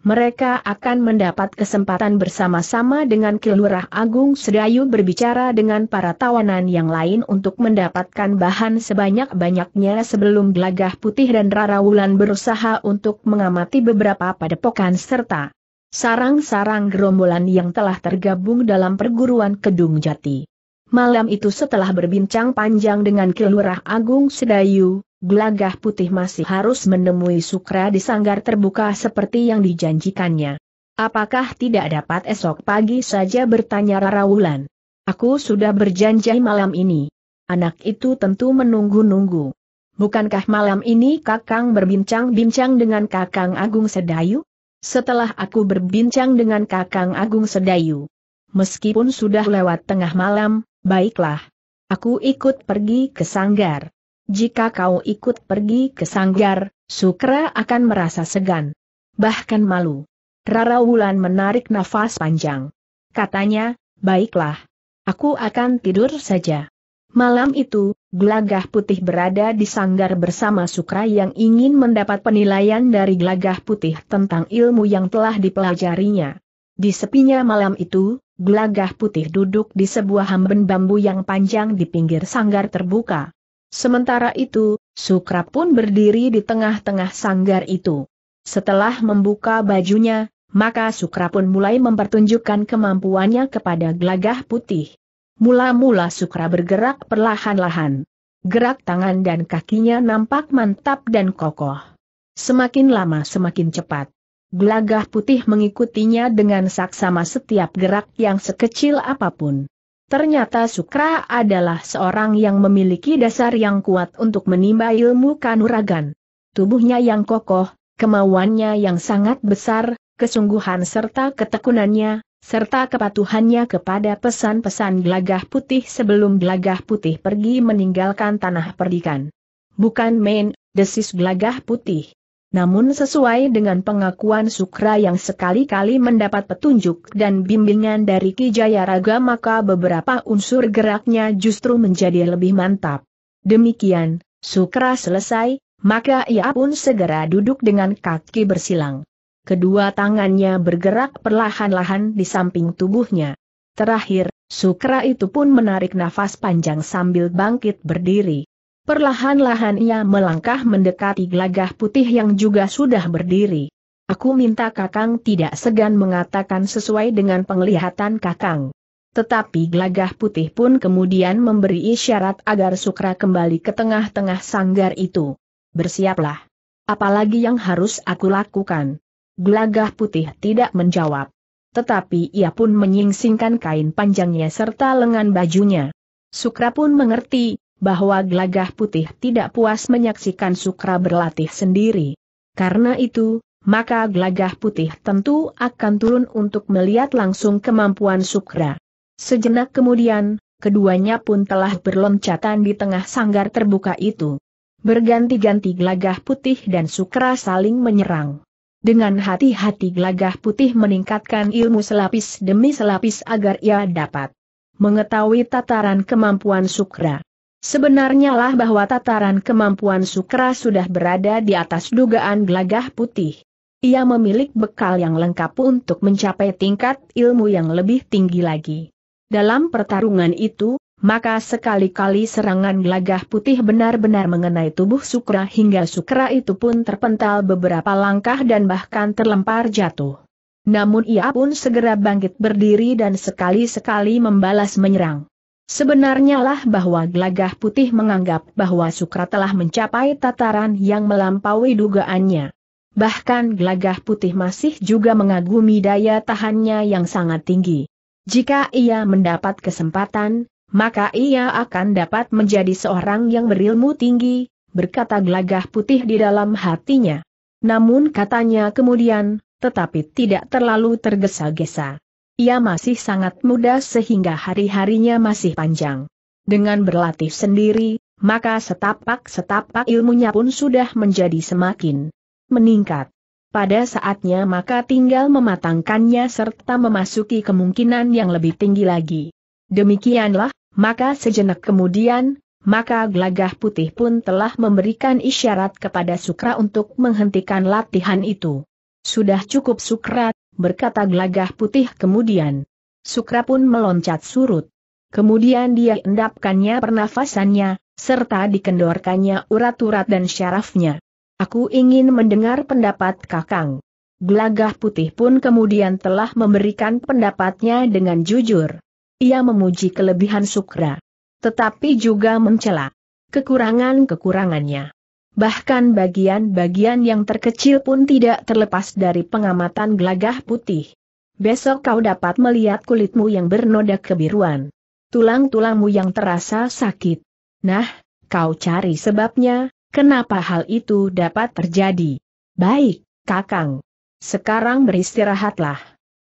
mereka akan mendapat kesempatan bersama-sama dengan Kilurah Agung Sedayu berbicara dengan para tawanan yang lain untuk mendapatkan bahan sebanyak-banyaknya sebelum Gelagah Putih dan Rara Wulan berusaha untuk mengamati beberapa padepokan serta sarang-sarang gerombolan yang telah tergabung dalam perguruan Kedung Jati. Malam itu setelah berbincang panjang dengan Kilurah Agung Sedayu, Gelagah putih masih harus menemui Sukra di sanggar terbuka seperti yang dijanjikannya. Apakah tidak dapat esok pagi saja bertanya Rara Wulan? Aku sudah berjanji malam ini. Anak itu tentu menunggu-nunggu. Bukankah malam ini Kakang berbincang-bincang dengan Kakang Agung Sedayu? Setelah aku berbincang dengan Kakang Agung Sedayu, meskipun sudah lewat tengah malam, baiklah. Aku ikut pergi ke sanggar. Jika kau ikut pergi ke sanggar, Sukra akan merasa segan. Bahkan malu. Rara Wulan menarik nafas panjang. Katanya, baiklah. Aku akan tidur saja. Malam itu, Gelagah Putih berada di sanggar bersama Sukra yang ingin mendapat penilaian dari Gelagah Putih tentang ilmu yang telah dipelajarinya. Di sepinya malam itu, Gelagah Putih duduk di sebuah hamben bambu yang panjang di pinggir sanggar terbuka. Sementara itu, Sukra pun berdiri di tengah-tengah sanggar itu. Setelah membuka bajunya, maka Sukra pun mulai mempertunjukkan kemampuannya kepada Glagah putih. Mula-mula Sukra bergerak perlahan-lahan. Gerak tangan dan kakinya nampak mantap dan kokoh. Semakin lama semakin cepat. Glagah putih mengikutinya dengan saksama setiap gerak yang sekecil apapun. Ternyata Sukra adalah seorang yang memiliki dasar yang kuat untuk menimba ilmu kanuragan. Tubuhnya yang kokoh, kemauannya yang sangat besar, kesungguhan serta ketekunannya, serta kepatuhannya kepada pesan-pesan gelagah putih sebelum gelagah putih pergi meninggalkan tanah perdikan. Bukan main, desis gelagah putih. Namun sesuai dengan pengakuan Sukra yang sekali-kali mendapat petunjuk dan bimbingan dari Ki Raga maka beberapa unsur geraknya justru menjadi lebih mantap. Demikian, Sukra selesai, maka ia pun segera duduk dengan kaki bersilang. Kedua tangannya bergerak perlahan-lahan di samping tubuhnya. Terakhir, Sukra itu pun menarik nafas panjang sambil bangkit berdiri. Perlahan-lahan ia melangkah mendekati gelagah putih yang juga sudah berdiri. Aku minta Kakang tidak segan mengatakan sesuai dengan penglihatan Kakang. Tetapi gelagah putih pun kemudian memberi isyarat agar Sukra kembali ke tengah-tengah sanggar itu. Bersiaplah. Apalagi yang harus aku lakukan? Gelagah putih tidak menjawab. Tetapi ia pun menyingsingkan kain panjangnya serta lengan bajunya. Sukra pun mengerti, bahwa Gelagah Putih tidak puas menyaksikan Sukra berlatih sendiri. Karena itu, maka Gelagah Putih tentu akan turun untuk melihat langsung kemampuan Sukra. Sejenak kemudian, keduanya pun telah berloncatan di tengah sanggar terbuka itu. Berganti-ganti gelagah putih dan sukra saling menyerang. Dengan hati-hati gelagah putih meningkatkan ilmu selapis demi selapis agar ia dapat mengetahui tataran kemampuan sukra. Sebenarnya lah bahwa tataran kemampuan Sukra sudah berada di atas dugaan gelagah putih. Ia memiliki bekal yang lengkap untuk mencapai tingkat ilmu yang lebih tinggi lagi. Dalam pertarungan itu, maka sekali-kali serangan gelagah putih benar-benar mengenai tubuh Sukra hingga Sukra itu pun terpental beberapa langkah dan bahkan terlempar jatuh. Namun ia pun segera bangkit berdiri dan sekali-sekali membalas menyerang. Sebenarnya lah bahwa Glagah Putih menganggap bahwa Sukra telah mencapai tataran yang melampaui dugaannya. Bahkan Glagah Putih masih juga mengagumi daya tahannya yang sangat tinggi. Jika ia mendapat kesempatan, maka ia akan dapat menjadi seorang yang berilmu tinggi, berkata Glagah Putih di dalam hatinya. Namun katanya kemudian, tetapi tidak terlalu tergesa-gesa. Ia masih sangat muda sehingga hari-harinya masih panjang. Dengan berlatih sendiri, maka setapak-setapak ilmunya pun sudah menjadi semakin meningkat. Pada saatnya maka tinggal mematangkannya serta memasuki kemungkinan yang lebih tinggi lagi. Demikianlah, maka sejenak kemudian, maka gelagah putih pun telah memberikan isyarat kepada Sukra untuk menghentikan latihan itu. Sudah cukup Sukra, berkata gelagah putih kemudian. Sukra pun meloncat surut. Kemudian dia endapkannya pernafasannya, serta dikendorkannya urat-urat dan syarafnya. Aku ingin mendengar pendapat Kakang. Gelagah putih pun kemudian telah memberikan pendapatnya dengan jujur. Ia memuji kelebihan Sukra. Tetapi juga mencela kekurangan-kekurangannya bahkan bagian-bagian yang terkecil pun tidak terlepas dari pengamatan gelagah putih. Besok kau dapat melihat kulitmu yang bernoda kebiruan. Tulang-tulangmu yang terasa sakit. Nah, kau cari sebabnya, kenapa hal itu dapat terjadi. Baik, Kakang. Sekarang beristirahatlah.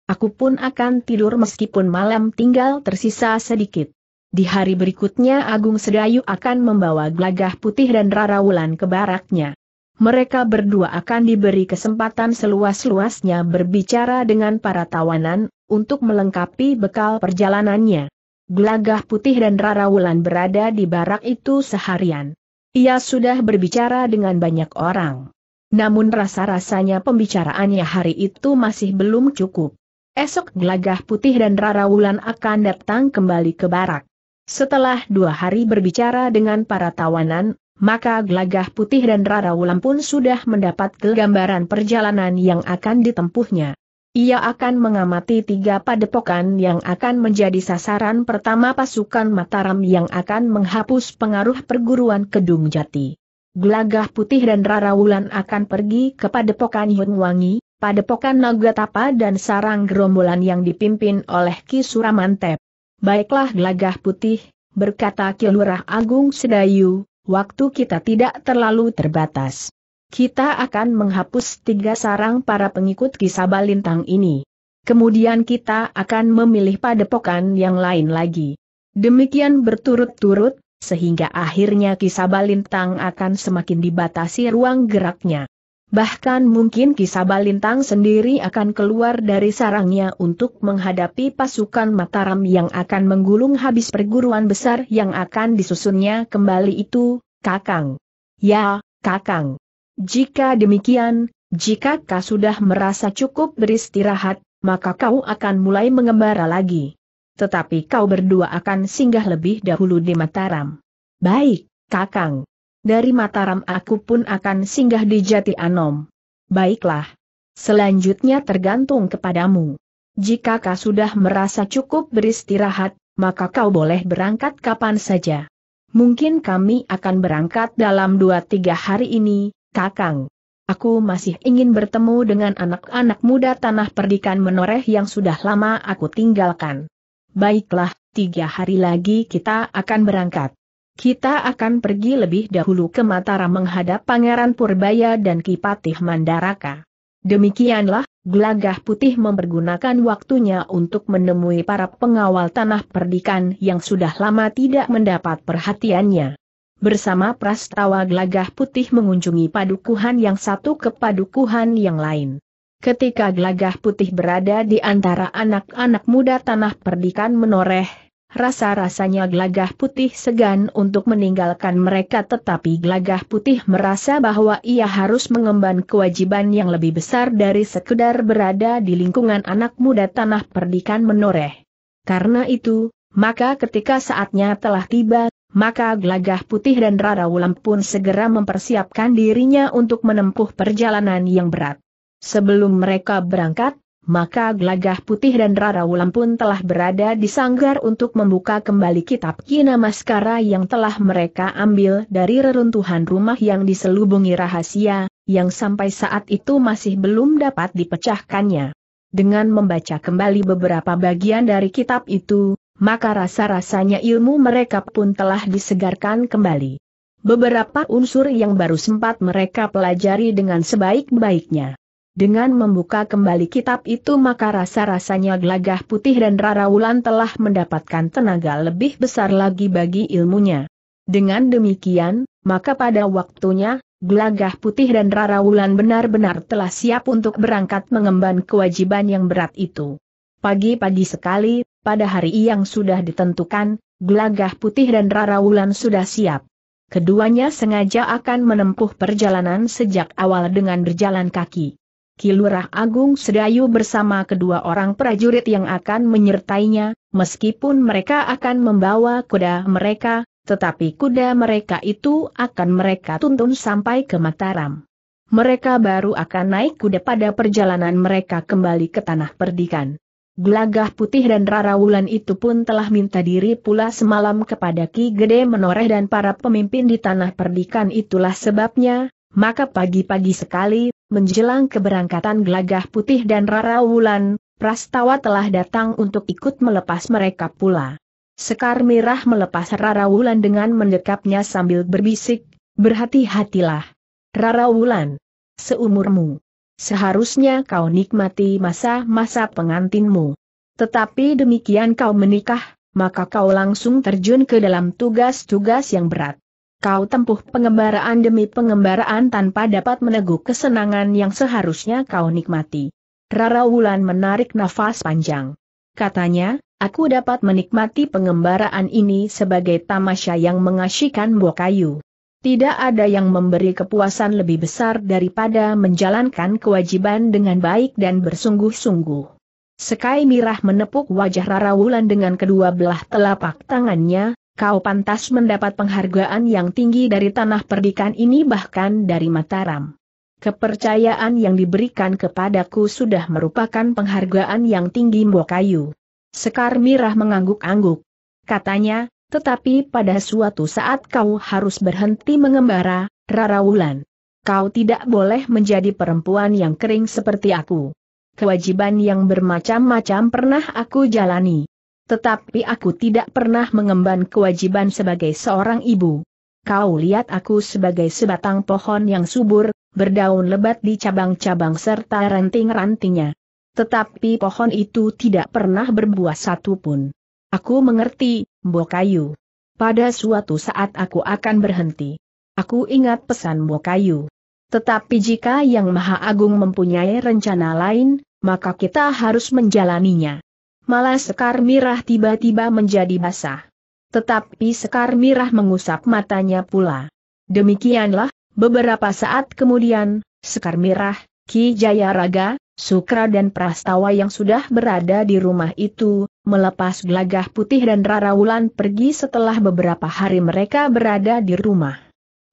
Aku pun akan tidur meskipun malam tinggal tersisa sedikit. Di hari berikutnya Agung Sedayu akan membawa Glagah Putih dan Rara Wulan ke baraknya. Mereka berdua akan diberi kesempatan seluas-luasnya berbicara dengan para tawanan, untuk melengkapi bekal perjalanannya. Glagah Putih dan Rara Wulan berada di barak itu seharian. Ia sudah berbicara dengan banyak orang. Namun rasa-rasanya pembicaraannya hari itu masih belum cukup. Esok Glagah Putih dan Rara Wulan akan datang kembali ke barak. Setelah dua hari berbicara dengan para tawanan, maka Glagah Putih dan Rara Wulan pun sudah mendapat gambaran perjalanan yang akan ditempuhnya. Ia akan mengamati tiga padepokan yang akan menjadi sasaran pertama pasukan Mataram yang akan menghapus pengaruh perguruan Kedung Jati. Glagah Putih dan Rara Wulan akan pergi ke padepokan Yunwangi, padepokan Nagatapa dan sarang gerombolan yang dipimpin oleh Ki Suramantep. Baiklah gelagah putih, berkata Kilurah Agung Sedayu, waktu kita tidak terlalu terbatas. Kita akan menghapus tiga sarang para pengikut kisah balintang ini. Kemudian kita akan memilih padepokan yang lain lagi. Demikian berturut-turut, sehingga akhirnya kisah balintang akan semakin dibatasi ruang geraknya. Bahkan mungkin kisah balintang sendiri akan keluar dari sarangnya untuk menghadapi pasukan Mataram yang akan menggulung habis perguruan besar yang akan disusunnya kembali itu, Kakang. Ya, Kakang. Jika demikian, jika kau sudah merasa cukup beristirahat, maka kau akan mulai mengembara lagi. Tetapi kau berdua akan singgah lebih dahulu di Mataram. Baik, Kakang dari Mataram aku pun akan singgah di Jati Anom. Baiklah. Selanjutnya tergantung kepadamu. Jika kau sudah merasa cukup beristirahat, maka kau boleh berangkat kapan saja. Mungkin kami akan berangkat dalam dua tiga hari ini, Kakang. Aku masih ingin bertemu dengan anak-anak muda tanah perdikan menoreh yang sudah lama aku tinggalkan. Baiklah, tiga hari lagi kita akan berangkat. Kita akan pergi lebih dahulu ke Mataram menghadap Pangeran Purbaya dan Kipatih Mandaraka. Demikianlah, Glagah Putih mempergunakan waktunya untuk menemui para pengawal tanah perdikan yang sudah lama tidak mendapat perhatiannya. Bersama Prastawa Glagah Putih mengunjungi padukuhan yang satu ke padukuhan yang lain. Ketika Glagah Putih berada di antara anak-anak muda tanah perdikan menoreh, Rasa-rasanya Glagah putih segan untuk meninggalkan mereka tetapi Glagah putih merasa bahwa ia harus mengemban kewajiban yang lebih besar dari sekedar berada di lingkungan anak muda tanah perdikan menoreh. Karena itu, maka ketika saatnya telah tiba, maka gelagah putih dan Rara Wulan pun segera mempersiapkan dirinya untuk menempuh perjalanan yang berat. Sebelum mereka berangkat, maka gelagah putih dan rara Wulan pun telah berada di sanggar untuk membuka kembali kitab Kinamaskara yang telah mereka ambil dari reruntuhan rumah yang diselubungi rahasia, yang sampai saat itu masih belum dapat dipecahkannya. Dengan membaca kembali beberapa bagian dari kitab itu, maka rasa-rasanya ilmu mereka pun telah disegarkan kembali. Beberapa unsur yang baru sempat mereka pelajari dengan sebaik-baiknya dengan membuka kembali kitab itu maka rasa-rasanya Glagah putih dan Rara Wulan telah mendapatkan tenaga lebih besar lagi bagi ilmunya. Dengan demikian, maka pada waktunya, Glagah putih dan Rara Wulan benar-benar telah siap untuk berangkat mengemban kewajiban yang berat itu. Pagi-pagi sekali, pada hari yang sudah ditentukan, Glagah putih dan Rara Wulan sudah siap. Keduanya sengaja akan menempuh perjalanan sejak awal dengan berjalan kaki. Kilurah Agung Sedayu bersama kedua orang prajurit yang akan menyertainya, meskipun mereka akan membawa kuda mereka, tetapi kuda mereka itu akan mereka tuntun sampai ke Mataram. Mereka baru akan naik kuda pada perjalanan mereka kembali ke tanah perdikan. Gelagah putih dan Rara Wulan itu pun telah minta diri pula semalam kepada Ki Gede Menoreh dan para pemimpin di tanah perdikan itulah sebabnya, maka pagi-pagi sekali, menjelang keberangkatan Gelagah Putih dan Rara Wulan, Prastawa telah datang untuk ikut melepas mereka pula. Sekar Mirah melepas Rara Wulan dengan mendekapnya sambil berbisik, berhati-hatilah. Rara Wulan, seumurmu. Seharusnya kau nikmati masa-masa pengantinmu. Tetapi demikian kau menikah, maka kau langsung terjun ke dalam tugas-tugas yang berat. Kau tempuh pengembaraan demi pengembaraan tanpa dapat meneguk kesenangan yang seharusnya kau nikmati. Rara Wulan menarik nafas panjang. Katanya, aku dapat menikmati pengembaraan ini sebagai tamasya yang mengasyikan buah kayu. Tidak ada yang memberi kepuasan lebih besar daripada menjalankan kewajiban dengan baik dan bersungguh-sungguh. Sekai Mirah menepuk wajah Rara Wulan dengan kedua belah telapak tangannya, kau pantas mendapat penghargaan yang tinggi dari tanah perdikan ini bahkan dari Mataram. Kepercayaan yang diberikan kepadaku sudah merupakan penghargaan yang tinggi Kayu. Sekar Mirah mengangguk-angguk. Katanya, tetapi pada suatu saat kau harus berhenti mengembara, Rarawulan. Kau tidak boleh menjadi perempuan yang kering seperti aku. Kewajiban yang bermacam-macam pernah aku jalani. Tetapi aku tidak pernah mengemban kewajiban sebagai seorang ibu. Kau lihat aku sebagai sebatang pohon yang subur, berdaun lebat di cabang-cabang serta ranting-rantingnya. Tetapi pohon itu tidak pernah berbuah satu pun. Aku mengerti, Mbokayu. Pada suatu saat aku akan berhenti. Aku ingat pesan Mbokayu. Tetapi jika Yang Maha Agung mempunyai rencana lain, maka kita harus menjalaninya malah Sekar Mirah tiba-tiba menjadi basah. Tetapi Sekar Mirah mengusap matanya pula. Demikianlah, beberapa saat kemudian, Sekar Mirah, Ki Jayaraga, Sukra dan Prastawa yang sudah berada di rumah itu, melepas gelagah putih dan rarawulan pergi setelah beberapa hari mereka berada di rumah.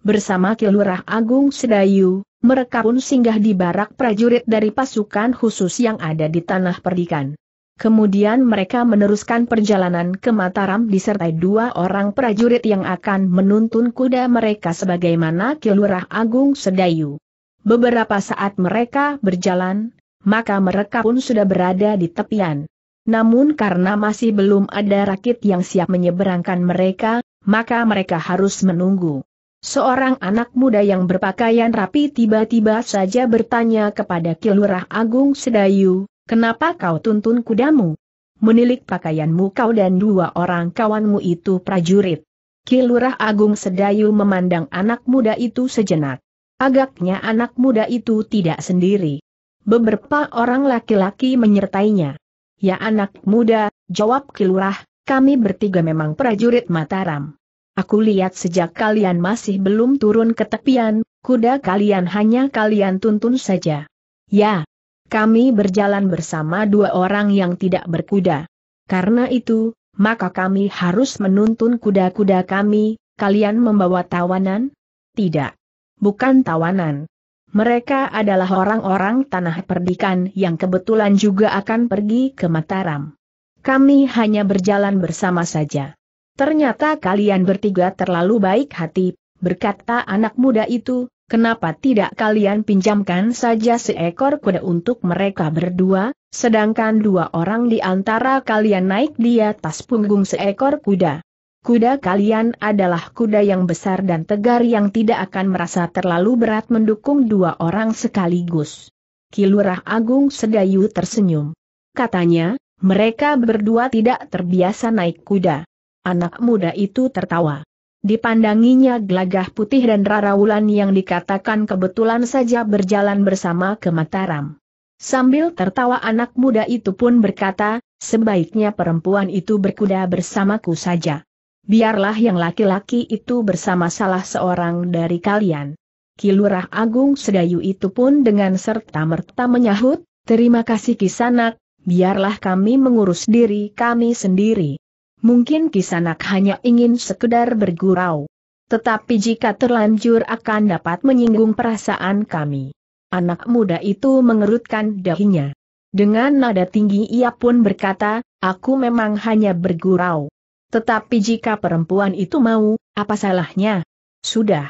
Bersama Kilurah Agung Sedayu, mereka pun singgah di barak prajurit dari pasukan khusus yang ada di tanah perdikan. Kemudian mereka meneruskan perjalanan ke Mataram disertai dua orang prajurit yang akan menuntun kuda mereka sebagaimana Kilurah Agung Sedayu. Beberapa saat mereka berjalan, maka mereka pun sudah berada di tepian. Namun karena masih belum ada rakit yang siap menyeberangkan mereka, maka mereka harus menunggu. Seorang anak muda yang berpakaian rapi tiba-tiba saja bertanya kepada Kilurah Agung Sedayu, Kenapa kau tuntun kudamu? Menilik pakaianmu kau dan dua orang kawanmu itu prajurit. Kilurah Agung Sedayu memandang anak muda itu sejenak. Agaknya anak muda itu tidak sendiri. Beberapa orang laki-laki menyertainya. Ya anak muda, jawab Kilurah, kami bertiga memang prajurit Mataram. Aku lihat sejak kalian masih belum turun ke tepian, kuda kalian hanya kalian tuntun saja. Ya, kami berjalan bersama dua orang yang tidak berkuda. Karena itu, maka kami harus menuntun kuda-kuda kami, kalian membawa tawanan? Tidak. Bukan tawanan. Mereka adalah orang-orang tanah perdikan yang kebetulan juga akan pergi ke Mataram. Kami hanya berjalan bersama saja. Ternyata kalian bertiga terlalu baik hati, berkata anak muda itu, kenapa tidak kalian pinjamkan saja seekor kuda untuk mereka berdua, sedangkan dua orang di antara kalian naik di atas punggung seekor kuda. Kuda kalian adalah kuda yang besar dan tegar yang tidak akan merasa terlalu berat mendukung dua orang sekaligus. Kilurah Agung Sedayu tersenyum. Katanya, mereka berdua tidak terbiasa naik kuda. Anak muda itu tertawa. Dipandanginya gelagah putih dan raraulan yang dikatakan kebetulan saja berjalan bersama ke Mataram. Sambil tertawa anak muda itu pun berkata, sebaiknya perempuan itu berkuda bersamaku saja. Biarlah yang laki-laki itu bersama salah seorang dari kalian. Kilurah Agung Sedayu itu pun dengan serta-merta menyahut, terima kasih kisanak, biarlah kami mengurus diri kami sendiri. Mungkin Kisanak hanya ingin sekedar bergurau. Tetapi jika terlanjur akan dapat menyinggung perasaan kami. Anak muda itu mengerutkan dahinya. Dengan nada tinggi ia pun berkata, aku memang hanya bergurau. Tetapi jika perempuan itu mau, apa salahnya? Sudah.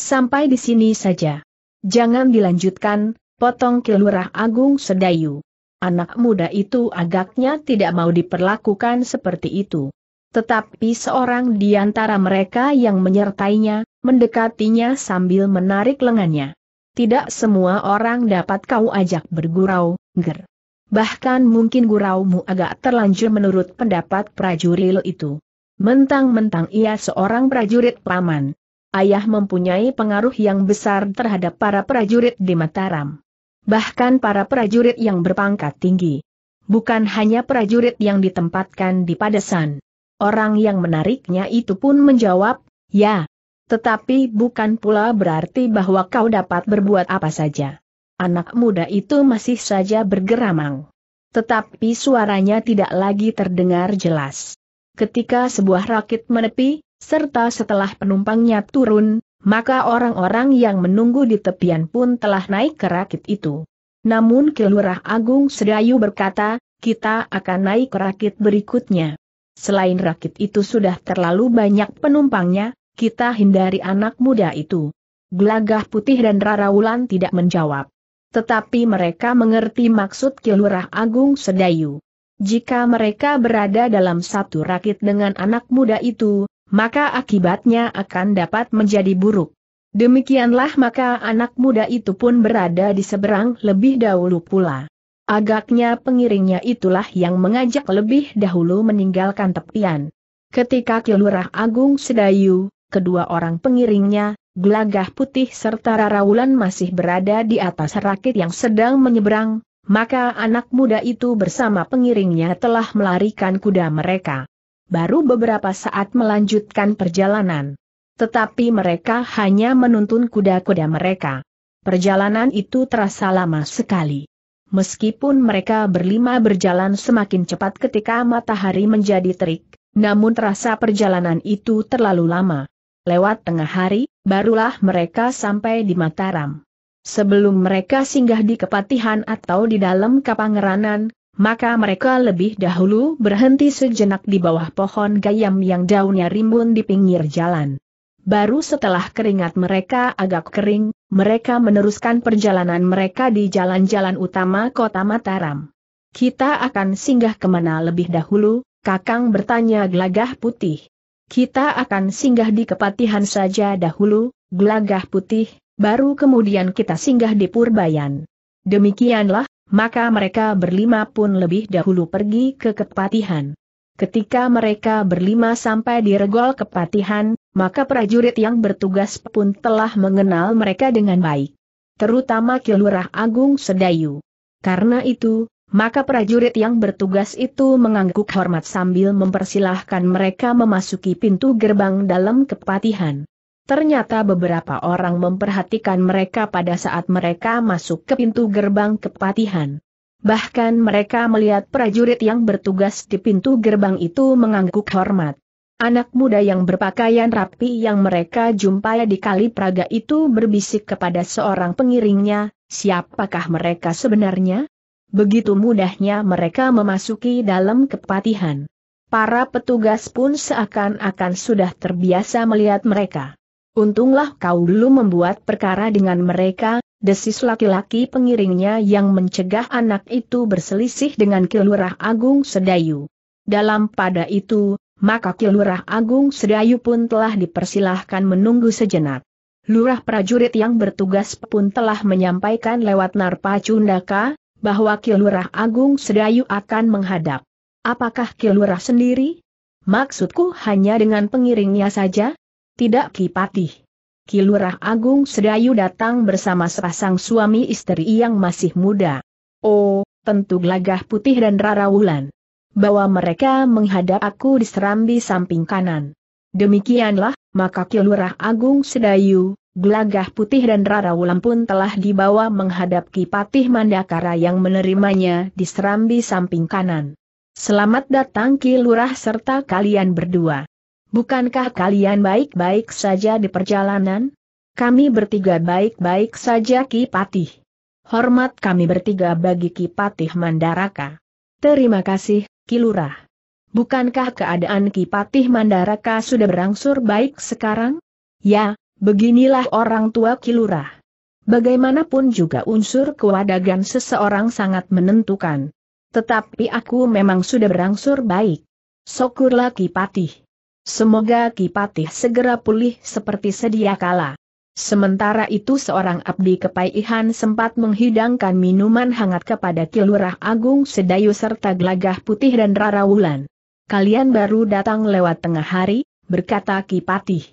Sampai di sini saja. Jangan dilanjutkan, potong Kilurah Agung Sedayu. Anak muda itu agaknya tidak mau diperlakukan seperti itu. Tetapi seorang di antara mereka yang menyertainya, mendekatinya sambil menarik lengannya. Tidak semua orang dapat kau ajak bergurau, ger. Bahkan mungkin guraumu agak terlanjur menurut pendapat prajurit itu. Mentang-mentang ia seorang prajurit paman. Ayah mempunyai pengaruh yang besar terhadap para prajurit di Mataram bahkan para prajurit yang berpangkat tinggi. Bukan hanya prajurit yang ditempatkan di padesan. Orang yang menariknya itu pun menjawab, ya. Tetapi bukan pula berarti bahwa kau dapat berbuat apa saja. Anak muda itu masih saja bergeramang. Tetapi suaranya tidak lagi terdengar jelas. Ketika sebuah rakit menepi, serta setelah penumpangnya turun, maka orang-orang yang menunggu di tepian pun telah naik ke rakit itu. Namun Kilurah Agung Sedayu berkata, kita akan naik ke rakit berikutnya. Selain rakit itu sudah terlalu banyak penumpangnya, kita hindari anak muda itu. Gelagah Putih dan Raraulan tidak menjawab. Tetapi mereka mengerti maksud Kilurah Agung Sedayu. Jika mereka berada dalam satu rakit dengan anak muda itu, maka akibatnya akan dapat menjadi buruk. Demikianlah maka anak muda itu pun berada di seberang lebih dahulu pula. Agaknya pengiringnya itulah yang mengajak lebih dahulu meninggalkan tepian. Ketika Kilurah Agung Sedayu, kedua orang pengiringnya, Glagah Putih serta Rarawulan masih berada di atas rakit yang sedang menyeberang, maka anak muda itu bersama pengiringnya telah melarikan kuda mereka baru beberapa saat melanjutkan perjalanan. Tetapi mereka hanya menuntun kuda-kuda mereka. Perjalanan itu terasa lama sekali. Meskipun mereka berlima berjalan semakin cepat ketika matahari menjadi terik, namun terasa perjalanan itu terlalu lama. Lewat tengah hari, barulah mereka sampai di Mataram. Sebelum mereka singgah di kepatihan atau di dalam kapangeranan, maka mereka lebih dahulu berhenti sejenak di bawah pohon gayam yang daunnya rimbun di pinggir jalan. Baru setelah keringat mereka agak kering, mereka meneruskan perjalanan mereka di jalan-jalan utama kota Mataram. Kita akan singgah kemana lebih dahulu, Kakang bertanya gelagah putih. Kita akan singgah di kepatihan saja dahulu, gelagah putih, baru kemudian kita singgah di Purbayan. Demikianlah maka mereka berlima pun lebih dahulu pergi ke kepatihan. Ketika mereka berlima sampai di regol kepatihan, maka prajurit yang bertugas pun telah mengenal mereka dengan baik. Terutama Kilurah Agung Sedayu. Karena itu, maka prajurit yang bertugas itu mengangguk hormat sambil mempersilahkan mereka memasuki pintu gerbang dalam kepatihan. Ternyata beberapa orang memperhatikan mereka pada saat mereka masuk ke pintu gerbang kepatihan. Bahkan mereka melihat prajurit yang bertugas di pintu gerbang itu mengangguk hormat. Anak muda yang berpakaian rapi yang mereka jumpai di Kali Praga itu berbisik kepada seorang pengiringnya, siapakah mereka sebenarnya? Begitu mudahnya mereka memasuki dalam kepatihan. Para petugas pun seakan-akan sudah terbiasa melihat mereka. Untunglah kau dulu membuat perkara dengan mereka, desis laki-laki pengiringnya yang mencegah anak itu berselisih dengan Kilurah Agung Sedayu. Dalam pada itu, maka Kilurah Agung Sedayu pun telah dipersilahkan menunggu sejenak. Lurah prajurit yang bertugas pun telah menyampaikan lewat Narpa Cundaka, bahwa Kilurah Agung Sedayu akan menghadap. Apakah Kilurah sendiri? Maksudku hanya dengan pengiringnya saja? Tidak kipatih. Kilurah Agung Sedayu datang bersama sepasang suami istri yang masih muda. Oh, tentu Gelagah Putih dan Rara Wulan. Bawa mereka menghadap aku di serambi samping kanan. Demikianlah, maka Kilurah Agung Sedayu, Gelagah Putih dan Rara Wulan pun telah dibawa menghadap kipatih Mandakara yang menerimanya di serambi samping kanan. Selamat datang Kilurah serta kalian berdua. Bukankah kalian baik-baik saja di perjalanan? Kami bertiga baik-baik saja Ki Patih. Hormat kami bertiga bagi Ki Patih Mandaraka. Terima kasih, Ki Lurah. Bukankah keadaan Ki Patih Mandaraka sudah berangsur baik sekarang? Ya, beginilah orang tua Ki Lurah. Bagaimanapun juga unsur kewadagan seseorang sangat menentukan. Tetapi aku memang sudah berangsur baik. Syukurlah, Ki Patih. Semoga Kipatih segera pulih seperti sedia kala. Sementara itu seorang abdi kepaihan sempat menghidangkan minuman hangat kepada Kilurah Agung Sedayu serta Glagah putih dan Rara Wulan. Kalian baru datang lewat tengah hari, berkata Ki Patih.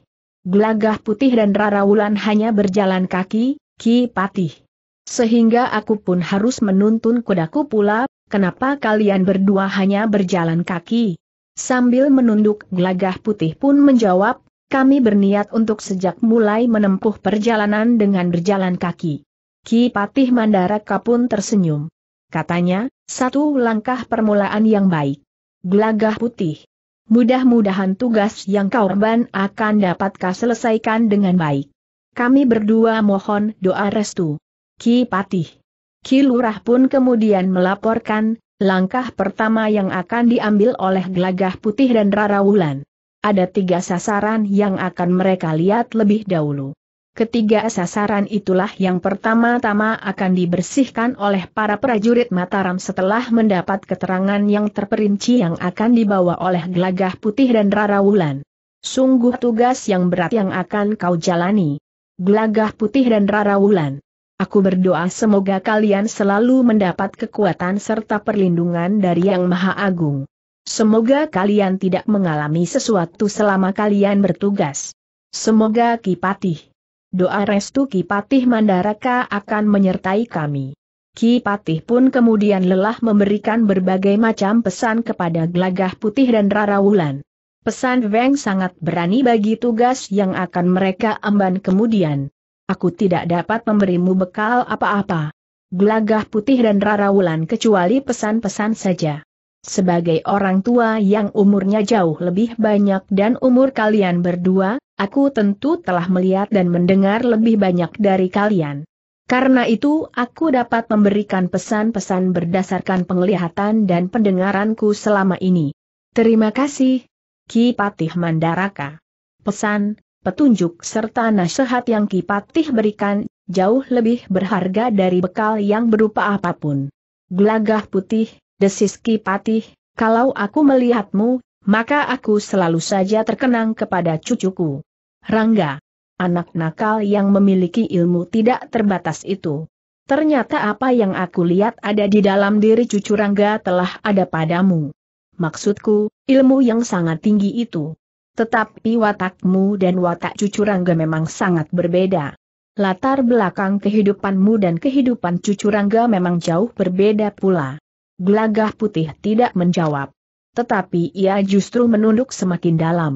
Gelagah putih dan Rara Wulan hanya berjalan kaki, Ki Patih. Sehingga aku pun harus menuntun kudaku pula, kenapa kalian berdua hanya berjalan kaki? Sambil menunduk gelagah putih pun menjawab, kami berniat untuk sejak mulai menempuh perjalanan dengan berjalan kaki. Ki Patih Mandaraka pun tersenyum. Katanya, satu langkah permulaan yang baik. Gelagah putih. Mudah-mudahan tugas yang kau reban akan dapatkah selesaikan dengan baik. Kami berdua mohon doa restu. Ki Patih. Ki Lurah pun kemudian melaporkan, Langkah pertama yang akan diambil oleh Glagah Putih dan Rara Wulan. Ada tiga sasaran yang akan mereka lihat lebih dahulu. Ketiga sasaran itulah yang pertama-tama akan dibersihkan oleh para prajurit Mataram setelah mendapat keterangan yang terperinci yang akan dibawa oleh Glagah Putih dan Rara Wulan. Sungguh tugas yang berat yang akan kau jalani. Glagah Putih dan Rara Wulan. Aku berdoa semoga kalian selalu mendapat kekuatan serta perlindungan dari Yang Maha Agung. Semoga kalian tidak mengalami sesuatu selama kalian bertugas. Semoga Kipatih. Doa restu Kipatih Mandaraka akan menyertai kami. Kipatih pun kemudian lelah memberikan berbagai macam pesan kepada Gelagah Putih dan Rarawulan. Pesan Weng sangat berani bagi tugas yang akan mereka emban kemudian aku tidak dapat memberimu bekal apa-apa. Gelagah putih dan Rara Wulan, kecuali pesan-pesan saja. Sebagai orang tua yang umurnya jauh lebih banyak dan umur kalian berdua, aku tentu telah melihat dan mendengar lebih banyak dari kalian. Karena itu aku dapat memberikan pesan-pesan berdasarkan penglihatan dan pendengaranku selama ini. Terima kasih, Ki Patih Mandaraka. Pesan, petunjuk serta nasihat yang Kipatih berikan, jauh lebih berharga dari bekal yang berupa apapun. Gelagah putih, desis Kipatih, kalau aku melihatmu, maka aku selalu saja terkenang kepada cucuku. Rangga. Anak nakal yang memiliki ilmu tidak terbatas itu. Ternyata apa yang aku lihat ada di dalam diri cucu Rangga telah ada padamu. Maksudku, ilmu yang sangat tinggi itu. Tetapi watakmu dan watak cucu Rangga memang sangat berbeda. Latar belakang kehidupanmu dan kehidupan cucu Rangga memang jauh berbeda pula. Gelagah putih tidak menjawab. Tetapi ia justru menunduk semakin dalam.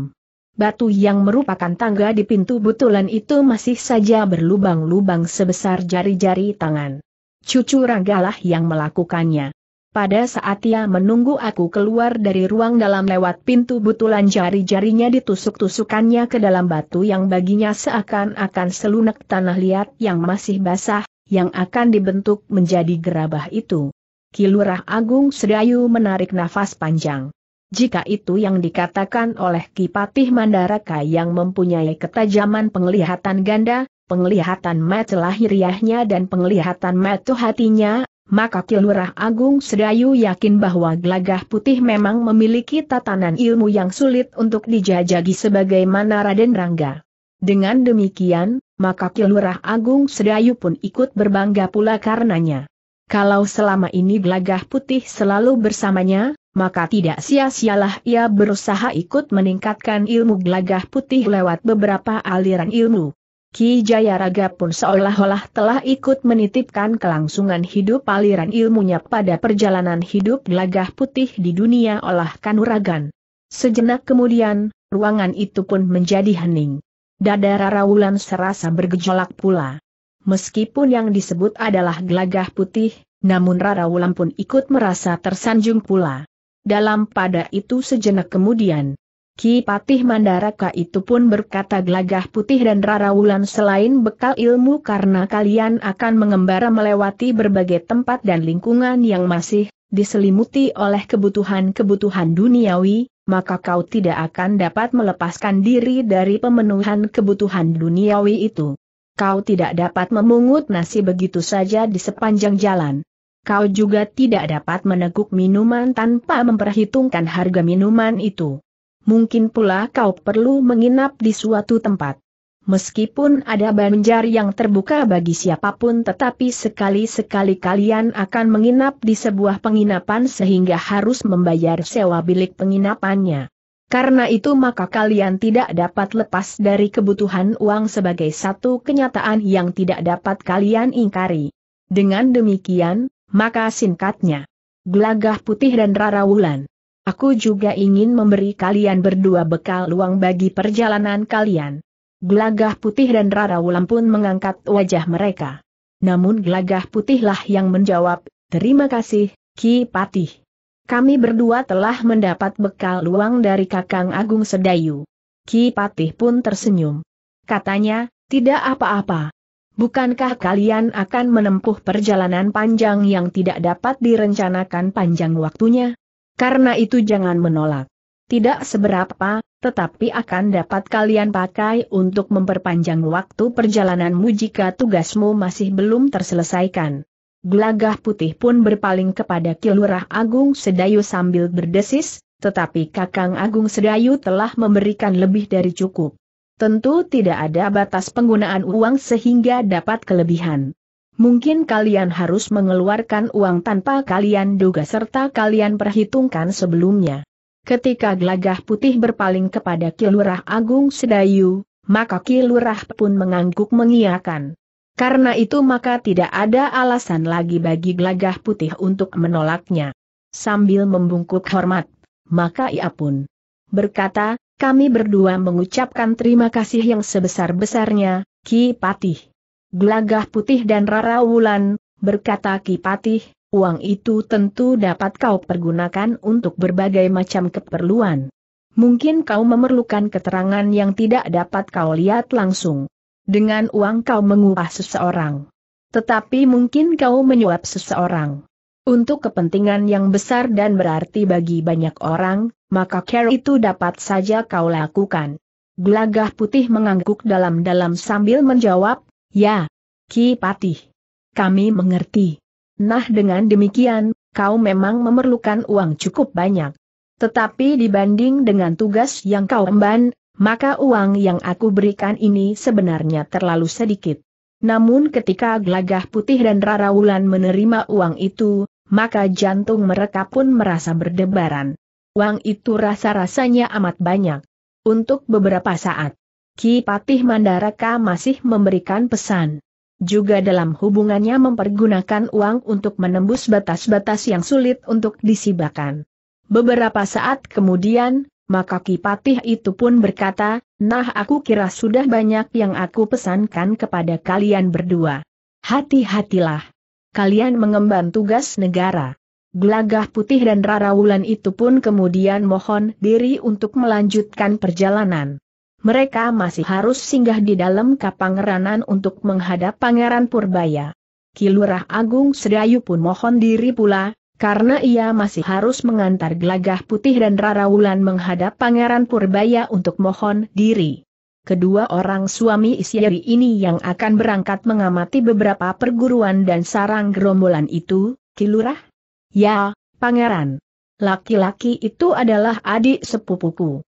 Batu yang merupakan tangga di pintu butulan itu masih saja berlubang-lubang sebesar jari-jari tangan. Cucu Ranggalah yang melakukannya. Pada saat ia menunggu aku keluar dari ruang dalam lewat pintu butulan jari-jarinya ditusuk-tusukannya ke dalam batu yang baginya seakan-akan selunak tanah liat yang masih basah, yang akan dibentuk menjadi gerabah itu. Kilurah Agung Sedayu menarik nafas panjang. Jika itu yang dikatakan oleh Kipatih Mandaraka yang mempunyai ketajaman penglihatan ganda, penglihatan mata lahiriahnya dan penglihatan mata hatinya, maka Kilurah Agung Sedayu yakin bahwa Glagah putih memang memiliki tatanan ilmu yang sulit untuk dijajagi sebagaimana Raden Rangga. Dengan demikian, maka Kilurah Agung Sedayu pun ikut berbangga pula karenanya. Kalau selama ini Glagah putih selalu bersamanya, maka tidak sia-sialah ia berusaha ikut meningkatkan ilmu Glagah putih lewat beberapa aliran ilmu. Ki Jayaraga pun seolah-olah telah ikut menitipkan kelangsungan hidup aliran ilmunya pada perjalanan hidup gelagah putih di dunia olah kanuragan. Sejenak kemudian, ruangan itu pun menjadi hening. Dada Rara Wulan serasa bergejolak pula. Meskipun yang disebut adalah gelagah putih, namun Rara Wulan pun ikut merasa tersanjung pula. Dalam pada itu sejenak kemudian, Ki Patih Mandaraka itu pun berkata gelagah putih dan Rara Wulan selain bekal ilmu karena kalian akan mengembara melewati berbagai tempat dan lingkungan yang masih diselimuti oleh kebutuhan-kebutuhan duniawi, maka kau tidak akan dapat melepaskan diri dari pemenuhan kebutuhan duniawi itu. Kau tidak dapat memungut nasi begitu saja di sepanjang jalan. Kau juga tidak dapat meneguk minuman tanpa memperhitungkan harga minuman itu mungkin pula kau perlu menginap di suatu tempat. Meskipun ada banjar yang terbuka bagi siapapun tetapi sekali-sekali kalian akan menginap di sebuah penginapan sehingga harus membayar sewa bilik penginapannya. Karena itu maka kalian tidak dapat lepas dari kebutuhan uang sebagai satu kenyataan yang tidak dapat kalian ingkari. Dengan demikian, maka singkatnya, Gelagah Putih dan Rara Wulan Aku juga ingin memberi kalian berdua bekal uang bagi perjalanan kalian. Gelagah putih dan Rara Wulan pun mengangkat wajah mereka. Namun gelagah putihlah yang menjawab, terima kasih, Ki Patih. Kami berdua telah mendapat bekal luang dari Kakang Agung Sedayu. Ki Patih pun tersenyum. Katanya, tidak apa-apa. Bukankah kalian akan menempuh perjalanan panjang yang tidak dapat direncanakan panjang waktunya? Karena itu jangan menolak. Tidak seberapa, tetapi akan dapat kalian pakai untuk memperpanjang waktu perjalananmu jika tugasmu masih belum terselesaikan. Gelagah putih pun berpaling kepada Kilurah Agung Sedayu sambil berdesis, tetapi Kakang Agung Sedayu telah memberikan lebih dari cukup. Tentu tidak ada batas penggunaan uang sehingga dapat kelebihan. Mungkin kalian harus mengeluarkan uang tanpa kalian duga serta kalian perhitungkan sebelumnya. Ketika gelagah putih berpaling kepada Kilurah Agung Sedayu, maka Kilurah pun mengangguk mengiakan. Karena itu maka tidak ada alasan lagi bagi gelagah putih untuk menolaknya. Sambil membungkuk hormat, maka ia pun berkata, kami berdua mengucapkan terima kasih yang sebesar-besarnya, Ki Patih. Gelagah putih dan rara wulan, berkata Kipatih, uang itu tentu dapat kau pergunakan untuk berbagai macam keperluan. Mungkin kau memerlukan keterangan yang tidak dapat kau lihat langsung. Dengan uang kau mengupah seseorang. Tetapi mungkin kau menyuap seseorang. Untuk kepentingan yang besar dan berarti bagi banyak orang, maka care itu dapat saja kau lakukan. Gelagah putih mengangguk dalam-dalam sambil menjawab, Ya, Ki Patih. Kami mengerti. Nah dengan demikian, kau memang memerlukan uang cukup banyak. Tetapi dibanding dengan tugas yang kau emban, maka uang yang aku berikan ini sebenarnya terlalu sedikit. Namun ketika Gelagah Putih dan Rara Wulan menerima uang itu, maka jantung mereka pun merasa berdebaran. Uang itu rasa-rasanya amat banyak. Untuk beberapa saat, Ki Patih Mandaraka masih memberikan pesan. Juga dalam hubungannya mempergunakan uang untuk menembus batas-batas yang sulit untuk disibakan. Beberapa saat kemudian, maka Ki Patih itu pun berkata, Nah aku kira sudah banyak yang aku pesankan kepada kalian berdua. Hati-hatilah. Kalian mengemban tugas negara. Gelagah putih dan Rara Wulan itu pun kemudian mohon diri untuk melanjutkan perjalanan mereka masih harus singgah di dalam kapangeranan untuk menghadap Pangeran Purbaya. Kilurah Agung Sedayu pun mohon diri pula, karena ia masih harus mengantar Glagah putih dan rarawulan menghadap Pangeran Purbaya untuk mohon diri. Kedua orang suami istri ini yang akan berangkat mengamati beberapa perguruan dan sarang gerombolan itu, Kilurah? Ya, Pangeran. Laki-laki itu adalah adik sepupuku.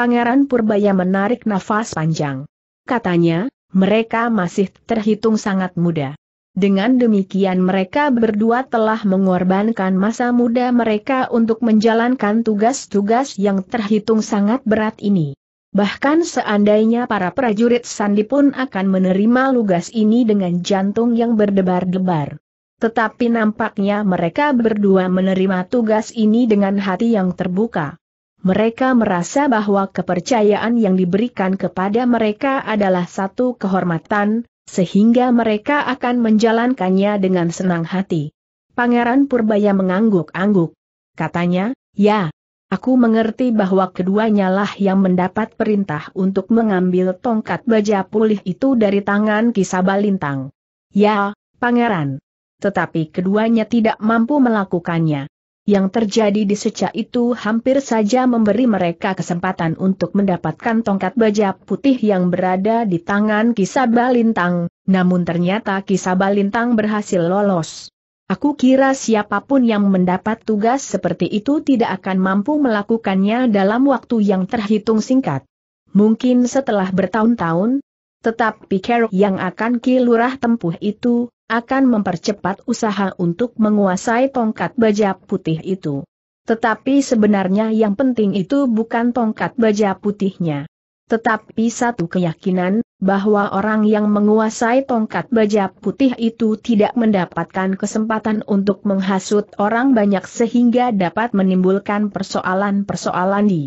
Pangeran Purbaya menarik nafas panjang. Katanya, mereka masih terhitung sangat muda. Dengan demikian mereka berdua telah mengorbankan masa muda mereka untuk menjalankan tugas-tugas yang terhitung sangat berat ini. Bahkan seandainya para prajurit Sandi pun akan menerima lugas ini dengan jantung yang berdebar-debar. Tetapi nampaknya mereka berdua menerima tugas ini dengan hati yang terbuka. Mereka merasa bahwa kepercayaan yang diberikan kepada mereka adalah satu kehormatan, sehingga mereka akan menjalankannya dengan senang hati. Pangeran Purbaya mengangguk-angguk. Katanya, ya, aku mengerti bahwa keduanya lah yang mendapat perintah untuk mengambil tongkat baja pulih itu dari tangan Kisabalintang. Ya, Pangeran. Tetapi keduanya tidak mampu melakukannya yang terjadi di sejak itu hampir saja memberi mereka kesempatan untuk mendapatkan tongkat baja putih yang berada di tangan Kisabalintang, namun ternyata Kisabalintang berhasil lolos. Aku kira siapapun yang mendapat tugas seperti itu tidak akan mampu melakukannya dalam waktu yang terhitung singkat. Mungkin setelah bertahun-tahun, tetapi pikir yang akan kilurah tempuh itu, akan mempercepat usaha untuk menguasai tongkat baja putih itu. Tetapi sebenarnya yang penting itu bukan tongkat baja putihnya. Tetapi satu keyakinan, bahwa orang yang menguasai tongkat baja putih itu tidak mendapatkan kesempatan untuk menghasut orang banyak sehingga dapat menimbulkan persoalan-persoalan di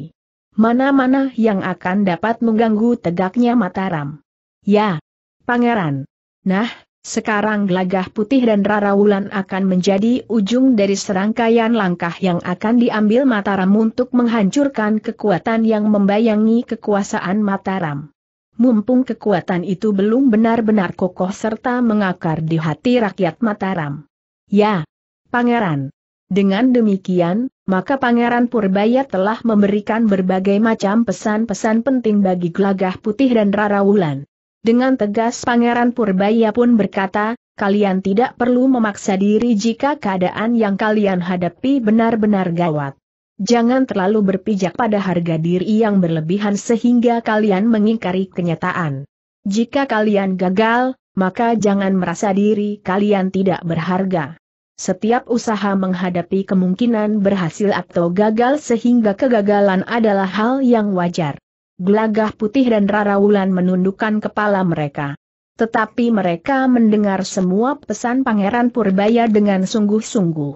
mana-mana yang akan dapat mengganggu tegaknya Mataram. Ya, Pangeran. Nah, sekarang Glagah putih dan Rara Wulan akan menjadi ujung dari serangkaian langkah yang akan diambil Mataram untuk menghancurkan kekuatan yang membayangi kekuasaan Mataram. Mumpung kekuatan itu belum benar-benar kokoh serta mengakar di hati rakyat Mataram. Ya, Pangeran. Dengan demikian, maka Pangeran Purbaya telah memberikan berbagai macam pesan-pesan penting bagi Glagah putih dan Rara Wulan. Dengan tegas Pangeran Purbaya pun berkata, kalian tidak perlu memaksa diri jika keadaan yang kalian hadapi benar-benar gawat. Jangan terlalu berpijak pada harga diri yang berlebihan sehingga kalian mengingkari kenyataan. Jika kalian gagal, maka jangan merasa diri kalian tidak berharga. Setiap usaha menghadapi kemungkinan berhasil atau gagal sehingga kegagalan adalah hal yang wajar. Gelagah putih dan Rara Wulan menundukkan kepala mereka. Tetapi mereka mendengar semua pesan Pangeran Purbaya dengan sungguh-sungguh.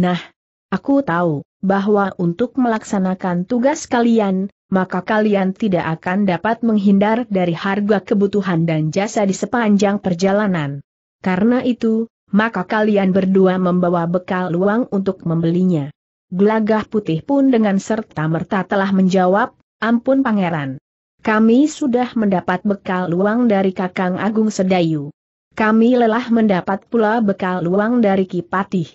Nah, aku tahu bahwa untuk melaksanakan tugas kalian, maka kalian tidak akan dapat menghindar dari harga kebutuhan dan jasa di sepanjang perjalanan. Karena itu, maka kalian berdua membawa bekal luang untuk membelinya. Gelagah putih pun dengan serta merta telah menjawab, Ampun pangeran. Kami sudah mendapat bekal luang dari Kakang Agung Sedayu. Kami lelah mendapat pula bekal luang dari Kipatih.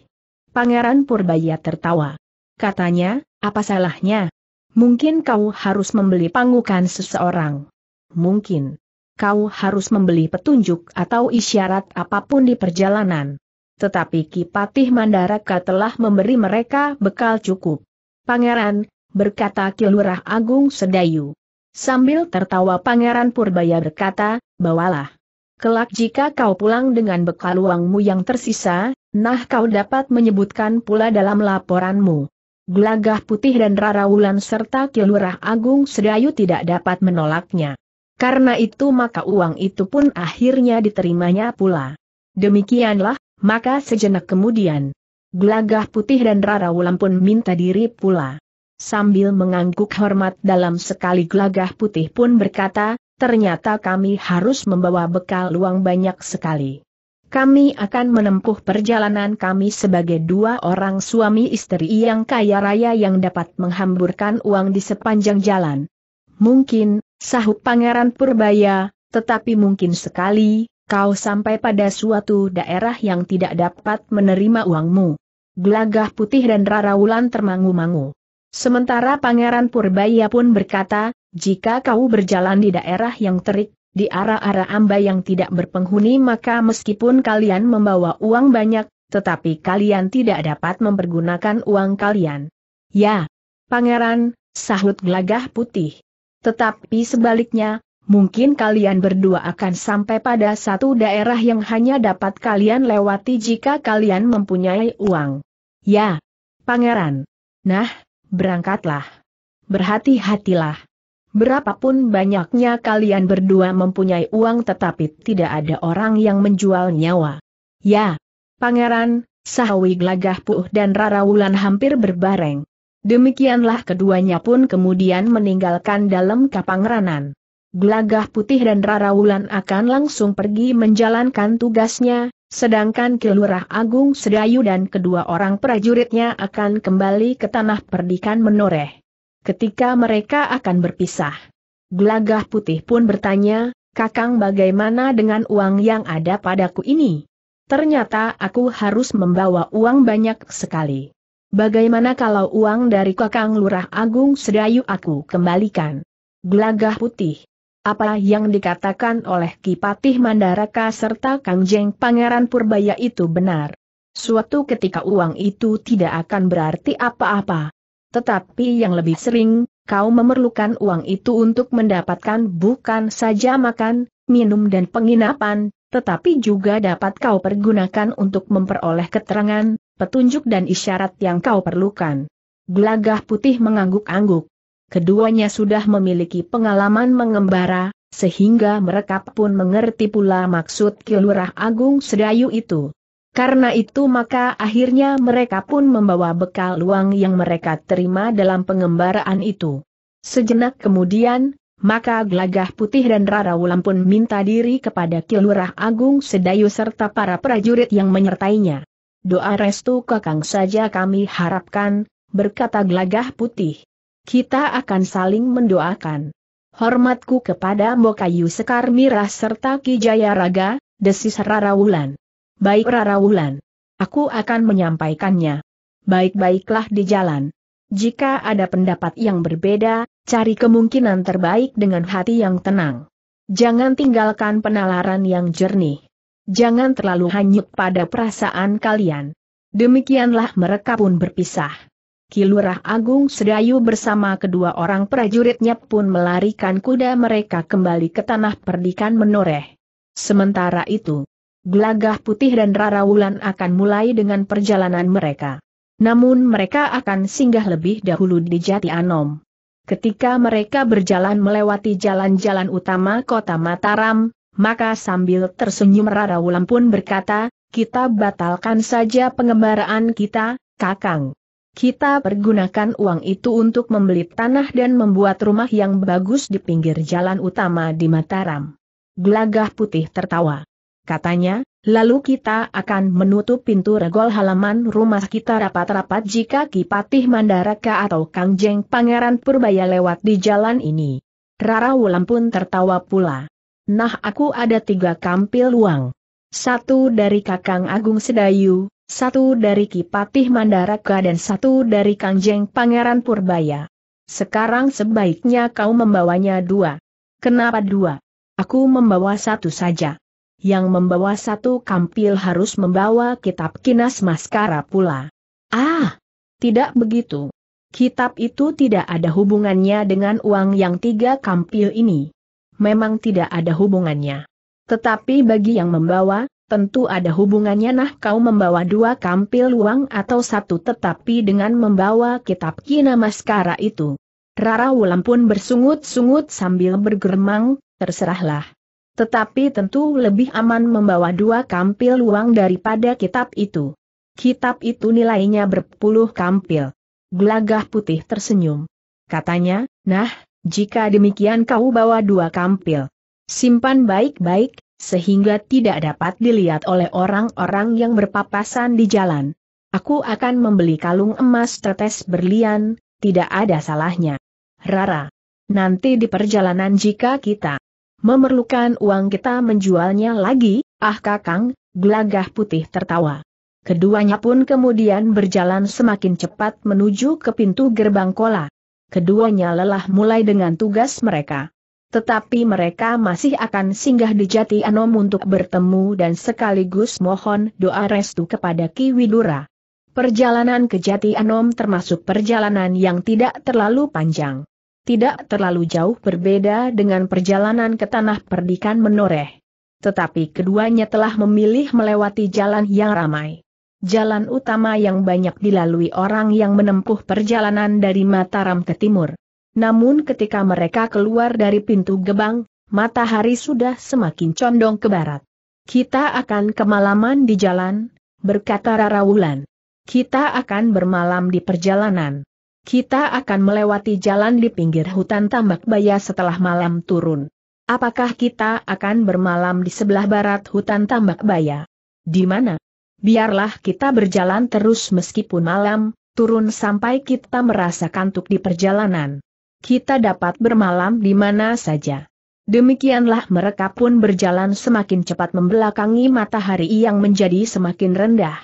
Pangeran Purbaya tertawa. Katanya, apa salahnya? Mungkin kau harus membeli pangukan seseorang. Mungkin. Kau harus membeli petunjuk atau isyarat apapun di perjalanan. Tetapi Kipatih Mandaraka telah memberi mereka bekal cukup. Pangeran, berkata Kilurah Agung Sedayu. Sambil tertawa Pangeran Purbaya berkata, bawalah. Kelak jika kau pulang dengan bekal uangmu yang tersisa, nah kau dapat menyebutkan pula dalam laporanmu. Gelagah putih dan Raraulan serta Kilurah Agung Sedayu tidak dapat menolaknya. Karena itu maka uang itu pun akhirnya diterimanya pula. Demikianlah, maka sejenak kemudian. Gelagah putih dan Raraulan pun minta diri pula sambil mengangguk hormat dalam sekali gelagah putih pun berkata, ternyata kami harus membawa bekal uang banyak sekali. Kami akan menempuh perjalanan kami sebagai dua orang suami istri yang kaya raya yang dapat menghamburkan uang di sepanjang jalan. Mungkin, sahut Pangeran Purbaya, tetapi mungkin sekali, kau sampai pada suatu daerah yang tidak dapat menerima uangmu. Gelagah putih dan rara raraulan termangu-mangu. Sementara Pangeran Purbaya pun berkata, jika kau berjalan di daerah yang terik, di arah-arah amba yang tidak berpenghuni maka meskipun kalian membawa uang banyak, tetapi kalian tidak dapat mempergunakan uang kalian. Ya, pangeran, sahut gelagah putih. Tetapi sebaliknya, mungkin kalian berdua akan sampai pada satu daerah yang hanya dapat kalian lewati jika kalian mempunyai uang. Ya, pangeran. Nah, Berangkatlah. Berhati-hatilah. Berapapun banyaknya kalian berdua mempunyai uang tetapi tidak ada orang yang menjual nyawa. Ya, Pangeran, Sahawi Glagah Puh dan Rara Wulan hampir berbareng. Demikianlah keduanya pun kemudian meninggalkan dalam kapangranan. Glagah Putih dan Rara Wulan akan langsung pergi menjalankan tugasnya, Sedangkan Kilurah Agung Sedayu dan kedua orang prajuritnya akan kembali ke tanah perdikan menoreh. Ketika mereka akan berpisah. Gelagah putih pun bertanya, Kakang bagaimana dengan uang yang ada padaku ini? Ternyata aku harus membawa uang banyak sekali. Bagaimana kalau uang dari Kakang Lurah Agung Sedayu aku kembalikan? Gelagah putih, apa yang dikatakan oleh Kipatih Mandaraka serta Kang Pangeran Purbaya itu benar. Suatu ketika uang itu tidak akan berarti apa-apa. Tetapi yang lebih sering, kau memerlukan uang itu untuk mendapatkan bukan saja makan, minum dan penginapan, tetapi juga dapat kau pergunakan untuk memperoleh keterangan, petunjuk dan isyarat yang kau perlukan. Gelagah putih mengangguk-angguk keduanya sudah memiliki pengalaman mengembara, sehingga mereka pun mengerti pula maksud Kilurah Agung Sedayu itu. Karena itu maka akhirnya mereka pun membawa bekal uang yang mereka terima dalam pengembaraan itu. Sejenak kemudian, maka glagah Putih dan Rara Wulan pun minta diri kepada Kilurah Agung Sedayu serta para prajurit yang menyertainya. Doa restu kakang saja kami harapkan, berkata glagah Putih. Kita akan saling mendoakan. Hormatku kepada Mbokayu Sekar Mirah serta Kijaya Raga, desis Rara Wulan. Baik Rara Wulan. Aku akan menyampaikannya. Baik-baiklah di jalan. Jika ada pendapat yang berbeda, cari kemungkinan terbaik dengan hati yang tenang. Jangan tinggalkan penalaran yang jernih. Jangan terlalu hanyut pada perasaan kalian. Demikianlah mereka pun berpisah. Kilurah Agung Sedayu bersama kedua orang prajuritnya pun melarikan kuda mereka kembali ke tanah perdikan menoreh. Sementara itu, Glagah Putih dan Rara Wulan akan mulai dengan perjalanan mereka. Namun mereka akan singgah lebih dahulu di Jati Anom. Ketika mereka berjalan melewati jalan-jalan utama kota Mataram, maka sambil tersenyum Rara Wulan pun berkata, kita batalkan saja pengembaraan kita, Kakang. Kita pergunakan uang itu untuk membeli tanah dan membuat rumah yang bagus di pinggir jalan utama di Mataram. Gelagah putih tertawa. Katanya, lalu kita akan menutup pintu regol halaman rumah kita rapat-rapat jika Kipatih Mandaraka atau Kang Jeng Pangeran Purbaya lewat di jalan ini. Rara Wulan pun tertawa pula. Nah aku ada tiga kampil uang. Satu dari Kakang Agung Sedayu, satu dari Kipatih Mandaraka dan satu dari Kangjeng Pangeran Purbaya. Sekarang sebaiknya kau membawanya dua. Kenapa dua? Aku membawa satu saja. Yang membawa satu kampil harus membawa kitab kinas maskara pula. Ah, tidak begitu. Kitab itu tidak ada hubungannya dengan uang yang tiga kampil ini. Memang tidak ada hubungannya. Tetapi bagi yang membawa, tentu ada hubungannya nah kau membawa dua kampil uang atau satu tetapi dengan membawa kitab Kinamaskara itu. Rara Wulan pun bersungut-sungut sambil bergermang, terserahlah. Tetapi tentu lebih aman membawa dua kampil uang daripada kitab itu. Kitab itu nilainya berpuluh kampil. Gelagah putih tersenyum. Katanya, nah, jika demikian kau bawa dua kampil. Simpan baik-baik, sehingga tidak dapat dilihat oleh orang-orang yang berpapasan di jalan. Aku akan membeli kalung emas tetes berlian, tidak ada salahnya. Rara. Nanti di perjalanan jika kita memerlukan uang kita menjualnya lagi, ah kakang, gelagah putih tertawa. Keduanya pun kemudian berjalan semakin cepat menuju ke pintu gerbang kola. Keduanya lelah mulai dengan tugas mereka. Tetapi mereka masih akan singgah di Jati Anom untuk bertemu dan sekaligus mohon doa restu kepada Ki Widura. Perjalanan ke Jati Anom termasuk perjalanan yang tidak terlalu panjang. Tidak terlalu jauh berbeda dengan perjalanan ke Tanah Perdikan Menoreh. Tetapi keduanya telah memilih melewati jalan yang ramai jalan utama yang banyak dilalui orang yang menempuh perjalanan dari Mataram ke timur. Namun ketika mereka keluar dari pintu gebang, matahari sudah semakin condong ke barat. Kita akan kemalaman di jalan, berkata Rara Wulan. Kita akan bermalam di perjalanan. Kita akan melewati jalan di pinggir hutan tambak baya setelah malam turun. Apakah kita akan bermalam di sebelah barat hutan tambak baya? Di mana? Biarlah kita berjalan terus meskipun malam, turun sampai kita merasa kantuk di perjalanan kita dapat bermalam di mana saja. Demikianlah mereka pun berjalan semakin cepat membelakangi matahari yang menjadi semakin rendah.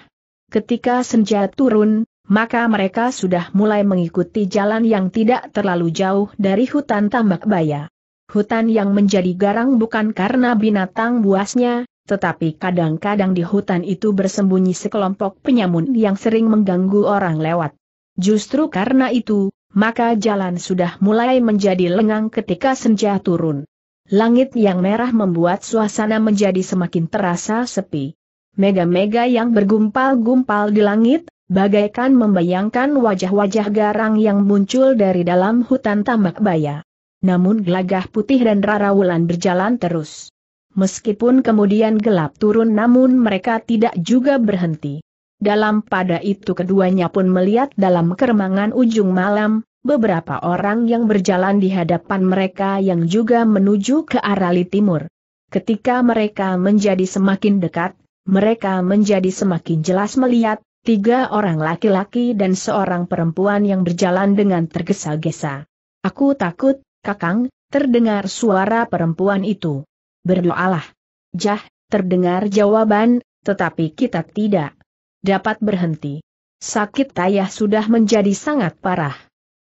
Ketika senja turun, maka mereka sudah mulai mengikuti jalan yang tidak terlalu jauh dari hutan tambak baya. Hutan yang menjadi garang bukan karena binatang buasnya, tetapi kadang-kadang di hutan itu bersembunyi sekelompok penyamun yang sering mengganggu orang lewat. Justru karena itu, maka jalan sudah mulai menjadi lengang ketika senja turun. Langit yang merah membuat suasana menjadi semakin terasa sepi. Mega-mega yang bergumpal-gumpal di langit, bagaikan membayangkan wajah-wajah garang yang muncul dari dalam hutan tambak baya. Namun gelagah putih dan rara wulan berjalan terus. Meskipun kemudian gelap turun namun mereka tidak juga berhenti. Dalam pada itu keduanya pun melihat dalam keremangan ujung malam, beberapa orang yang berjalan di hadapan mereka yang juga menuju ke arah timur. Ketika mereka menjadi semakin dekat, mereka menjadi semakin jelas melihat, tiga orang laki-laki dan seorang perempuan yang berjalan dengan tergesa-gesa. Aku takut, Kakang, terdengar suara perempuan itu. Berdoalah. Jah, terdengar jawaban, tetapi kita tidak dapat berhenti. Sakit Tayah sudah menjadi sangat parah.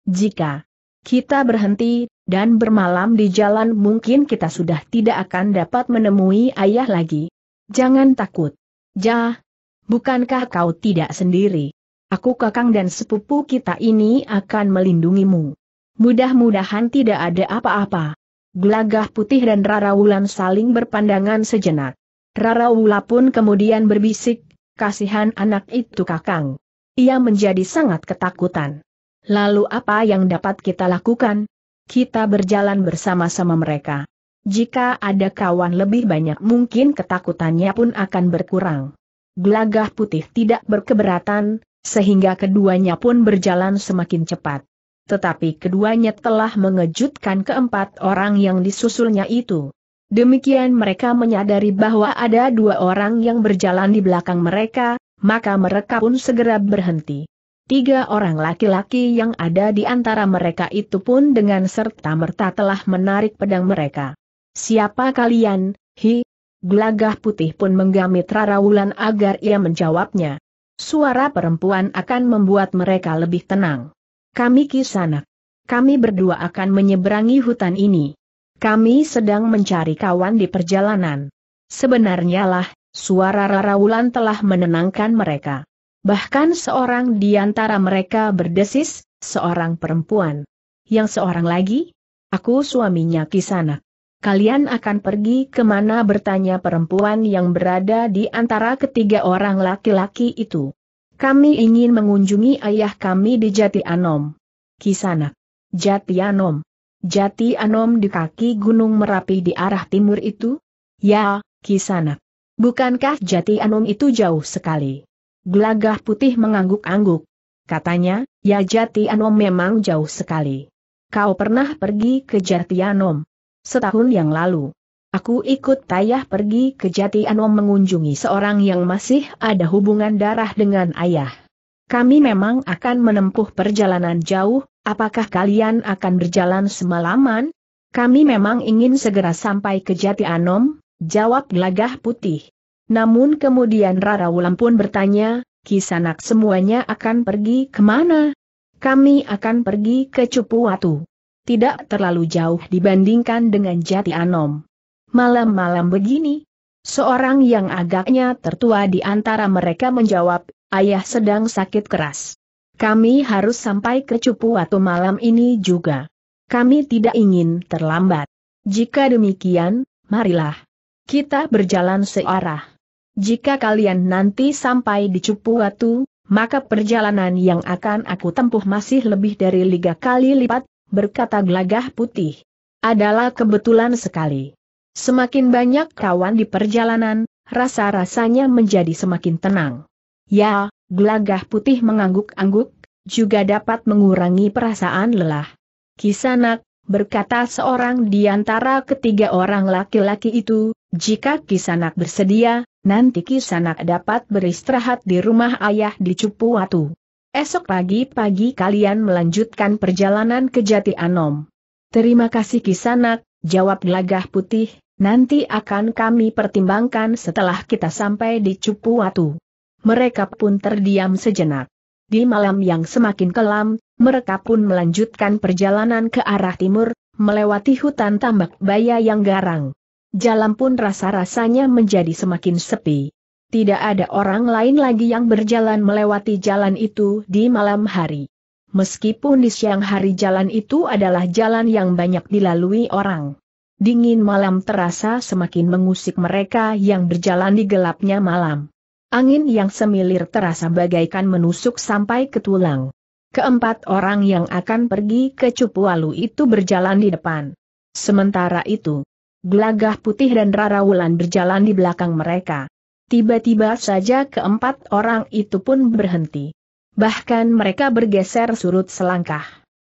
Jika kita berhenti dan bermalam di jalan mungkin kita sudah tidak akan dapat menemui ayah lagi. Jangan takut. Jah, bukankah kau tidak sendiri? Aku kakang dan sepupu kita ini akan melindungimu. Mudah-mudahan tidak ada apa-apa. Gelagah putih dan Rara Wulan saling berpandangan sejenak. Rara Wula pun kemudian berbisik, kasihan anak itu kakang. Ia menjadi sangat ketakutan. Lalu apa yang dapat kita lakukan? Kita berjalan bersama-sama mereka. Jika ada kawan lebih banyak mungkin ketakutannya pun akan berkurang. Gelagah putih tidak berkeberatan, sehingga keduanya pun berjalan semakin cepat. Tetapi keduanya telah mengejutkan keempat orang yang disusulnya itu. Demikian mereka menyadari bahwa ada dua orang yang berjalan di belakang mereka, maka mereka pun segera berhenti. Tiga orang laki-laki yang ada di antara mereka itu pun dengan serta-merta telah menarik pedang mereka. Siapa kalian, hi? Gelagah putih pun menggamit Wulan agar ia menjawabnya. Suara perempuan akan membuat mereka lebih tenang. Kami kisanak. Kami berdua akan menyeberangi hutan ini. Kami sedang mencari kawan di perjalanan. Sebenarnya lah, suara raraulan telah menenangkan mereka. Bahkan seorang di antara mereka berdesis, seorang perempuan. Yang seorang lagi? Aku suaminya Kisana. Kalian akan pergi kemana bertanya perempuan yang berada di antara ketiga orang laki-laki itu. Kami ingin mengunjungi ayah kami di Jati Anom. Kisanak. Jati Anom jati anom di kaki Gunung Merapi di arah timur itu? Ya, kisanak. Bukankah jati anom itu jauh sekali? Gelagah putih mengangguk-angguk. Katanya, ya jati anom memang jauh sekali. Kau pernah pergi ke jati anom? Setahun yang lalu. Aku ikut tayah pergi ke jati anom mengunjungi seorang yang masih ada hubungan darah dengan ayah. Kami memang akan menempuh perjalanan jauh, Apakah kalian akan berjalan semalaman? Kami memang ingin segera sampai ke Jati Anom, jawab gelagah putih. Namun kemudian Rara Wulan pun bertanya, Kisanak semuanya akan pergi kemana? Kami akan pergi ke Cupuatu. Tidak terlalu jauh dibandingkan dengan Jati Anom. Malam-malam begini, seorang yang agaknya tertua di antara mereka menjawab, ayah sedang sakit keras. Kami harus sampai ke Cupu atau malam ini juga. Kami tidak ingin terlambat. Jika demikian, marilah. Kita berjalan searah. Jika kalian nanti sampai di Cupuatu, maka perjalanan yang akan aku tempuh masih lebih dari liga kali lipat, berkata gelagah putih. Adalah kebetulan sekali. Semakin banyak kawan di perjalanan, rasa-rasanya menjadi semakin tenang. Ya, gelagah putih mengangguk-angguk, juga dapat mengurangi perasaan lelah. Kisanak, berkata seorang di antara ketiga orang laki-laki itu, jika Kisanak bersedia, nanti Kisanak dapat beristirahat di rumah ayah di Cupuatu. Esok pagi-pagi kalian melanjutkan perjalanan ke Jati Anom. Terima kasih Kisanak, jawab gelagah putih, nanti akan kami pertimbangkan setelah kita sampai di Cupuatu mereka pun terdiam sejenak. Di malam yang semakin kelam, mereka pun melanjutkan perjalanan ke arah timur, melewati hutan tambak baya yang garang. Jalan pun rasa-rasanya menjadi semakin sepi. Tidak ada orang lain lagi yang berjalan melewati jalan itu di malam hari. Meskipun di siang hari jalan itu adalah jalan yang banyak dilalui orang. Dingin malam terasa semakin mengusik mereka yang berjalan di gelapnya malam. Angin yang semilir terasa bagaikan menusuk sampai ke tulang. Keempat orang yang akan pergi ke Cupualu itu berjalan di depan. Sementara itu, Gelagah Putih dan Rara Wulan berjalan di belakang mereka. Tiba-tiba saja keempat orang itu pun berhenti. Bahkan mereka bergeser surut selangkah.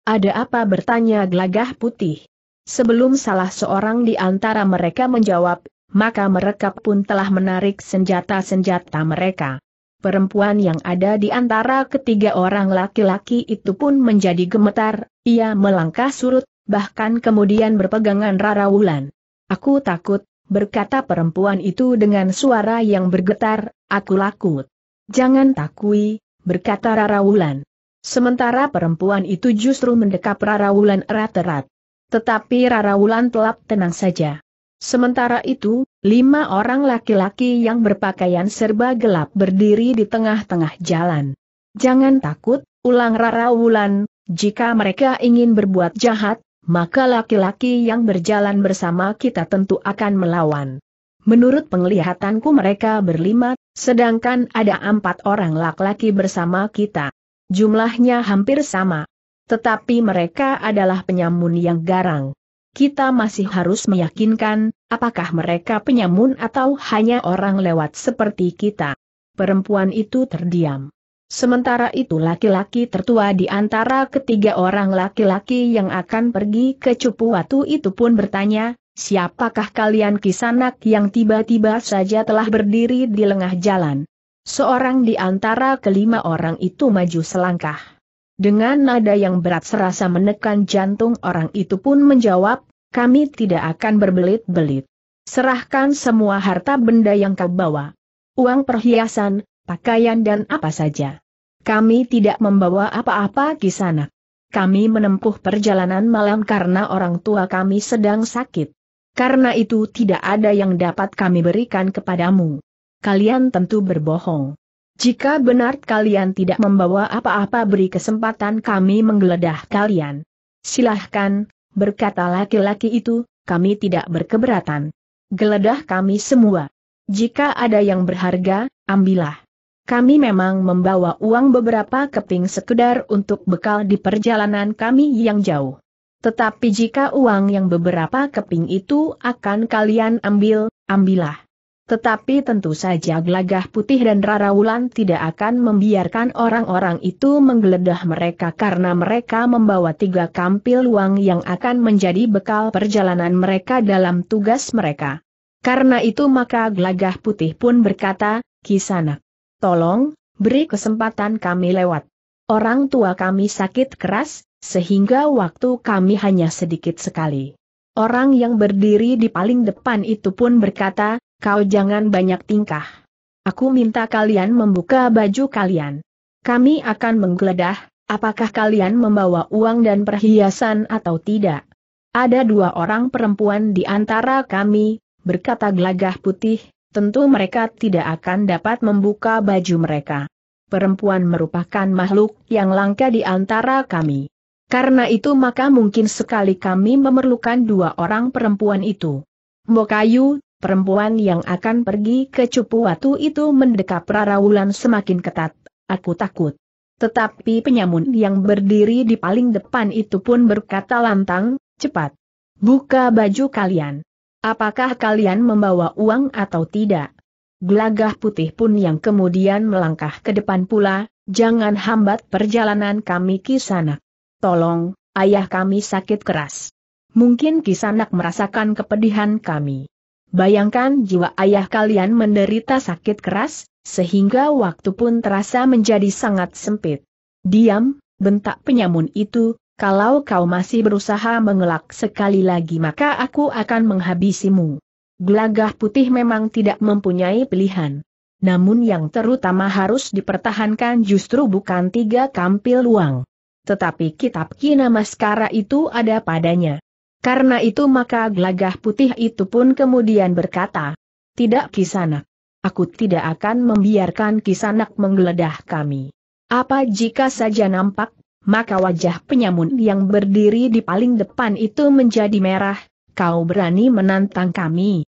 Ada apa bertanya Gelagah Putih? Sebelum salah seorang di antara mereka menjawab, maka mereka pun telah menarik senjata-senjata mereka. Perempuan yang ada di antara ketiga orang laki-laki itu pun menjadi gemetar, ia melangkah surut, bahkan kemudian berpegangan Rara Wulan. Aku takut, berkata perempuan itu dengan suara yang bergetar, aku takut. Jangan takui, berkata Rara Wulan. Sementara perempuan itu justru mendekap Rara Wulan erat-erat. Tetapi Rara Wulan telap tenang saja. Sementara itu, lima orang laki-laki yang berpakaian serba gelap berdiri di tengah-tengah jalan. Jangan takut, ulang Rara Wulan, jika mereka ingin berbuat jahat, maka laki-laki yang berjalan bersama kita tentu akan melawan. Menurut penglihatanku mereka berlima, sedangkan ada empat orang laki-laki bersama kita. Jumlahnya hampir sama. Tetapi mereka adalah penyamun yang garang kita masih harus meyakinkan, apakah mereka penyamun atau hanya orang lewat seperti kita. Perempuan itu terdiam. Sementara itu laki-laki tertua di antara ketiga orang laki-laki yang akan pergi ke Cupu Watu itu pun bertanya, siapakah kalian kisanak yang tiba-tiba saja telah berdiri di lengah jalan? Seorang di antara kelima orang itu maju selangkah. Dengan nada yang berat serasa menekan jantung orang itu pun menjawab, kami tidak akan berbelit-belit. Serahkan semua harta benda yang kau bawa. Uang perhiasan, pakaian dan apa saja. Kami tidak membawa apa-apa kisanak. Kami menempuh perjalanan malam karena orang tua kami sedang sakit. Karena itu tidak ada yang dapat kami berikan kepadamu. Kalian tentu berbohong jika benar kalian tidak membawa apa-apa beri kesempatan kami menggeledah kalian. Silahkan, berkata laki-laki itu, kami tidak berkeberatan. Geledah kami semua. Jika ada yang berharga, ambillah. Kami memang membawa uang beberapa keping sekedar untuk bekal di perjalanan kami yang jauh. Tetapi jika uang yang beberapa keping itu akan kalian ambil, ambillah. Tetapi tentu saja Gelagah Putih dan Rara Wulan tidak akan membiarkan orang-orang itu menggeledah mereka karena mereka membawa tiga kampil uang yang akan menjadi bekal perjalanan mereka dalam tugas mereka. Karena itu maka Gelagah Putih pun berkata, Kisanak, tolong, beri kesempatan kami lewat. Orang tua kami sakit keras, sehingga waktu kami hanya sedikit sekali. Orang yang berdiri di paling depan itu pun berkata, Kau jangan banyak tingkah. Aku minta kalian membuka baju kalian. Kami akan menggeledah, apakah kalian membawa uang dan perhiasan atau tidak. Ada dua orang perempuan di antara kami, berkata gelagah putih, tentu mereka tidak akan dapat membuka baju mereka. Perempuan merupakan makhluk yang langka di antara kami. Karena itu maka mungkin sekali kami memerlukan dua orang perempuan itu. Mbokayu, Perempuan yang akan pergi ke Cupuatu Watu itu mendekap Rarawulan semakin ketat. Aku takut. Tetapi penyamun yang berdiri di paling depan itu pun berkata lantang, cepat. Buka baju kalian. Apakah kalian membawa uang atau tidak? Gelagah putih pun yang kemudian melangkah ke depan pula, jangan hambat perjalanan kami kisanak. Tolong, ayah kami sakit keras. Mungkin kisanak merasakan kepedihan kami. Bayangkan jiwa ayah kalian menderita sakit keras, sehingga waktu pun terasa menjadi sangat sempit. Diam, bentak penyamun itu, kalau kau masih berusaha mengelak sekali lagi maka aku akan menghabisimu. Gelagah putih memang tidak mempunyai pilihan. Namun yang terutama harus dipertahankan justru bukan tiga kampil uang. Tetapi kitab Kinamaskara itu ada padanya. Karena itu maka gelagah putih itu pun kemudian berkata, Tidak kisanak. Aku tidak akan membiarkan kisanak menggeledah kami. Apa jika saja nampak, maka wajah penyamun yang berdiri di paling depan itu menjadi merah, kau berani menantang kami,